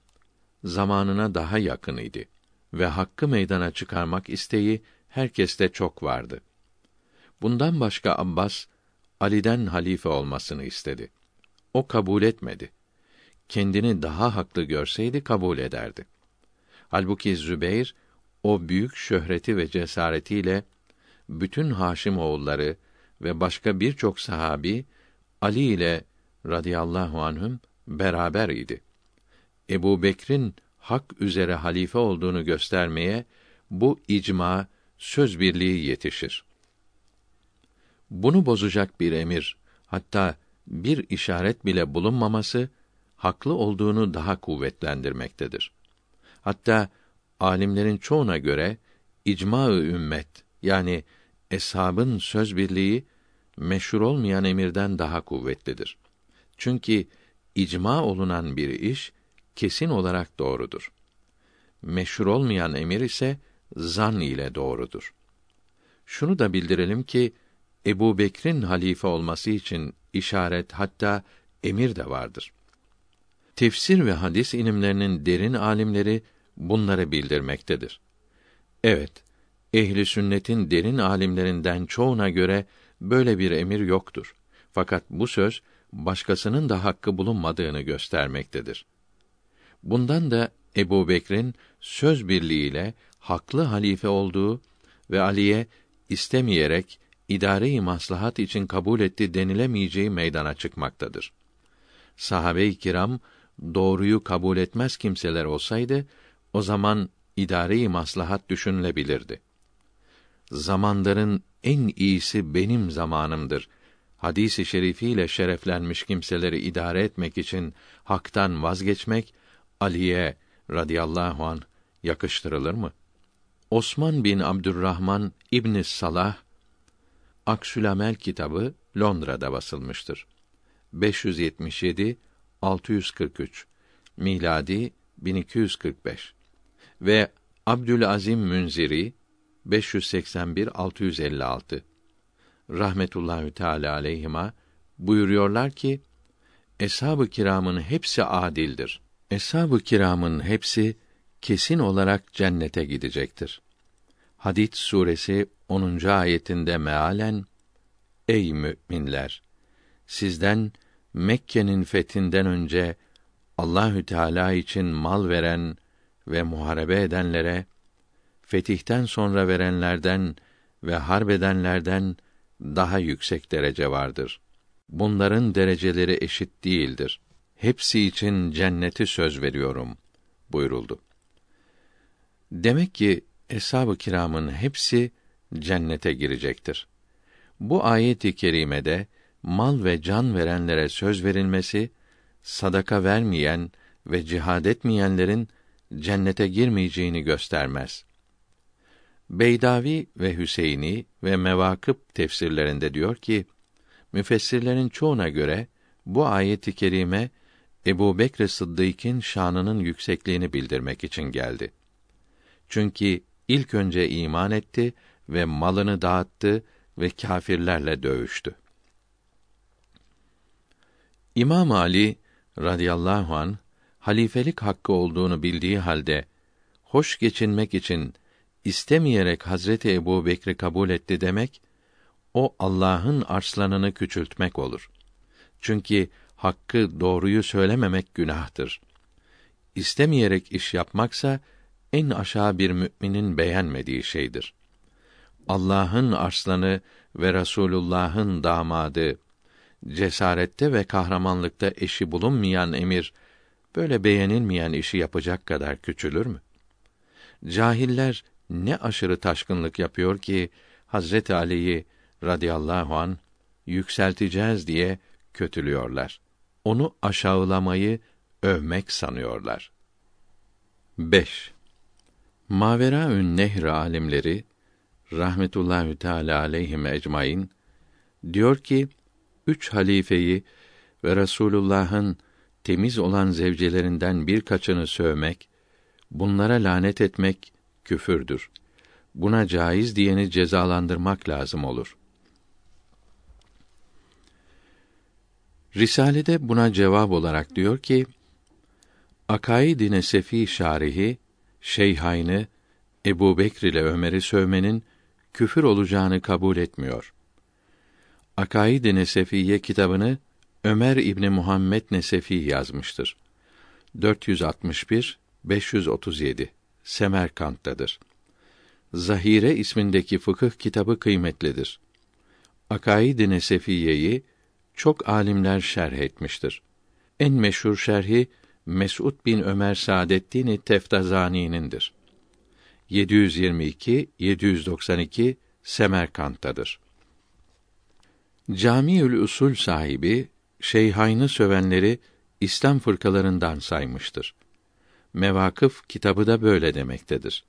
[SPEAKER 1] zamanına daha yakın idi ve hakkı meydana çıkarmak isteği herkeste çok vardı. Bundan başka Abbas Ali'den halife olmasını istedi. O kabul etmedi. Kendini daha haklı görseydi kabul ederdi. Halbuki Zübeyr o büyük şöhreti ve cesaretiyle bütün Haşim oğulları ve başka birçok sahabi Ali ile radıyallahu anhüm beraber idi. Ebu Bekr'in hak üzere halife olduğunu göstermeye bu icma söz birliği yetişir. Bunu bozacak bir emir, hatta bir işaret bile bulunmaması haklı olduğunu daha kuvvetlendirmektedir. Hatta alimlerin çoğuna göre icma-ı ümmet yani eshabın söz birliği meşhur olmayan emirden daha kuvvetlidir. Çünkü icma olunan bir iş kesin olarak doğrudur. Meşhur olmayan emir ise zan ile doğrudur. Şunu da bildirelim ki Ebu Bekir'in halife olması için işaret hatta emir de vardır. Tefsir ve hadis ilimlerinin derin alimleri bunları bildirmektedir. Evet, ehli sünnetin derin alimlerinden çoğuna göre böyle bir emir yoktur. Fakat bu söz başkasının da hakkı bulunmadığını göstermektedir. Bundan da Ebu Bekir'in söz birliğiyle haklı halife olduğu ve Ali'ye istemeyerek idare-i maslahat için kabul etti denilemeyeceği meydana çıkmaktadır. Sahabe-i kiram doğruyu kabul etmez kimseler olsaydı o zaman idare-i maslahat düşünülebilirdi. Zamanların en iyisi benim zamanımdır. Hadisi şerifiyle şereflenmiş kimseleri idare etmek için haktan vazgeçmek Ali'ye radıyallahu an yakıştırılır mı? Osman bin Abdurrahman İbn Salah Aksülamel kitabı Londra'da basılmıştır. 577 643 miladi 1245 ve Abdülazim Münziri 581 656 rahmetullahü teala aleyhima buyuruyorlar ki Eshab-ı kiramın hepsi adildir. Eshab-ı kiramın hepsi kesin olarak cennete gidecektir. Hadid suresi 10. ayetinde mealen Ey müminler sizden Mekke'nin fethinden önce Allahü Teala için mal veren ve muharebe edenlere fetihten sonra verenlerden ve harbedenlerden daha yüksek derece vardır. Bunların dereceleri eşit değildir. Hepsi için cenneti söz veriyorum buyuruldu. Demek ki eshab-ı kiramın hepsi cennete girecektir. Bu ayet-i kerimede mal ve can verenlere söz verilmesi, sadaka vermeyen ve cihad etmeyenlerin cennete girmeyeceğini göstermez. Beydavi ve Hüseyini ve Mevakıp tefsirlerinde diyor ki, müfessirlerin çoğuna göre bu ayet kerime Ebu Bekr Sıddık'ın şanının yüksekliğini bildirmek için geldi. Çünkü ilk önce iman etti ve malını dağıttı ve kâfirlerle dövüştü. İmam Ali radıyallahu an halifelik hakkı olduğunu bildiği halde hoş geçinmek için istemeyerek Hazreti Ebu Bekri kabul etti demek, o Allah'ın arslanını küçültmek olur. Çünkü hakkı doğruyu söylememek günahtır. İstemeyerek iş yapmaksa en aşağı bir müminin beğenmediği şeydir. Allah'ın arslanı ve Rasulullah'ın damadı, cesarette ve kahramanlıkta eşi bulunmayan emir, böyle beğenilmeyen işi yapacak kadar küçülür mü? Cahiller ne aşırı taşkınlık yapıyor ki Hazreti Ali'yi radıyallahu an yükselteceğiz diye kötülüyorlar. Onu aşağılamayı övmek sanıyorlar. 5. Maveraün Nehr alimleri rahmetullahi teala aleyhim ecmaîn diyor ki üç halifeyi ve Resulullah'ın temiz olan zevcelerinden birkaçını sövmek, bunlara lanet etmek küfürdür. Buna caiz diyeni cezalandırmak lazım olur. Risalede buna cevap olarak diyor ki, Akaid-i Nesefi şarihi, Şeyhayn'ı, Ebu Bekr ile Ömer'i sövmenin küfür olacağını kabul etmiyor. Akaid-i Nesefiye kitabını Ömer İbni Muhammed Nesefi yazmıştır. 461 537 Semerkant'tadır. Zahire ismindeki fıkıh kitabı kıymetlidir. Akaid-i Nesefiye'yi çok alimler şerh etmiştir. En meşhur şerhi Mesud bin Ömer Saadettin Teftazani'nindir. 722 792 Semerkant'tadır. Camiül Usul sahibi Şeyhayn'ı sövenleri İslam fırkalarından saymıştır. Mevakıf kitabı da böyle demektedir.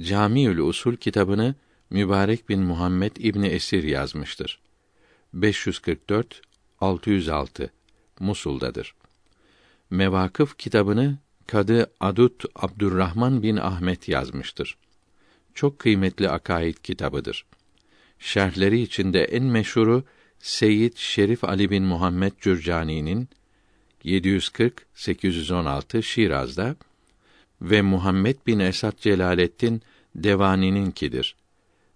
[SPEAKER 1] Camiül Usul kitabını Mübarek bin Muhammed İbni Esir yazmıştır. 544 606 Musul'dadır. Mevakıf kitabını Kadı Adut Abdurrahman bin Ahmet yazmıştır. Çok kıymetli akaid kitabıdır. Şerhleri içinde en meşhuru Seyyid Şerif Ali bin Muhammed Cürcani'nin 740 816 Şiraz'da ve Muhammed bin Esad Celaleddin Devani'ninkidir.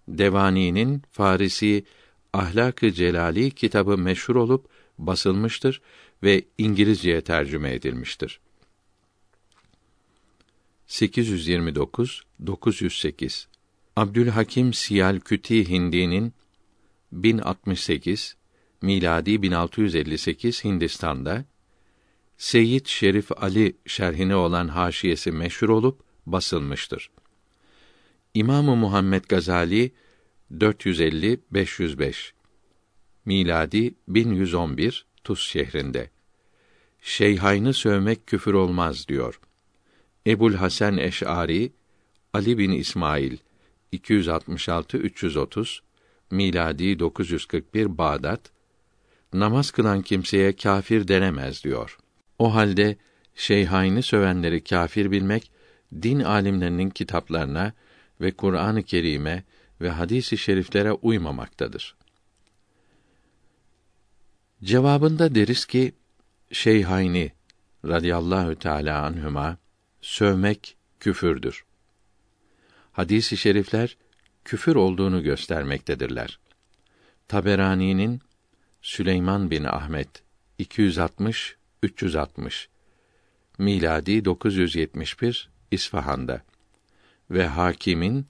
[SPEAKER 1] Devani'nin Farisi Ahlakı Celali kitabı meşhur olup basılmıştır ve İngilizceye tercüme edilmiştir. 829 908 Abdülhakim Siyal Küti Hindi'nin 1068 miladi 1658 Hindistan'da Seyyid Şerif Ali şerhine olan haşiyesi meşhur olup basılmıştır. imam Muhammed Gazali 450 505 miladi 1111 Tuz şehrinde şeyhayını sövmek küfür olmaz diyor. Ebul Hasan Eş'ari Ali bin İsmail 266 330 miladi 941 Bağdat namaz kılan kimseye kafir denemez diyor. O halde şeyhaini sövenleri kafir bilmek din alimlerinin kitaplarına ve Kur'an-ı Kerim'e ve hadis-i şeriflere uymamaktadır. Cevabında deriz ki şeyhaini, radıyallahu teala anhuma sövmek küfürdür. Hadis-i şerifler küfür olduğunu göstermektedirler. Taberani'nin Süleyman bin Ahmet 260 360 miladi 971 İsfahan'da ve Hakim'in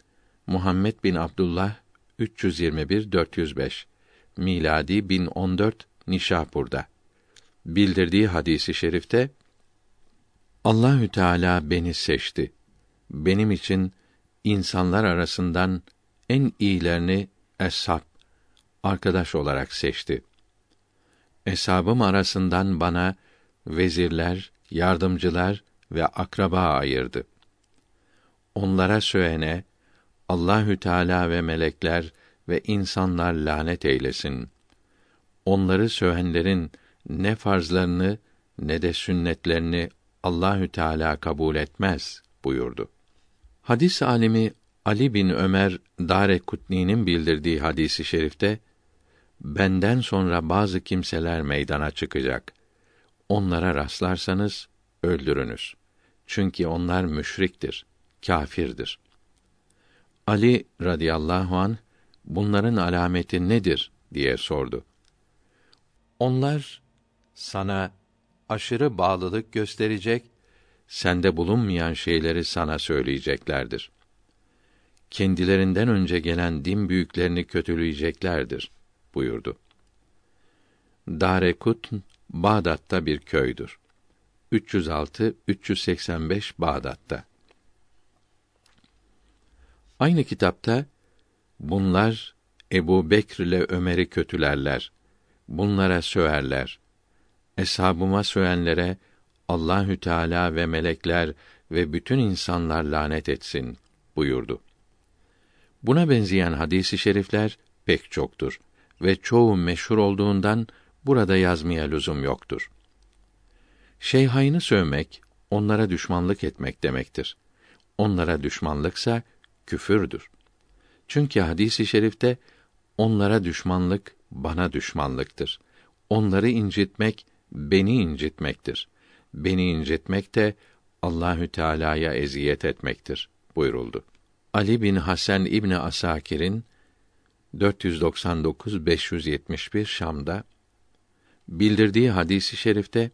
[SPEAKER 1] Muhammed bin Abdullah 321 405 miladi 1014 Nişapur'da bildirdiği hadisi şerifte Allahü Teala beni seçti. Benim için insanlar arasından en iyilerini eshab arkadaş olarak seçti. Eshabım arasından bana vezirler, yardımcılar ve akraba ayırdı. Onlara söyene, Allahü Teala ve melekler ve insanlar lanet eylesin. Onları sövenlerin ne farzlarını ne de sünnetlerini Allahü Teala kabul etmez buyurdu. Hadis alimi Ali bin Ömer Dare Kutni'nin bildirdiği hadisi şerifte benden sonra bazı kimseler meydana çıkacak.'' onlara rastlarsanız öldürünüz. Çünkü onlar müşriktir, kâfirdir. Ali radıyallahu an bunların alameti nedir diye sordu. Onlar sana aşırı bağlılık gösterecek, sende bulunmayan şeyleri sana söyleyeceklerdir. Kendilerinden önce gelen din büyüklerini kötüleyeceklerdir buyurdu. Darekutn Bağdat'ta bir köydür. 306 385 Bağdat'ta. Aynı kitapta bunlar Ebu Bekr ile Ömer'i kötülerler. Bunlara söverler. Eshabıma söyenlere Allahü Teala ve melekler ve bütün insanlar lanet etsin buyurdu. Buna benzeyen hadisi şerifler pek çoktur ve çoğu meşhur olduğundan burada yazmaya lüzum yoktur. Şeyhaynı sövmek, onlara düşmanlık etmek demektir. Onlara düşmanlıksa küfürdür. Çünkü hadisi i şerifte onlara düşmanlık bana düşmanlıktır. Onları incitmek beni incitmektir. Beni incitmek de Allahü Teala'ya eziyet etmektir buyuruldu. Ali bin Hasan İbni Asakir'in 499 571 Şam'da bildirdiği hadisi şerifte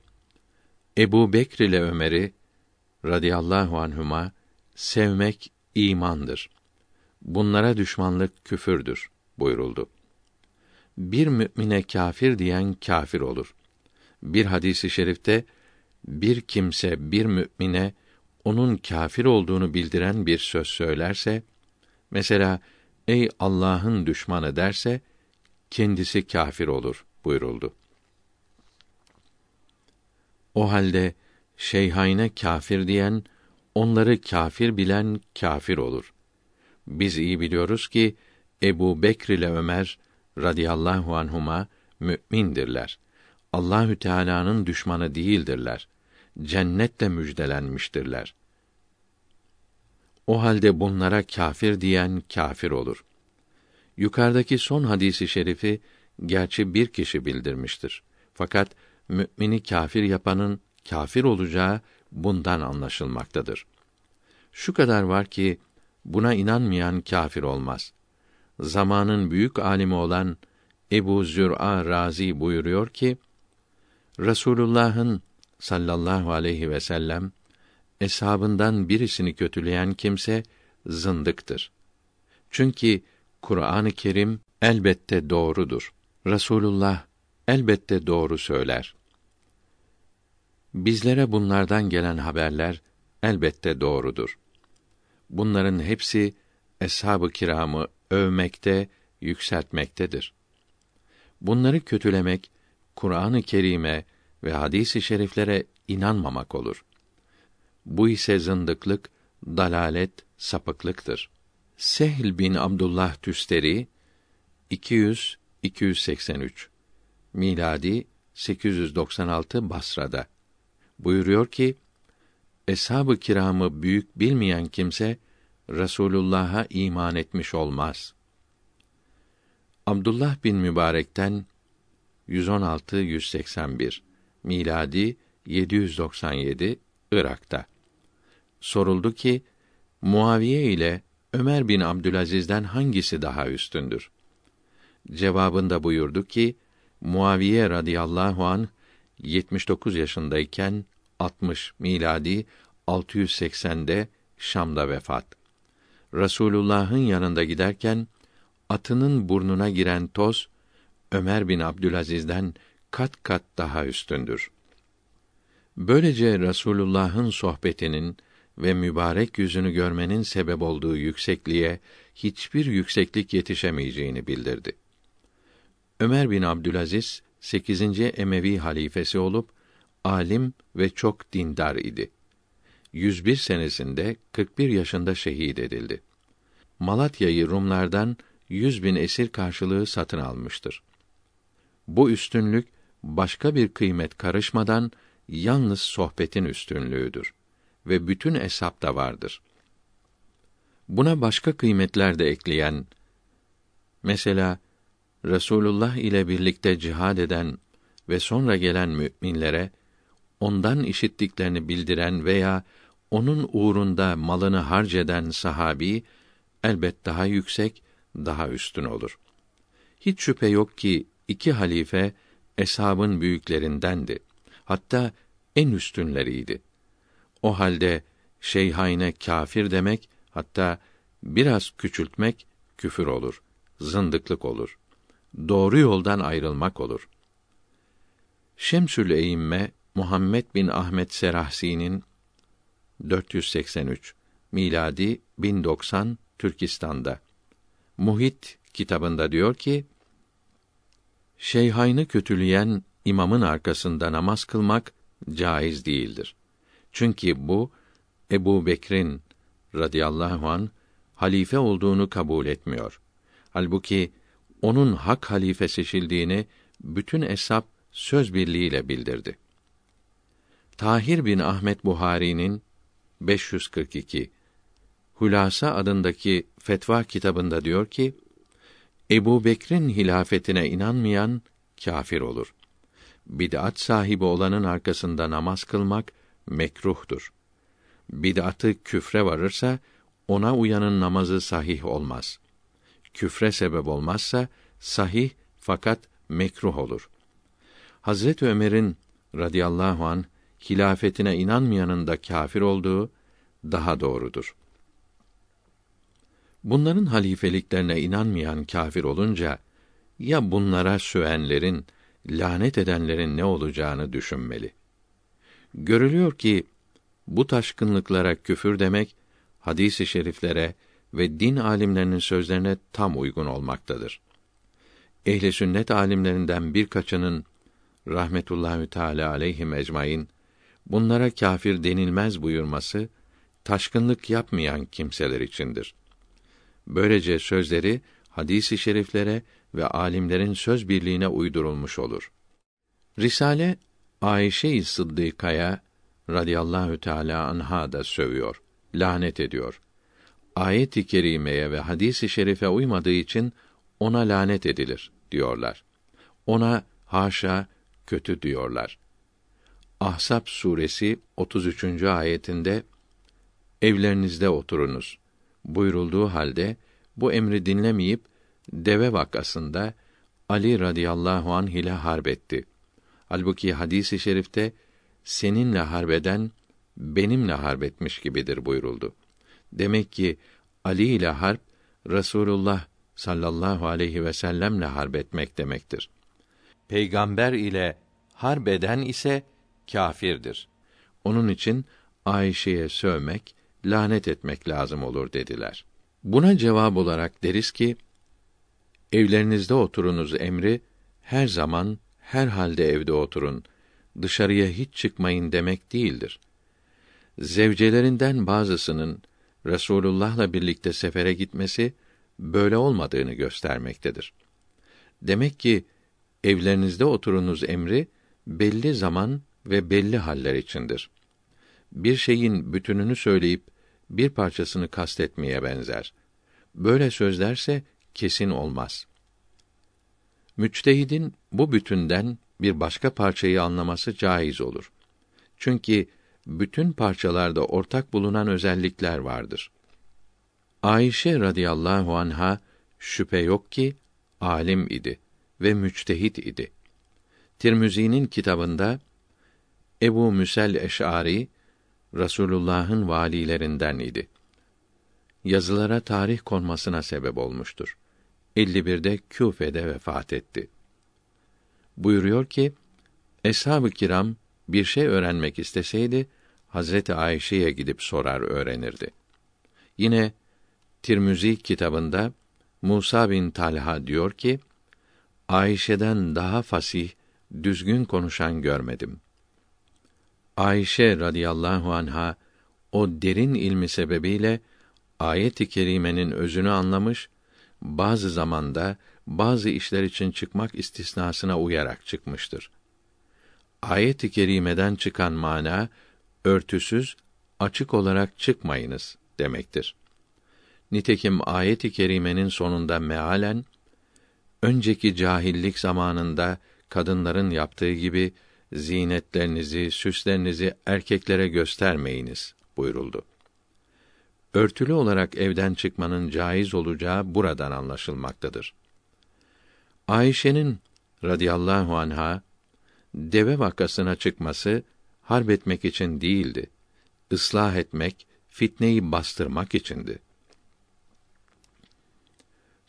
[SPEAKER 1] Ebu Bekr ile Ömer'i radıyallahu anhuma sevmek imandır. Bunlara düşmanlık küfürdür buyuruldu. Bir mümine kafir diyen kafir olur. Bir hadisi şerifte bir kimse bir mümine onun kafir olduğunu bildiren bir söz söylerse mesela ey Allah'ın düşmanı derse kendisi kafir olur buyuruldu. O halde şeyhayne kafir diyen onları kafir bilen kafir olur. Biz iyi biliyoruz ki Ebu Bekr ile Ömer radıyallahu anhuma mümindirler. Allahü Teala'nın düşmanı değildirler. Cennetle müjdelenmiştirler. O halde bunlara kafir diyen kafir olur. Yukarıdaki son hadisi şerifi gerçi bir kişi bildirmiştir. Fakat mümini kafir yapanın kafir olacağı bundan anlaşılmaktadır. Şu kadar var ki buna inanmayan kafir olmaz. Zamanın büyük alimi olan Ebu Zür'a Razi buyuruyor ki Resulullah'ın sallallahu aleyhi ve sellem eshabından birisini kötüleyen kimse zındıktır. Çünkü Kur'an-ı Kerim elbette doğrudur. Resulullah elbette doğru söyler. Bizlere bunlardan gelen haberler elbette doğrudur. Bunların hepsi eshab-ı kiramı övmekte, yükseltmektedir. Bunları kötülemek Kur'an-ı Kerim'e ve hadis-i şeriflere inanmamak olur. Bu ise zındıklık, dalalet, sapıklıktır. Sehl bin Abdullah Tüsteri 200 283 miladi 896 Basra'da Buyuruyor ki, Eshab-ı kiramı büyük bilmeyen kimse, Resulullah'a iman etmiş olmaz. Abdullah bin Mübarek'ten 116 181 miladi 797 Irak'ta soruldu ki Muaviye ile Ömer bin Abdülaziz'den hangisi daha üstündür? Cevabında buyurdu ki Muaviye radıyallahu an 79 yaşındayken 60 miladi 680'de Şam'da vefat. Rasulullah'ın yanında giderken atının burnuna giren toz Ömer bin Abdülaziz'den kat kat daha üstündür. Böylece Rasulullah'ın sohbetinin ve mübarek yüzünü görmenin sebep olduğu yüksekliğe hiçbir yükseklik yetişemeyeceğini bildirdi. Ömer bin Abdülaziz 8. Emevi halifesi olup alim ve çok dindar idi. 101 senesinde 41 yaşında şehit edildi. Malatya'yı Rumlardan 100 bin esir karşılığı satın almıştır. Bu üstünlük başka bir kıymet karışmadan yalnız sohbetin üstünlüğüdür ve bütün hesap da vardır. Buna başka kıymetler de ekleyen mesela Resulullah ile birlikte cihad eden ve sonra gelen müminlere ondan işittiklerini bildiren veya onun uğrunda malını harceden sahabi elbet daha yüksek, daha üstün olur. Hiç şüphe yok ki iki halife eshabın büyüklerindendi. Hatta en üstünleriydi. O halde şeyhayne kafir demek hatta biraz küçültmek küfür olur, zındıklık olur.'' doğru yoldan ayrılmak olur. Şemsül Eyyime Muhammed bin Ahmet Serahsi'nin 483 miladi 1090 Türkistan'da Muhit kitabında diyor ki Şeyhaynı kötüleyen imamın arkasında namaz kılmak caiz değildir. Çünkü bu Ebu Bekir'in radıyallahu an halife olduğunu kabul etmiyor. Halbuki onun hak halife seçildiğini bütün hesap söz birliğiyle bildirdi. Tahir bin Ahmet Buhari'nin 542 Hulasa adındaki fetva kitabında diyor ki, Ebu Bekr'in hilafetine inanmayan kafir olur. Bid'at sahibi olanın arkasında namaz kılmak mekruhtur. Bid'atı küfre varırsa ona uyanın namazı sahih olmaz küfre sebep olmazsa sahih fakat mekruh olur. Hazret Ömer'in radıyallahu an hilafetine inanmayanın da kafir olduğu daha doğrudur. Bunların halifeliklerine inanmayan kafir olunca ya bunlara söyenlerin, lanet edenlerin ne olacağını düşünmeli. Görülüyor ki bu taşkınlıklara küfür demek hadis-i şeriflere ve din alimlerinin sözlerine tam uygun olmaktadır. Ehli sünnet alimlerinden birkaçının rahmetullahi teala aleyhi ecmaîn bunlara kâfir denilmez buyurması taşkınlık yapmayan kimseler içindir. Böylece sözleri hadisi şeriflere ve alimlerin söz birliğine uydurulmuş olur. Risale Ayşe-i Sıddıkaya radıyallahu teala anha da sövüyor, lanet ediyor ayet-i kerimeye ve hadisi i şerife uymadığı için ona lanet edilir diyorlar. Ona haşa kötü diyorlar. Ahsap suresi 33. ayetinde evlerinizde oturunuz buyurulduğu halde bu emri dinlemeyip deve vakasında Ali radıyallahu anh ile harbetti. Halbuki hadisi i şerifte seninle harbeden benimle harbetmiş gibidir buyuruldu. Demek ki Ali ile harp Resulullah sallallahu aleyhi ve sellemle harp etmek demektir. Peygamber ile harp eden ise kâfirdir. Onun için Ayşe'ye sövmek, lanet etmek lazım olur dediler. Buna cevap olarak deriz ki evlerinizde oturunuz emri her zaman her halde evde oturun. Dışarıya hiç çıkmayın demek değildir. Zevcelerinden bazısının Resulullah'la birlikte sefere gitmesi böyle olmadığını göstermektedir. Demek ki evlerinizde oturunuz emri belli zaman ve belli haller içindir. Bir şeyin bütününü söyleyip bir parçasını kastetmeye benzer. Böyle sözlerse kesin olmaz. Müçtehidin bu bütünden bir başka parçayı anlaması caiz olur. Çünkü bütün parçalarda ortak bulunan özellikler vardır. Ayşe radıyallahu anha şüphe yok ki alim idi ve müçtehit idi. Tirmizi'nin kitabında Ebu Müsel Eş'ari Rasulullah'ın valilerinden idi. Yazılara tarih konmasına sebep olmuştur. 51'de Küfe'de vefat etti. Buyuruyor ki, Eshab-ı kiram bir şey öğrenmek isteseydi, Hazreti Ayşe'ye gidip sorar öğrenirdi. Yine Tirmizi kitabında Musa bin Talha diyor ki, Ayşe'den daha fasih, düzgün konuşan görmedim. Ayşe radıyallahu anha o derin ilmi sebebiyle ayet-i kerimenin özünü anlamış, bazı zamanda bazı işler için çıkmak istisnasına uyarak çıkmıştır. Ayet-i kerimeden çıkan mana örtüsüz, açık olarak çıkmayınız demektir. Nitekim ayet-i kerimenin sonunda mealen önceki cahillik zamanında kadınların yaptığı gibi zinetlerinizi, süslerinizi erkeklere göstermeyiniz buyuruldu. Örtülü olarak evden çıkmanın caiz olacağı buradan anlaşılmaktadır. Ayşe'nin radıyallahu anha deve vakasına çıkması harp etmek için değildi. Islah etmek, fitneyi bastırmak içindi.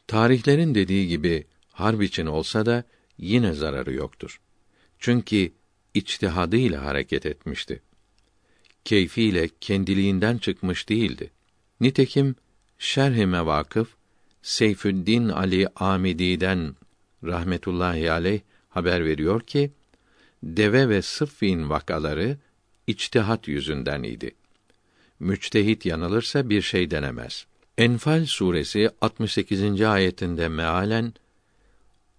[SPEAKER 1] Tarihlerin dediği gibi harp için olsa da yine zararı yoktur. Çünkü içtihadıyla hareket etmişti. Keyfiyle kendiliğinden çıkmış değildi. Nitekim Şerhime vakıf Seyfüddin Ali Amidi'den rahmetullahi aleyh haber veriyor ki deve ve sıffin vakaları içtihat yüzünden idi. Müçtehit yanılırsa bir şey denemez. Enfal suresi 68. ayetinde mealen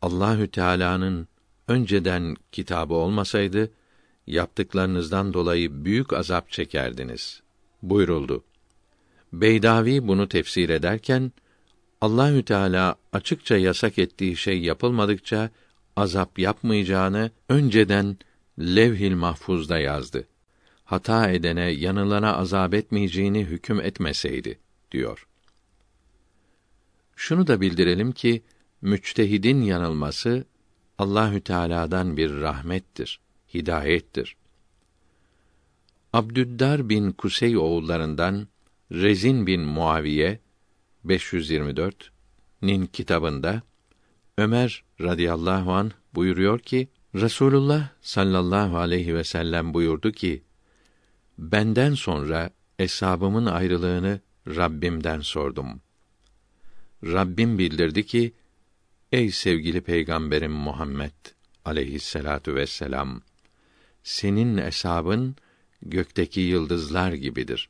[SPEAKER 1] Allahü Teala'nın önceden kitabı olmasaydı yaptıklarınızdan dolayı büyük azap çekerdiniz buyuruldu. Beydavi bunu tefsir ederken Allahü Teala açıkça yasak ettiği şey yapılmadıkça azap yapmayacağını önceden levhil mahfuzda yazdı. Hata edene, yanılana azap etmeyeceğini hüküm etmeseydi, diyor. Şunu da bildirelim ki, müçtehidin yanılması Allahü Teala'dan bir rahmettir, hidayettir. Abdüddar bin Kusey oğullarından Rezin bin Muaviye 524 nin kitabında Ömer radıyallahu an buyuruyor ki Resulullah sallallahu aleyhi ve sellem buyurdu ki Benden sonra eshabımın ayrılığını Rabbimden sordum. Rabbim bildirdi ki Ey sevgili peygamberim Muhammed aleyhisselatu vesselam senin hesabın gökteki yıldızlar gibidir.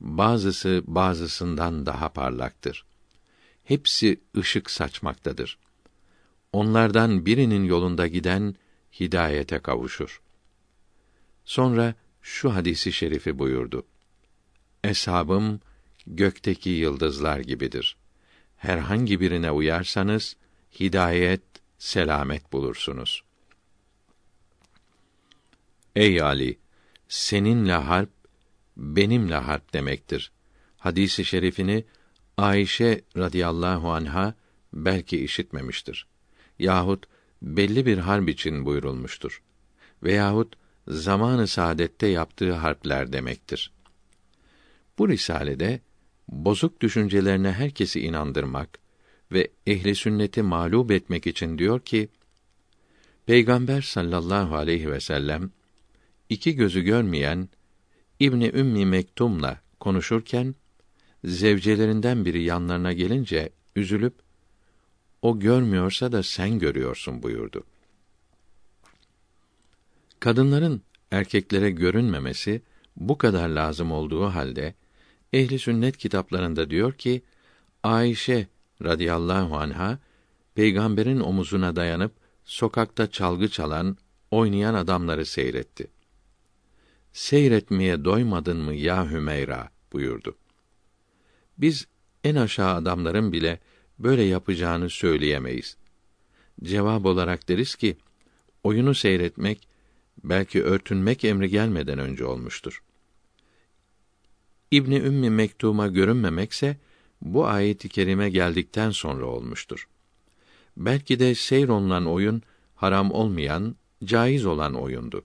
[SPEAKER 1] Bazısı bazısından daha parlaktır. Hepsi ışık saçmaktadır onlardan birinin yolunda giden hidayete kavuşur. Sonra şu hadisi şerifi buyurdu. Eshabım gökteki yıldızlar gibidir. Herhangi birine uyarsanız hidayet, selamet bulursunuz. Ey Ali, seninle harp benimle harp demektir. Hadisi şerifini Ayşe radıyallahu anha belki işitmemiştir yahut belli bir harp için buyurulmuştur. Veyahut zamanı saadette yaptığı harpler demektir. Bu risalede bozuk düşüncelerine herkesi inandırmak ve ehli sünneti mağlup etmek için diyor ki: Peygamber sallallahu aleyhi ve sellem iki gözü görmeyen İbni Ümmi Mektum'la konuşurken zevcelerinden biri yanlarına gelince üzülüp o görmüyorsa da sen görüyorsun buyurdu. Kadınların erkeklere görünmemesi bu kadar lazım olduğu halde ehli sünnet kitaplarında diyor ki Ayşe radıyallahu anha peygamberin omuzuna dayanıp sokakta çalgı çalan, oynayan adamları seyretti. Seyretmeye doymadın mı ya Hümeyra buyurdu. Biz en aşağı adamların bile böyle yapacağını söyleyemeyiz. Cevap olarak deriz ki oyunu seyretmek belki örtünmek emri gelmeden önce olmuştur. İbni Ümmi Mektum'a görünmemekse bu ayet kerime geldikten sonra olmuştur. Belki de olunan oyun haram olmayan, caiz olan oyundu.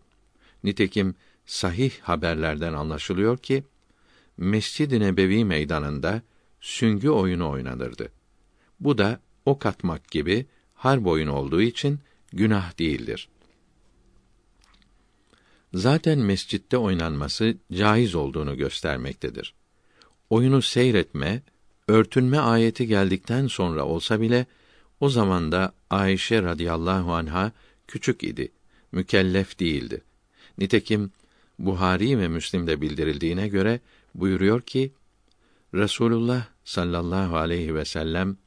[SPEAKER 1] Nitekim sahih haberlerden anlaşılıyor ki Mescid-i Nebevi meydanında süngü oyunu oynanırdı. Bu da ok atmak gibi harp boyun olduğu için günah değildir. Zaten mescitte oynanması caiz olduğunu göstermektedir. Oyunu seyretme, örtünme ayeti geldikten sonra olsa bile o zaman da Ayşe radıyallahu anha küçük idi, mükellef değildi. Nitekim Buhari ve Müslim'de bildirildiğine göre buyuruyor ki Resulullah sallallahu aleyhi ve sellem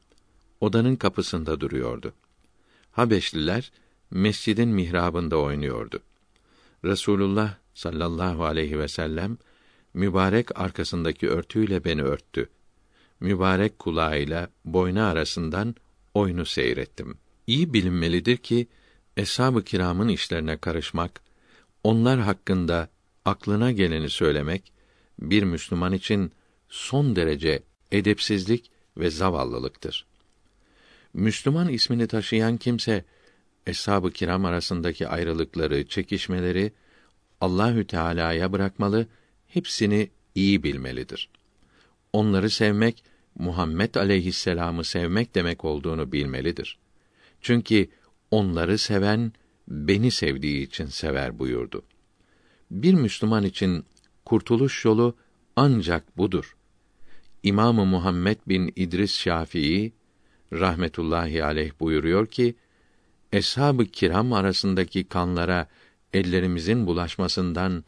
[SPEAKER 1] odanın kapısında duruyordu. Habeşliler mescidin mihrabında oynuyordu. Resulullah sallallahu aleyhi ve sellem mübarek arkasındaki örtüyle beni örttü. Mübarek kulağıyla boynu arasından oyunu seyrettim. İyi bilinmelidir ki eshab-ı kiramın işlerine karışmak, onlar hakkında aklına geleni söylemek bir Müslüman için son derece edepsizlik ve zavallılıktır. Müslüman ismini taşıyan kimse eshab-ı kiram arasındaki ayrılıkları, çekişmeleri Allahü Teala'ya bırakmalı, hepsini iyi bilmelidir. Onları sevmek Muhammed aleyhisselamı sevmek demek olduğunu bilmelidir. Çünkü onları seven beni sevdiği için sever buyurdu. Bir Müslüman için kurtuluş yolu ancak budur. İmamı Muhammed bin İdris Şafii rahmetullahi aleyh buyuruyor ki Eshab-ı Kiram arasındaki kanlara ellerimizin bulaşmasından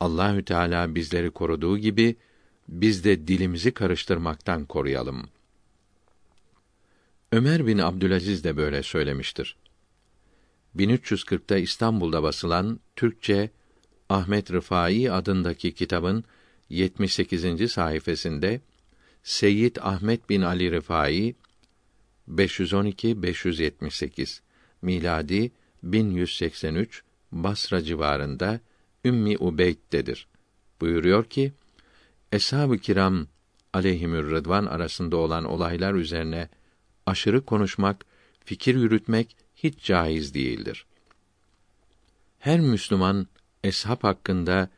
[SPEAKER 1] Allahü Teala bizleri koruduğu gibi biz de dilimizi karıştırmaktan koruyalım. Ömer bin Abdülaziz de böyle söylemiştir. 1340'ta İstanbul'da basılan Türkçe Ahmet Rıfai adındaki kitabın 78. sayfasında Seyyid Ahmet bin Ali Rıfai 512 578 miladi 1183 Basra civarında Ümmi Ubeyt'tedir. Buyuruyor ki: Eshab-ı kiram aleyhimür rıdvan arasında olan olaylar üzerine aşırı konuşmak, fikir yürütmek hiç caiz değildir. Her Müslüman eshab hakkında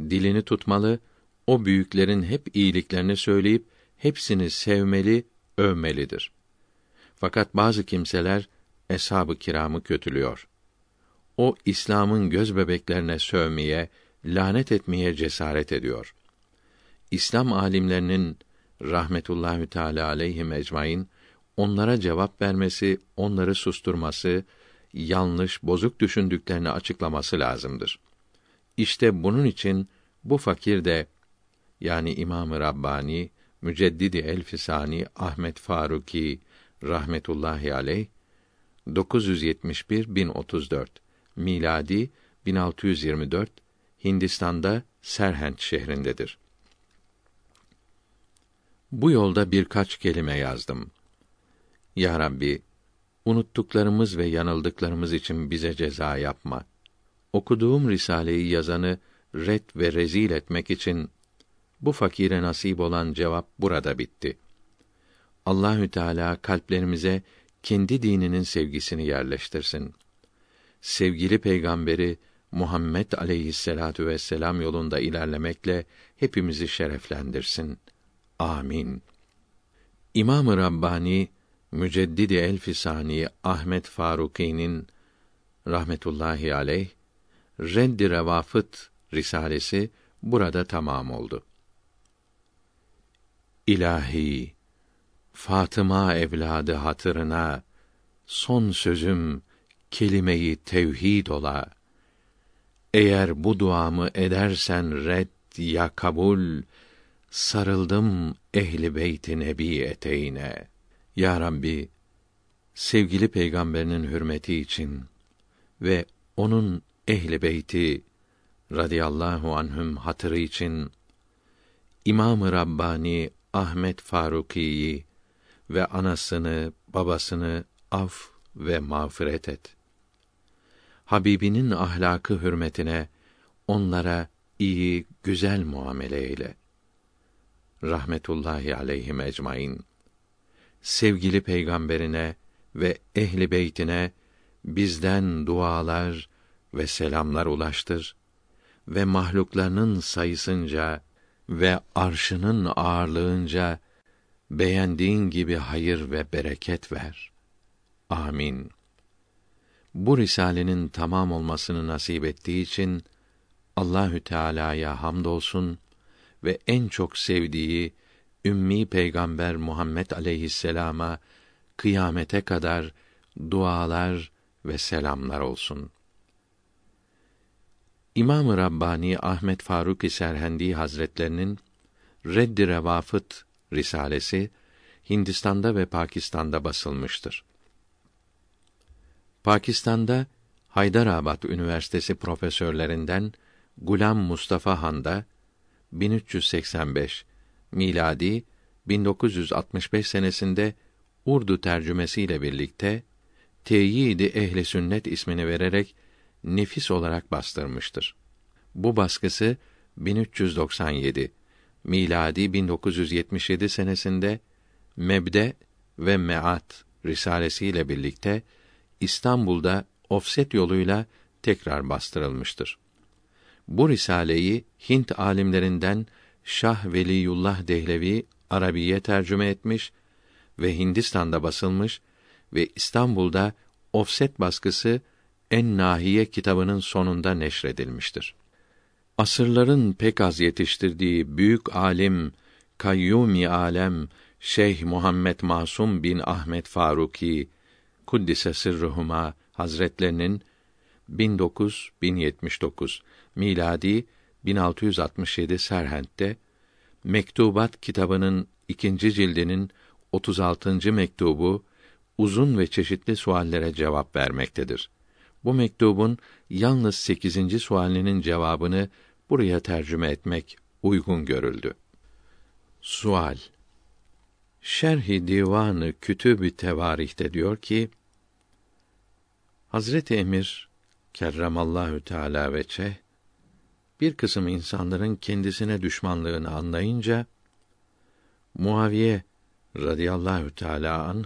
[SPEAKER 1] dilini tutmalı, o büyüklerin hep iyiliklerini söyleyip hepsini sevmeli, övmelidir.'' Fakat bazı kimseler eshab-ı kiramı kötülüyor. O İslam'ın göz bebeklerine sövmeye, lanet etmeye cesaret ediyor. İslam alimlerinin rahmetullahi teala aleyhi ecmaîn onlara cevap vermesi, onları susturması, yanlış, bozuk düşündüklerini açıklaması lazımdır. İşte bunun için bu fakir de yani İmam-ı Rabbani, Müceddidi Elfisani Ahmet Faruki, rahmetullahi aleyh 971 1034 miladi 1624 Hindistan'da Serhent şehrindedir. Bu yolda birkaç kelime yazdım. Ya Rabbi, unuttuklarımız ve yanıldıklarımız için bize ceza yapma. Okuduğum risaleyi yazanı ret ve rezil etmek için bu fakire nasip olan cevap burada bitti.'' Allahü Teala kalplerimize kendi dininin sevgisini yerleştirsin. Sevgili peygamberi Muhammed aleyhisselatu vesselam yolunda ilerlemekle hepimizi şereflendirsin. Amin. İmam-ı Rabbani Müceddidi Elfisani Ahmet Faruki'nin rahmetullahi aleyh Reddi Revafıt risalesi burada tamam oldu. İlahi Fatıma evladı hatırına son sözüm kelimeyi tevhid ola. Eğer bu duamı edersen red ya kabul sarıldım ehli beyti nebi eteğine. Ya Rabbi sevgili peygamberinin hürmeti için ve onun ehli beyti radıyallahu anhüm hatırı için İmam-ı Rabbani Ahmet Faruki'yi ve anasını, babasını af ve mağfiret et. Habibinin ahlakı hürmetine onlara iyi, güzel muamele eyle. Rahmetullahi aleyhi ecmaîn. Sevgili peygamberine ve ehli beytine bizden dualar ve selamlar ulaştır ve mahluklarının sayısınca ve arşının ağırlığınca beğendiğin gibi hayır ve bereket ver. Amin. Bu risalenin tamam olmasını nasip ettiği için Allahü Teala'ya hamdolsun ve en çok sevdiği ümmi peygamber Muhammed aleyhisselama kıyamete kadar dualar ve selamlar olsun. İmam-ı Rabbani Ahmet Faruk Serhendi Hazretlerinin Reddi Revafıt Risalesi Hindistan'da ve Pakistan'da basılmıştır. Pakistan'da Haydarabad Üniversitesi profesörlerinden Gulam Mustafa Han da 1385 miladi 1965 senesinde Urdu tercümesiyle birlikte Teyyid-i Ehli Sünnet ismini vererek nefis olarak bastırmıştır. Bu baskısı 1397 miladi 1977 senesinde Mebde ve Meat risalesiyle birlikte İstanbul'da ofset yoluyla tekrar bastırılmıştır. Bu risaleyi Hint alimlerinden Şah Veliyullah Dehlevi Arabiye tercüme etmiş ve Hindistan'da basılmış ve İstanbul'da ofset baskısı En Nahiye kitabının sonunda neşredilmiştir asırların pek az yetiştirdiği büyük alim Kayyumi Alem Şeyh Muhammed Masum bin Ahmet Faruki kuddise sırruhuma hazretlerinin 1900 1079 miladi 1667 Serhent'te Mektubat kitabının ikinci cildinin 36. mektubu uzun ve çeşitli suallere cevap vermektedir. Bu mektubun yalnız 8. sualinin cevabını buraya tercüme etmek uygun görüldü. Sual Şerhi Divanı Kütüb-i Tevarih'te diyor ki Hazreti Emir kerramallahu teala ve bir kısım insanların kendisine düşmanlığını anlayınca Muaviye radıyallahu teala an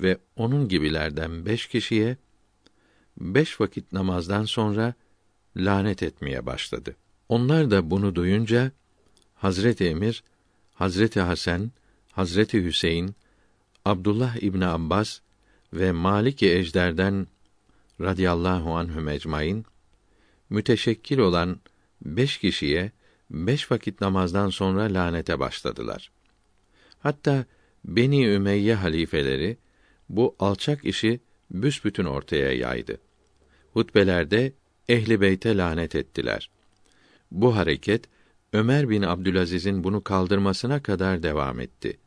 [SPEAKER 1] ve onun gibilerden beş kişiye beş vakit namazdan sonra lanet etmeye başladı. Onlar da bunu duyunca Hazreti Emir, Hazreti Hasan, Hazreti Hüseyin, Abdullah İbni Abbas ve Malik-i Ejder'den radıyallahu anhü ecmain müteşekkil olan beş kişiye beş vakit namazdan sonra lanete başladılar. Hatta Beni Ümeyye halifeleri bu alçak işi büsbütün ortaya yaydı. Hutbelerde ehli beyte lanet ettiler. Bu hareket Ömer bin Abdülaziz'in bunu kaldırmasına kadar devam etti.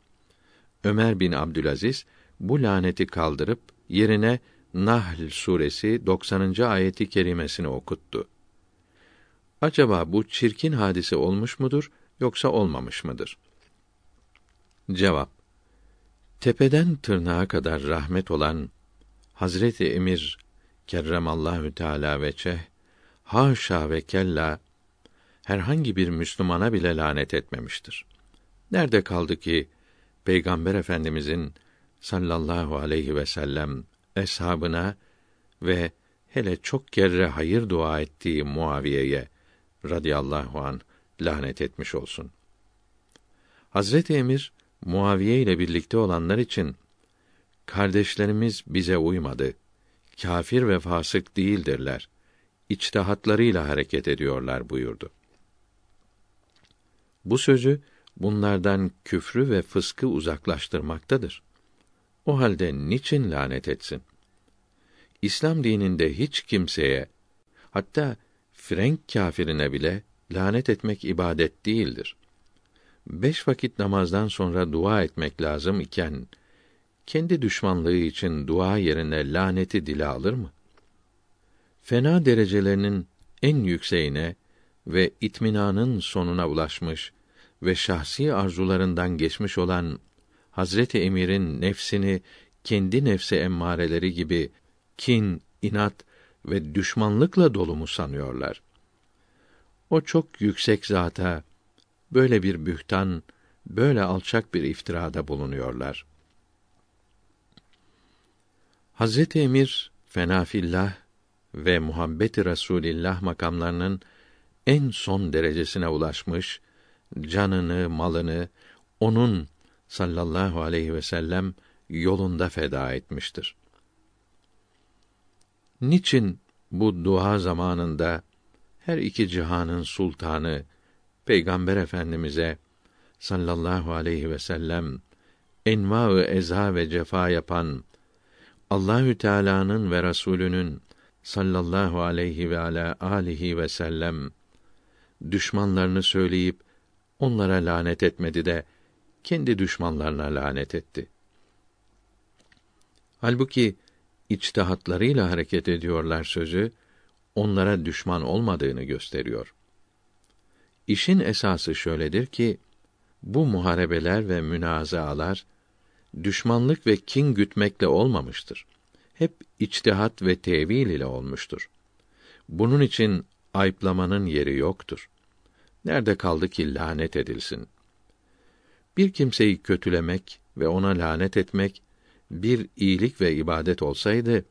[SPEAKER 1] Ömer bin Abdülaziz bu laneti kaldırıp yerine Nahl suresi 90. ayeti kerimesini okuttu. Acaba bu çirkin hadise olmuş mudur yoksa olmamış mıdır? Cevap: Tepeden tırnağa kadar rahmet olan Hazreti Emir kerremallahu teala veçe haşa ve kella herhangi bir Müslümana bile lanet etmemiştir. Nerede kaldı ki Peygamber Efendimizin sallallahu aleyhi ve sellem eshabına ve hele çok kere hayır dua ettiği Muaviye'ye radıyallahu an lanet etmiş olsun. Hazreti Emir Muaviye ile birlikte olanlar için kardeşlerimiz bize uymadı. Kafir ve fasık değildirler. İçtihatlarıyla hareket ediyorlar buyurdu. Bu sözü bunlardan küfrü ve fıskı uzaklaştırmaktadır. O halde niçin lanet etsin? İslam dininde hiç kimseye hatta Frenk kâfirine bile lanet etmek ibadet değildir. Beş vakit namazdan sonra dua etmek lazım iken, kendi düşmanlığı için dua yerine laneti dile alır mı? Fena derecelerinin en yükseğine ve itminanın sonuna ulaşmış ve şahsi arzularından geçmiş olan Hazreti Emir'in nefsini kendi nefse emmareleri gibi kin, inat ve düşmanlıkla dolu mu sanıyorlar? O çok yüksek zata böyle bir bühtan, böyle alçak bir iftirada bulunuyorlar. Hazreti Emir fenafillah ve muhabbeti Rasulillah makamlarının en son derecesine ulaşmış canını, malını onun sallallahu aleyhi ve sellem yolunda feda etmiştir. Niçin bu dua zamanında her iki cihanın sultanı Peygamber Efendimize sallallahu aleyhi ve sellem enva-ı eza ve cefa yapan Allahü Teala'nın ve Resulünün sallallahu aleyhi ve ala alihi ve sellem düşmanlarını söyleyip onlara lanet etmedi de kendi düşmanlarına lanet etti. Halbuki içtihatlarıyla hareket ediyorlar sözü onlara düşman olmadığını gösteriyor. İşin esası şöyledir ki bu muharebeler ve münazaalar düşmanlık ve kin gütmekle olmamıştır. Hep içtihat ve tevil ile olmuştur. Bunun için ayıplamanın yeri yoktur. Nerede kaldı ki lanet edilsin? Bir kimseyi kötülemek ve ona lanet etmek bir iyilik ve ibadet olsaydı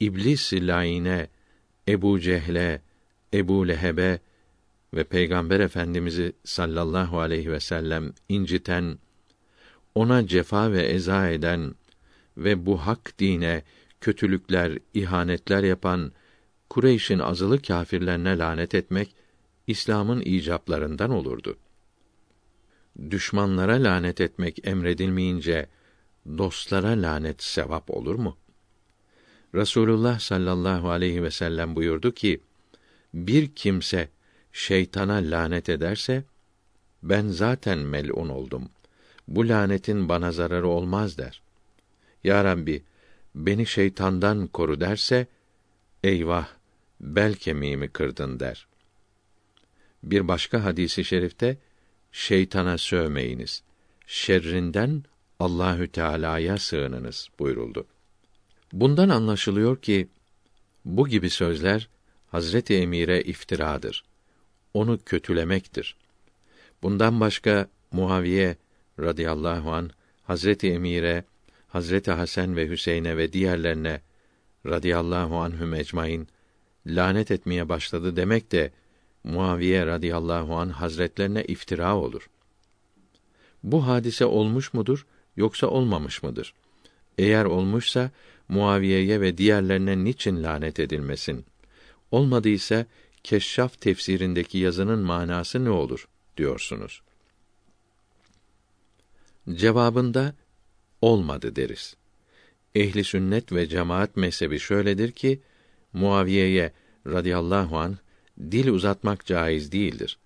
[SPEAKER 1] iblis laine Ebu Cehle, Ebu Lehebe ve Peygamber Efendimizi sallallahu aleyhi ve sellem inciten, ona cefa ve eza eden ve bu hak dine kötülükler, ihanetler yapan Kureyş'in azılı kâfirlerine lanet etmek İslam'ın icaplarından olurdu. Düşmanlara lanet etmek emredilmeyince dostlara lanet sevap olur mu? Rasulullah sallallahu aleyhi ve sellem buyurdu ki: Bir kimse şeytana lanet ederse ben zaten melun oldum. Bu lanetin bana zararı olmaz der. Ya Rabbi, beni şeytandan koru derse, eyvah, bel kemiğimi kırdın der.'' Bir başka hadisi şerifte şeytana sövmeyiniz. Şerrinden Allahü Teala'ya sığınınız buyuruldu. Bundan anlaşılıyor ki bu gibi sözler Hazreti Emir'e iftiradır. Onu kötülemektir. Bundan başka Muaviye radıyallahu an Hazreti Emir'e, Hazreti Hasan ve Hüseyin'e ve diğerlerine radıyallahu anhüm ecmaîn lanet etmeye başladı demek de Muaviye radıyallahu an hazretlerine iftira olur. Bu hadise olmuş mudur yoksa olmamış mıdır? Eğer olmuşsa Muaviye'ye ve diğerlerine niçin lanet edilmesin? Olmadıysa Keşşaf tefsirindeki yazının manası ne olur diyorsunuz. Cevabında olmadı deriz. Ehli sünnet ve cemaat mezhebi şöyledir ki Muaviye'ye radıyallahu an dil uzatmak caiz değildir.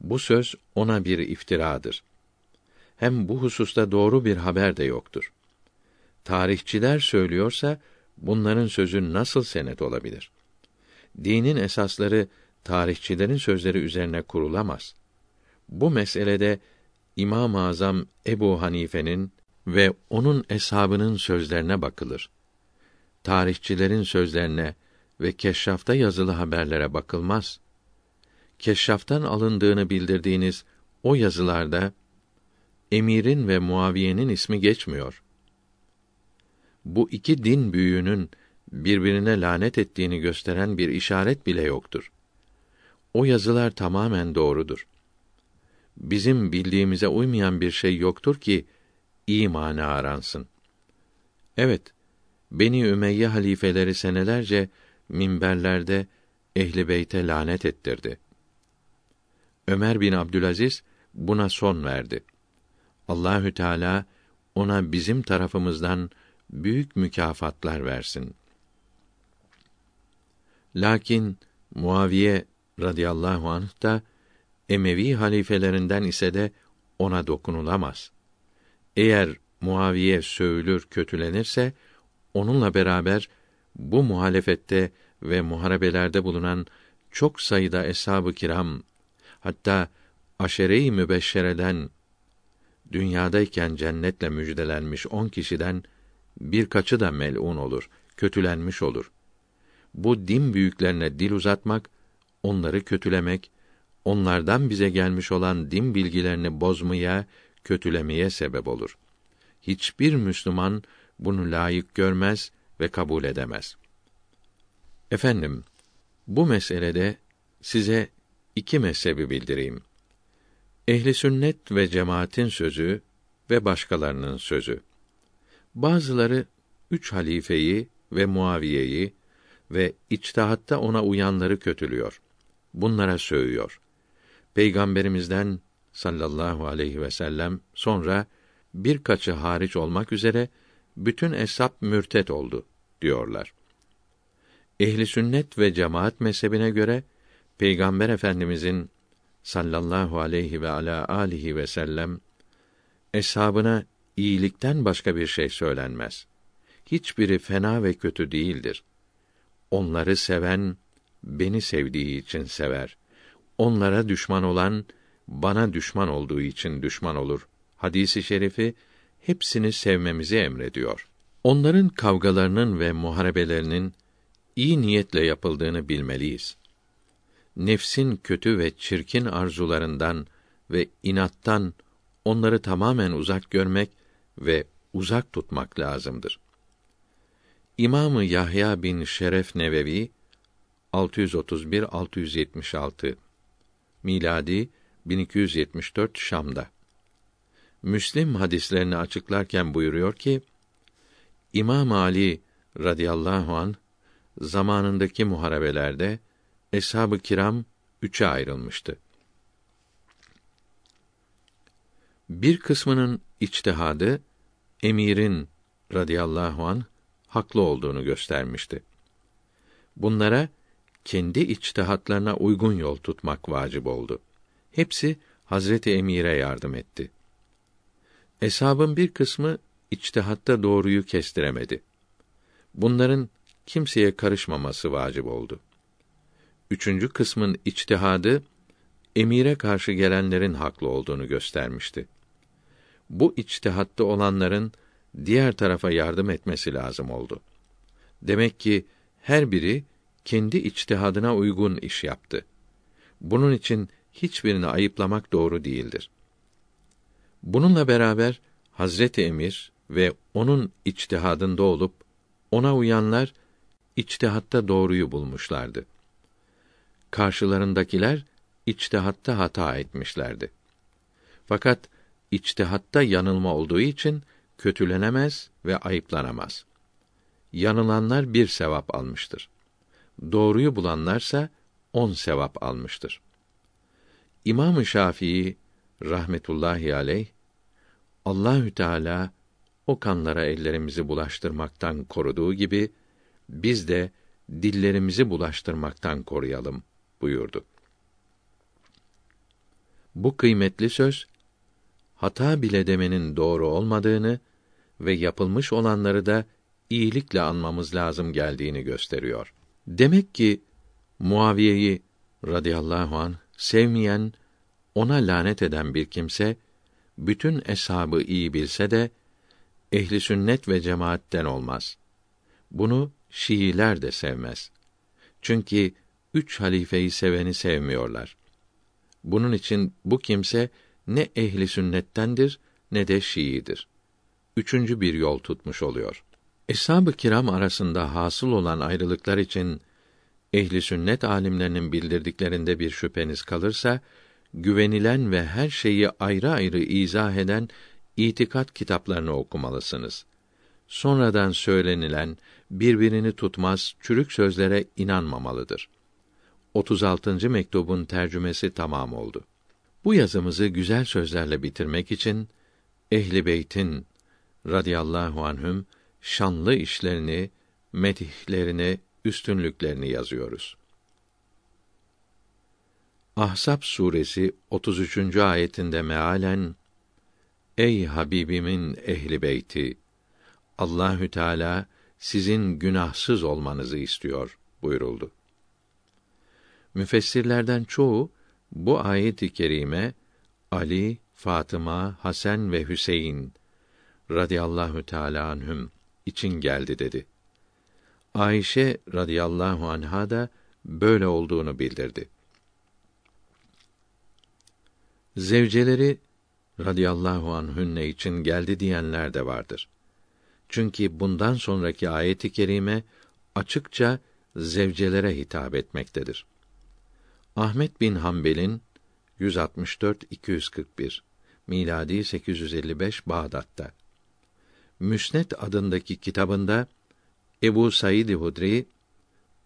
[SPEAKER 1] Bu söz ona bir iftiradır. Hem bu hususta doğru bir haber de yoktur. Tarihçiler söylüyorsa bunların sözü nasıl senet olabilir? Dinin esasları tarihçilerin sözleri üzerine kurulamaz. Bu meselede İmam-ı Azam Ebu Hanife'nin ve onun eshabının sözlerine bakılır. Tarihçilerin sözlerine ve Keşşaf'ta yazılı haberlere bakılmaz. Keşşaf'tan alındığını bildirdiğiniz o yazılarda emirin ve Muaviye'nin ismi geçmiyor. Bu iki din büyüğünün birbirine lanet ettiğini gösteren bir işaret bile yoktur. O yazılar tamamen doğrudur. Bizim bildiğimize uymayan bir şey yoktur ki imana aransın. Evet, Beni Ümeyye halifeleri senelerce minberlerde ehli beyte lanet ettirdi. Ömer bin Abdülaziz buna son verdi. Allahü Teala ona bizim tarafımızdan büyük mükafatlar versin. Lakin Muaviye radıyallahu anh da Emevi halifelerinden ise de ona dokunulamaz. Eğer Muaviye sövülür, kötülenirse onunla beraber bu muhalefette ve muharebelerde bulunan çok sayıda eshab-ı kiram hatta aşere-i mübeşşereden dünyadayken cennetle müjdelenmiş on kişiden birkaçı da melun olur, kötülenmiş olur. Bu din büyüklerine dil uzatmak, onları kötülemek, onlardan bize gelmiş olan din bilgilerini bozmaya, kötülemeye sebep olur. Hiçbir Müslüman bunu layık görmez ve kabul edemez. Efendim, bu meselede size iki mezhebi bildireyim. Ehli sünnet ve cemaatin sözü ve başkalarının sözü. Bazıları üç halifeyi ve Muaviye'yi ve içtihatta ona uyanları kötülüyor. Bunlara sövüyor. Peygamberimizden sallallahu aleyhi ve sellem sonra birkaçı hariç olmak üzere bütün hesap mürtet oldu diyorlar. Ehli sünnet ve cemaat mezhebine göre Peygamber Efendimizin sallallahu aleyhi ve ala alihi ve sellem eshabına iyilikten başka bir şey söylenmez. Hiçbiri fena ve kötü değildir. Onları seven beni sevdiği için sever. Onlara düşman olan bana düşman olduğu için düşman olur. Hadisi şerifi hepsini sevmemizi emrediyor. Onların kavgalarının ve muharebelerinin iyi niyetle yapıldığını bilmeliyiz. Nefsin kötü ve çirkin arzularından ve inattan onları tamamen uzak görmek ve uzak tutmak lazımdır. İmamı Yahya bin Şeref Nevevi 631 676 miladi 1274 Şam'da Müslim hadislerini açıklarken buyuruyor ki İmam Ali radıyallahu an zamanındaki muharebelerde eshab-ı kiram üçe ayrılmıştı. Bir kısmının içtihadı emirin radıyallahu an haklı olduğunu göstermişti. Bunlara kendi içtihatlarına uygun yol tutmak vacip oldu. Hepsi Hazreti Emir'e yardım etti. Eshabın bir kısmı içtihatta doğruyu kestiremedi. Bunların kimseye karışmaması vacip oldu. Üçüncü kısmın içtihadı emire karşı gelenlerin haklı olduğunu göstermişti. Bu içtihatta olanların diğer tarafa yardım etmesi lazım oldu. Demek ki her biri kendi içtihadına uygun iş yaptı. Bunun için hiçbirini ayıplamak doğru değildir. Bununla beraber Hazreti Emir ve onun içtihadında olup ona uyanlar içtihatta doğruyu bulmuşlardı. Karşılarındakiler içtihatta hata etmişlerdi. Fakat içtihatta yanılma olduğu için kötülenemez ve ayıplanamaz. Yanılanlar bir sevap almıştır. Doğruyu bulanlarsa on sevap almıştır. İmam-ı Şafii rahmetullahi aleyh Allahü Teala o kanlara ellerimizi bulaştırmaktan koruduğu gibi biz de dillerimizi bulaştırmaktan koruyalım buyurdu. Bu kıymetli söz hata bile demenin doğru olmadığını ve yapılmış olanları da iyilikle anmamız lazım geldiğini gösteriyor. Demek ki Muaviye'yi radıyallahu an sevmeyen, ona lanet eden bir kimse bütün eshabı iyi bilse de ehli sünnet ve cemaatten olmaz. Bunu Şiiler de sevmez. Çünkü üç halifeyi seveni sevmiyorlar. Bunun için bu kimse ne ehli sünnettendir ne de Şiidir. Üçüncü bir yol tutmuş oluyor. Eshab-ı kiram arasında hasıl olan ayrılıklar için ehli sünnet alimlerinin bildirdiklerinde bir şüpheniz kalırsa güvenilen ve her şeyi ayrı ayrı izah eden itikat kitaplarını okumalısınız. Sonradan söylenilen birbirini tutmaz çürük sözlere inanmamalıdır. 36. mektubun tercümesi tamam oldu. Bu yazımızı güzel sözlerle bitirmek için Ehli Beyt'in radıyallahu anhüm şanlı işlerini, metihlerini, üstünlüklerini yazıyoruz. Ahsap suresi 33. ayetinde mealen Ey habibimin ehli beyti Allahü Teala sizin günahsız olmanızı istiyor buyuruldu. Müfessirlerden çoğu bu ayet-i kerime Ali, Fatıma, Hasan ve Hüseyin radıyallahu teala anhüm için geldi dedi. Ayşe radıyallahu anha da böyle olduğunu bildirdi. Zevceleri radıyallahu anhünne için geldi diyenler de vardır. Çünkü bundan sonraki ayeti kerime açıkça zevcelere hitap etmektedir. Ahmet bin Hanbel'in 164 241 miladi 855 Bağdat'ta Müsnet adındaki kitabında Ebu Said Hudri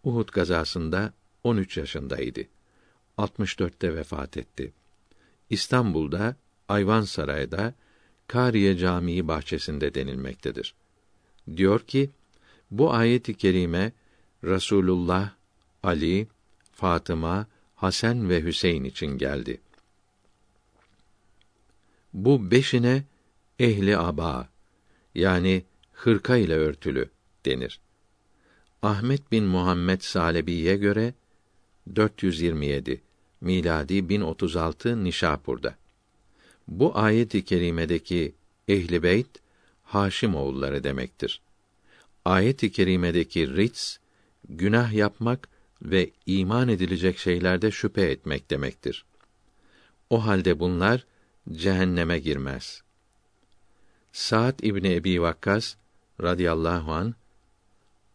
[SPEAKER 1] Uhud gazasında 13 yaşındaydı. 64'te vefat etti. İstanbul'da Ayvan Sarayı'da, Kariye Camii bahçesinde denilmektedir. Diyor ki: Bu ayet-i kerime Rasulullah, Ali, Fatıma, Hasan ve Hüseyin için geldi. Bu beşine ehli aba yani hırka ile örtülü denir. Ahmet bin Muhammed Salebi'ye göre 427 miladi 1036 Nişapur'da. Bu ayet-i kerimedeki Ehli Beyt Haşim oğulları demektir. Ayet-i kerimedeki rits günah yapmak ve iman edilecek şeylerde şüphe etmek demektir. O halde bunlar cehenneme girmez. Sa'd İbni Ebi Vakkas radıyallahu an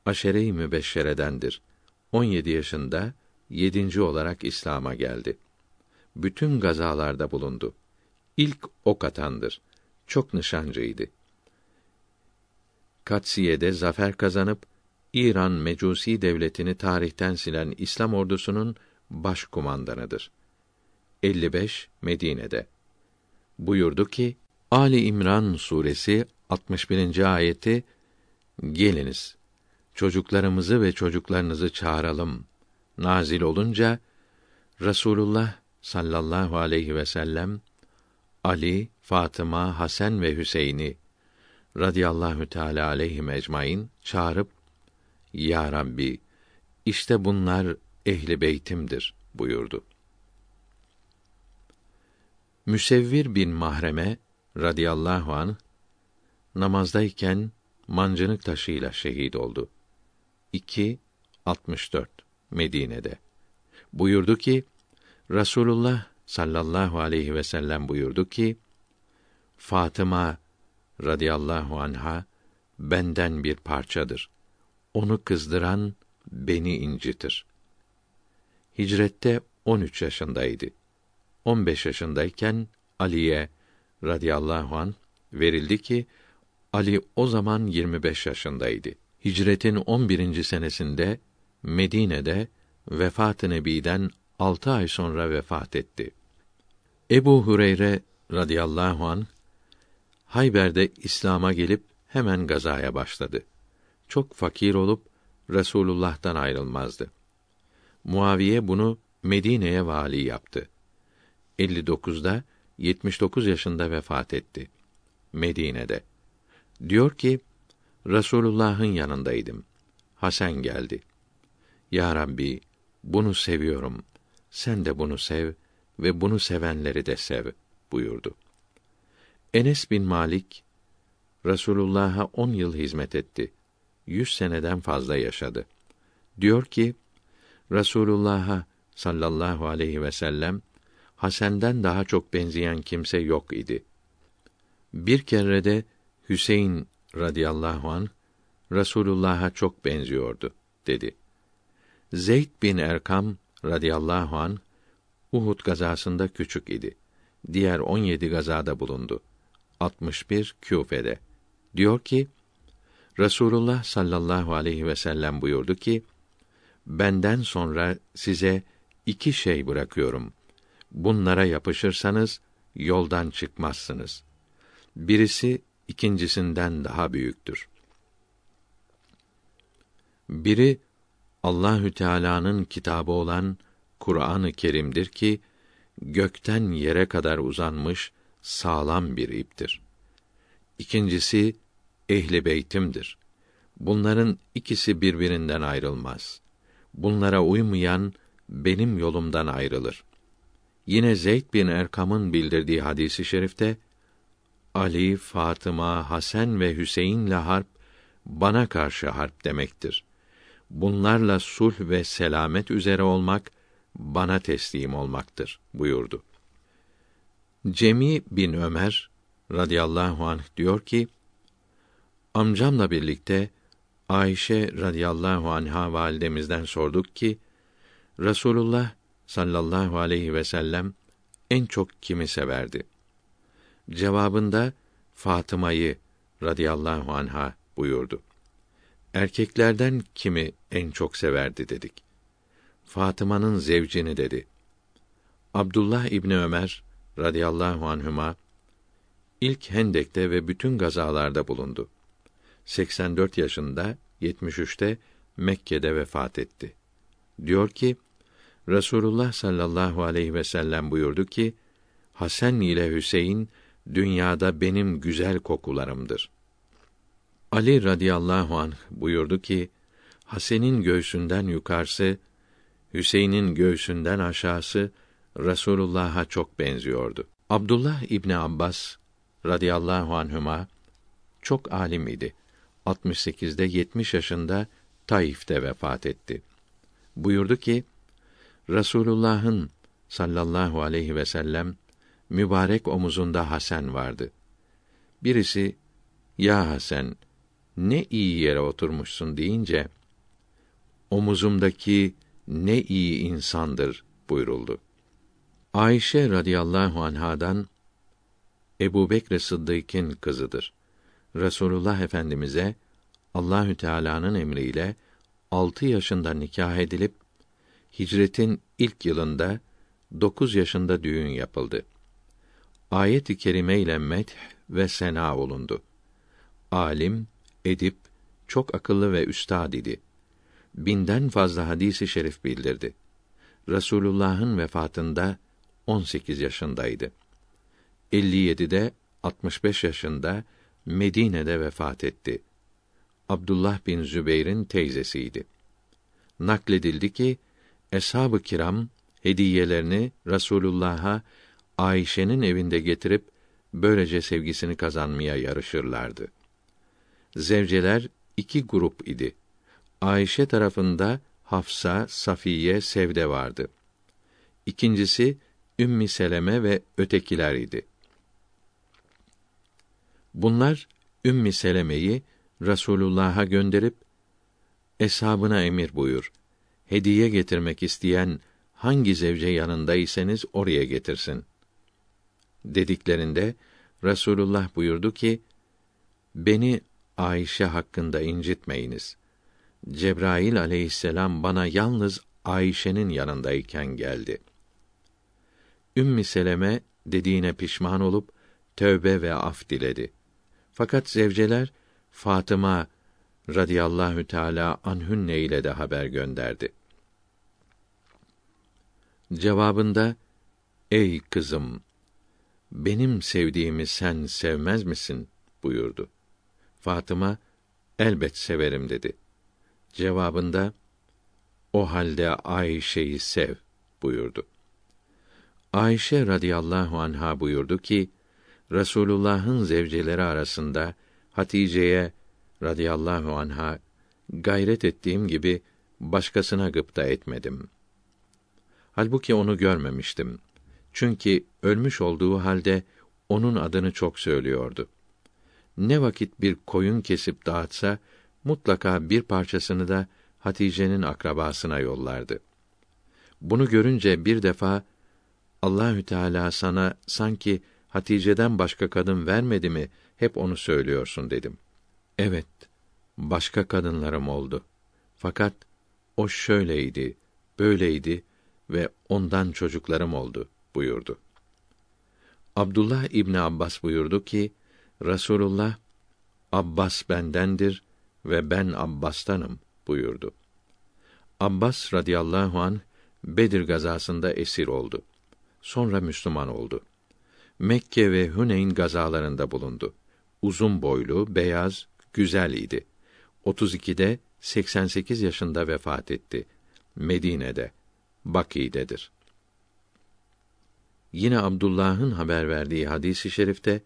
[SPEAKER 1] aşere-i mübeşşeredendir. 17 yaşında yedinci olarak İslam'a geldi. Bütün gazalarda bulundu. İlk ok atandır. Çok nişancıydı. Katsiye'de zafer kazanıp İran Mecusi devletini tarihten silen İslam ordusunun başkumandanıdır. 55 Medine'de. Buyurdu ki: Ali İmran suresi 61. ayeti Geliniz çocuklarımızı ve çocuklarınızı çağıralım nazil olunca Rasulullah sallallahu aleyhi ve sellem Ali, Fatıma, Hasan ve Hüseyin'i radıyallahu teala aleyhi ecmaîn çağırıp "Ya Rabbi, işte bunlar ehli beytimdir." buyurdu. Müsevvir bin Mahreme radıyallahu an namazdayken mancınık taşıyla şehit oldu. 2 64 Medine'de. Buyurdu ki, Rasulullah sallallahu aleyhi ve sellem buyurdu ki, Fatıma radıyallahu anha benden bir parçadır. Onu kızdıran beni incitir. Hicrette 13 yaşındaydı. 15 yaşındayken Ali'ye radıyallahu an verildi ki Ali o zaman 25 yaşındaydı. Hicretin 11. senesinde Medine'de vefat-ı Nebi'den altı ay sonra vefat etti. Ebu Hureyre radıyallahu an Hayber'de İslam'a gelip hemen gazaya başladı. Çok fakir olup Resulullah'tan ayrılmazdı. Muaviye bunu Medine'ye vali yaptı. 59'da 79 yaşında vefat etti. Medine'de. Diyor ki, Resulullah'ın yanındaydım. Hasan geldi. Ya Rabbi, bunu seviyorum. Sen de bunu sev ve bunu sevenleri de sev buyurdu. Enes bin Malik Rasulullah'a on yıl hizmet etti. Yüz seneden fazla yaşadı. Diyor ki, Resulullah'a sallallahu aleyhi ve sellem Hasen'den daha çok benzeyen kimse yok idi. Bir kere de Hüseyin radıyallahu an Rasulullah'a çok benziyordu dedi. Zeyd bin Erkam radıyallahu an Uhud gazasında küçük idi. Diğer 17 gazada bulundu. 61 Küfe'de. Diyor ki: Resulullah sallallahu aleyhi ve sellem buyurdu ki: Benden sonra size iki şey bırakıyorum. Bunlara yapışırsanız yoldan çıkmazsınız. Birisi ikincisinden daha büyüktür. Biri Allahü Teala'nın kitabı olan Kur'an-ı Kerim'dir ki gökten yere kadar uzanmış sağlam bir iptir. İkincisi ehli beytimdir. Bunların ikisi birbirinden ayrılmaz. Bunlara uymayan benim yolumdan ayrılır. Yine Zeyd bin Erkam'ın bildirdiği hadisi şerifte Ali, Fatıma, Hasan ve Hüseyin'le harp bana karşı harp demektir.'' bunlarla sulh ve selamet üzere olmak bana teslim olmaktır buyurdu. Cemi bin Ömer radıyallahu anh diyor ki amcamla birlikte Ayşe radıyallahu anha validemizden sorduk ki Resulullah sallallahu aleyhi ve sellem en çok kimi severdi? Cevabında Fatıma'yı radıyallahu anha buyurdu erkeklerden kimi en çok severdi dedik. Fatıma'nın zevcini dedi. Abdullah İbni Ömer radıyallahu anhüma ilk Hendek'te ve bütün gazalarda bulundu. 84 yaşında 73'te Mekke'de vefat etti. Diyor ki, Resulullah sallallahu aleyhi ve sellem buyurdu ki, Hasan ile Hüseyin dünyada benim güzel kokularımdır. Ali radıyallahu anh buyurdu ki, Hasen'in göğsünden yukarısı, Hüseyin'in göğsünden aşağısı Rasulullah'a çok benziyordu. Abdullah İbni Abbas radıyallahu anhüma çok alim idi. 68'de 70 yaşında Taif'te vefat etti. Buyurdu ki: Rasulullahın sallallahu aleyhi ve sellem mübarek omuzunda Hasan vardı. Birisi: "Ya Hasan, ne iyi yere oturmuşsun deyince omuzumdaki ne iyi insandır buyuruldu. Ayşe radıyallahu anhadan Ebu Bekr Sıddık'ın kızıdır. Resulullah Efendimize Allahü Teala'nın emriyle altı yaşında nikah edilip hicretin ilk yılında dokuz yaşında düğün yapıldı. Ayet-i kerime ile meth ve sena olundu. Alim edip çok akıllı ve üstad idi. Binden fazla hadisi şerif bildirdi. Rasulullah'ın vefatında 18 yaşındaydı. 57'de 65 yaşında Medine'de vefat etti. Abdullah bin Zübeyr'in teyzesiydi. Nakledildi ki eshab-ı kiram hediyelerini Rasulullah'a Ayşe'nin evinde getirip böylece sevgisini kazanmaya yarışırlardı. Zevceler iki grup idi. Ayşe tarafında Hafsa, Safiye, Sevde vardı. İkincisi Ümmi Seleme ve ötekiler idi. Bunlar Ümmi Seleme'yi Rasulullah'a gönderip eshabına emir buyur. Hediye getirmek isteyen hangi zevce yanındaysanız oraya getirsin. Dediklerinde Rasulullah buyurdu ki: Beni Ayşe hakkında incitmeyiniz. Cebrail aleyhisselam bana yalnız Ayşe'nin yanındayken geldi. Ümmü Seleme dediğine pişman olup tövbe ve af diledi. Fakat zevceler Fatıma radıyallahu teala anhünne ile de haber gönderdi. Cevabında "Ey kızım, benim sevdiğimi sen sevmez misin?" buyurdu. Fatıma elbet severim dedi. Cevabında o halde Ayşe'yi sev buyurdu. Ayşe radıyallahu anha buyurdu ki Resulullah'ın zevceleri arasında Hatice'ye radıyallahu anha gayret ettiğim gibi başkasına gıpta etmedim. Halbuki onu görmemiştim. Çünkü ölmüş olduğu halde onun adını çok söylüyordu ne vakit bir koyun kesip dağıtsa mutlaka bir parçasını da Hatice'nin akrabasına yollardı. Bunu görünce bir defa Allahü Teala sana sanki Hatice'den başka kadın vermedi mi? Hep onu söylüyorsun dedim. Evet, başka kadınlarım oldu. Fakat o şöyleydi, böyleydi ve ondan çocuklarım oldu buyurdu. Abdullah İbni Abbas buyurdu ki, Rasulullah Abbas bendendir ve ben Abbas'tanım buyurdu. Abbas radıyallahu an Bedir gazasında esir oldu. Sonra Müslüman oldu. Mekke ve Hüneyn gazalarında bulundu. Uzun boylu, beyaz, güzel idi. 32'de 88 yaşında vefat etti. Medine'de, Baki'dedir. Yine Abdullah'ın haber verdiği hadisi i şerifte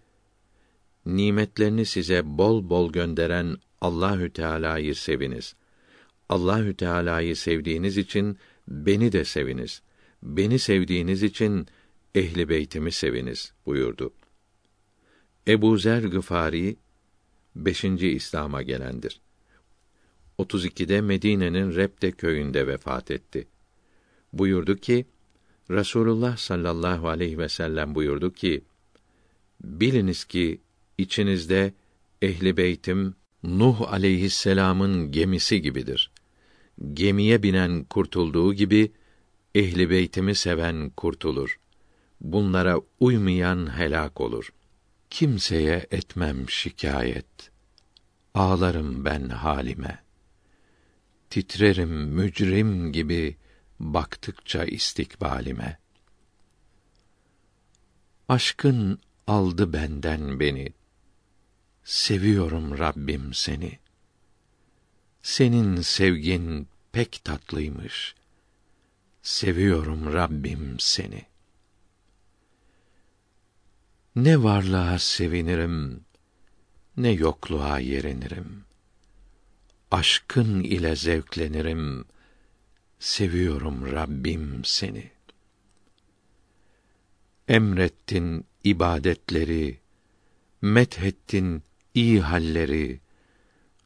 [SPEAKER 1] nimetlerini size bol bol gönderen Allahü Teala'yı seviniz. Allahü Teala'yı sevdiğiniz için beni de seviniz. Beni sevdiğiniz için ehli beytimi seviniz buyurdu. Ebu Zer Gıfari 5. İslam'a gelendir. 32'de Medine'nin Repte köyünde vefat etti. Buyurdu ki, Rasulullah sallallahu aleyhi ve sellem buyurdu ki, biliniz ki içinizde ehli beytim Nuh aleyhisselam'ın gemisi gibidir. Gemiye binen kurtulduğu gibi ehli beytimi seven kurtulur. Bunlara uymayan helak olur. Kimseye etmem şikayet. Ağlarım ben halime. Titrerim mücrim gibi baktıkça istikbalime. Aşkın aldı benden beni Seviyorum Rabbim seni. Senin sevgin pek tatlıymış. Seviyorum Rabbim seni. Ne varlığa sevinirim, ne yokluğa yerinirim. Aşkın ile zevklenirim. Seviyorum Rabbim seni. Emrettin ibadetleri, methettin iyi halleri,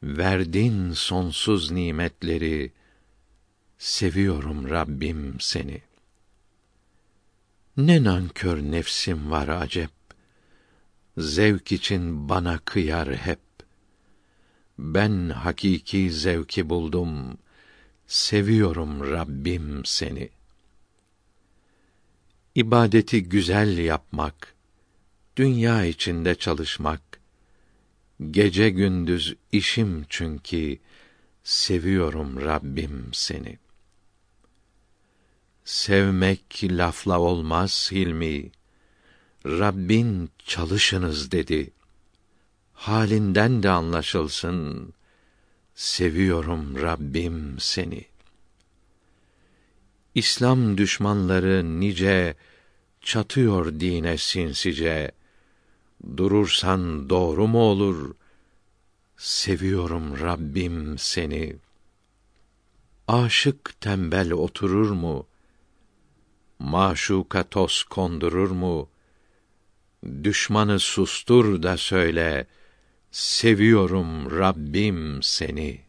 [SPEAKER 1] verdin sonsuz nimetleri, seviyorum Rabbim seni. Ne nankör nefsim var acep, zevk için bana kıyar hep. Ben hakiki zevki buldum, seviyorum Rabbim seni. İbadeti güzel yapmak, dünya içinde çalışmak, Gece gündüz işim çünkü seviyorum Rabbim seni. Sevmek lafla olmaz Hilmi. Rabbin çalışınız dedi. Halinden de anlaşılsın. Seviyorum Rabbim seni. İslam düşmanları nice çatıyor dine sinsice.'' durursan doğru mu olur? Seviyorum Rabbim seni. Aşık tembel oturur mu? Maşuka toz kondurur mu? Düşmanı sustur da söyle, seviyorum Rabbim seni.''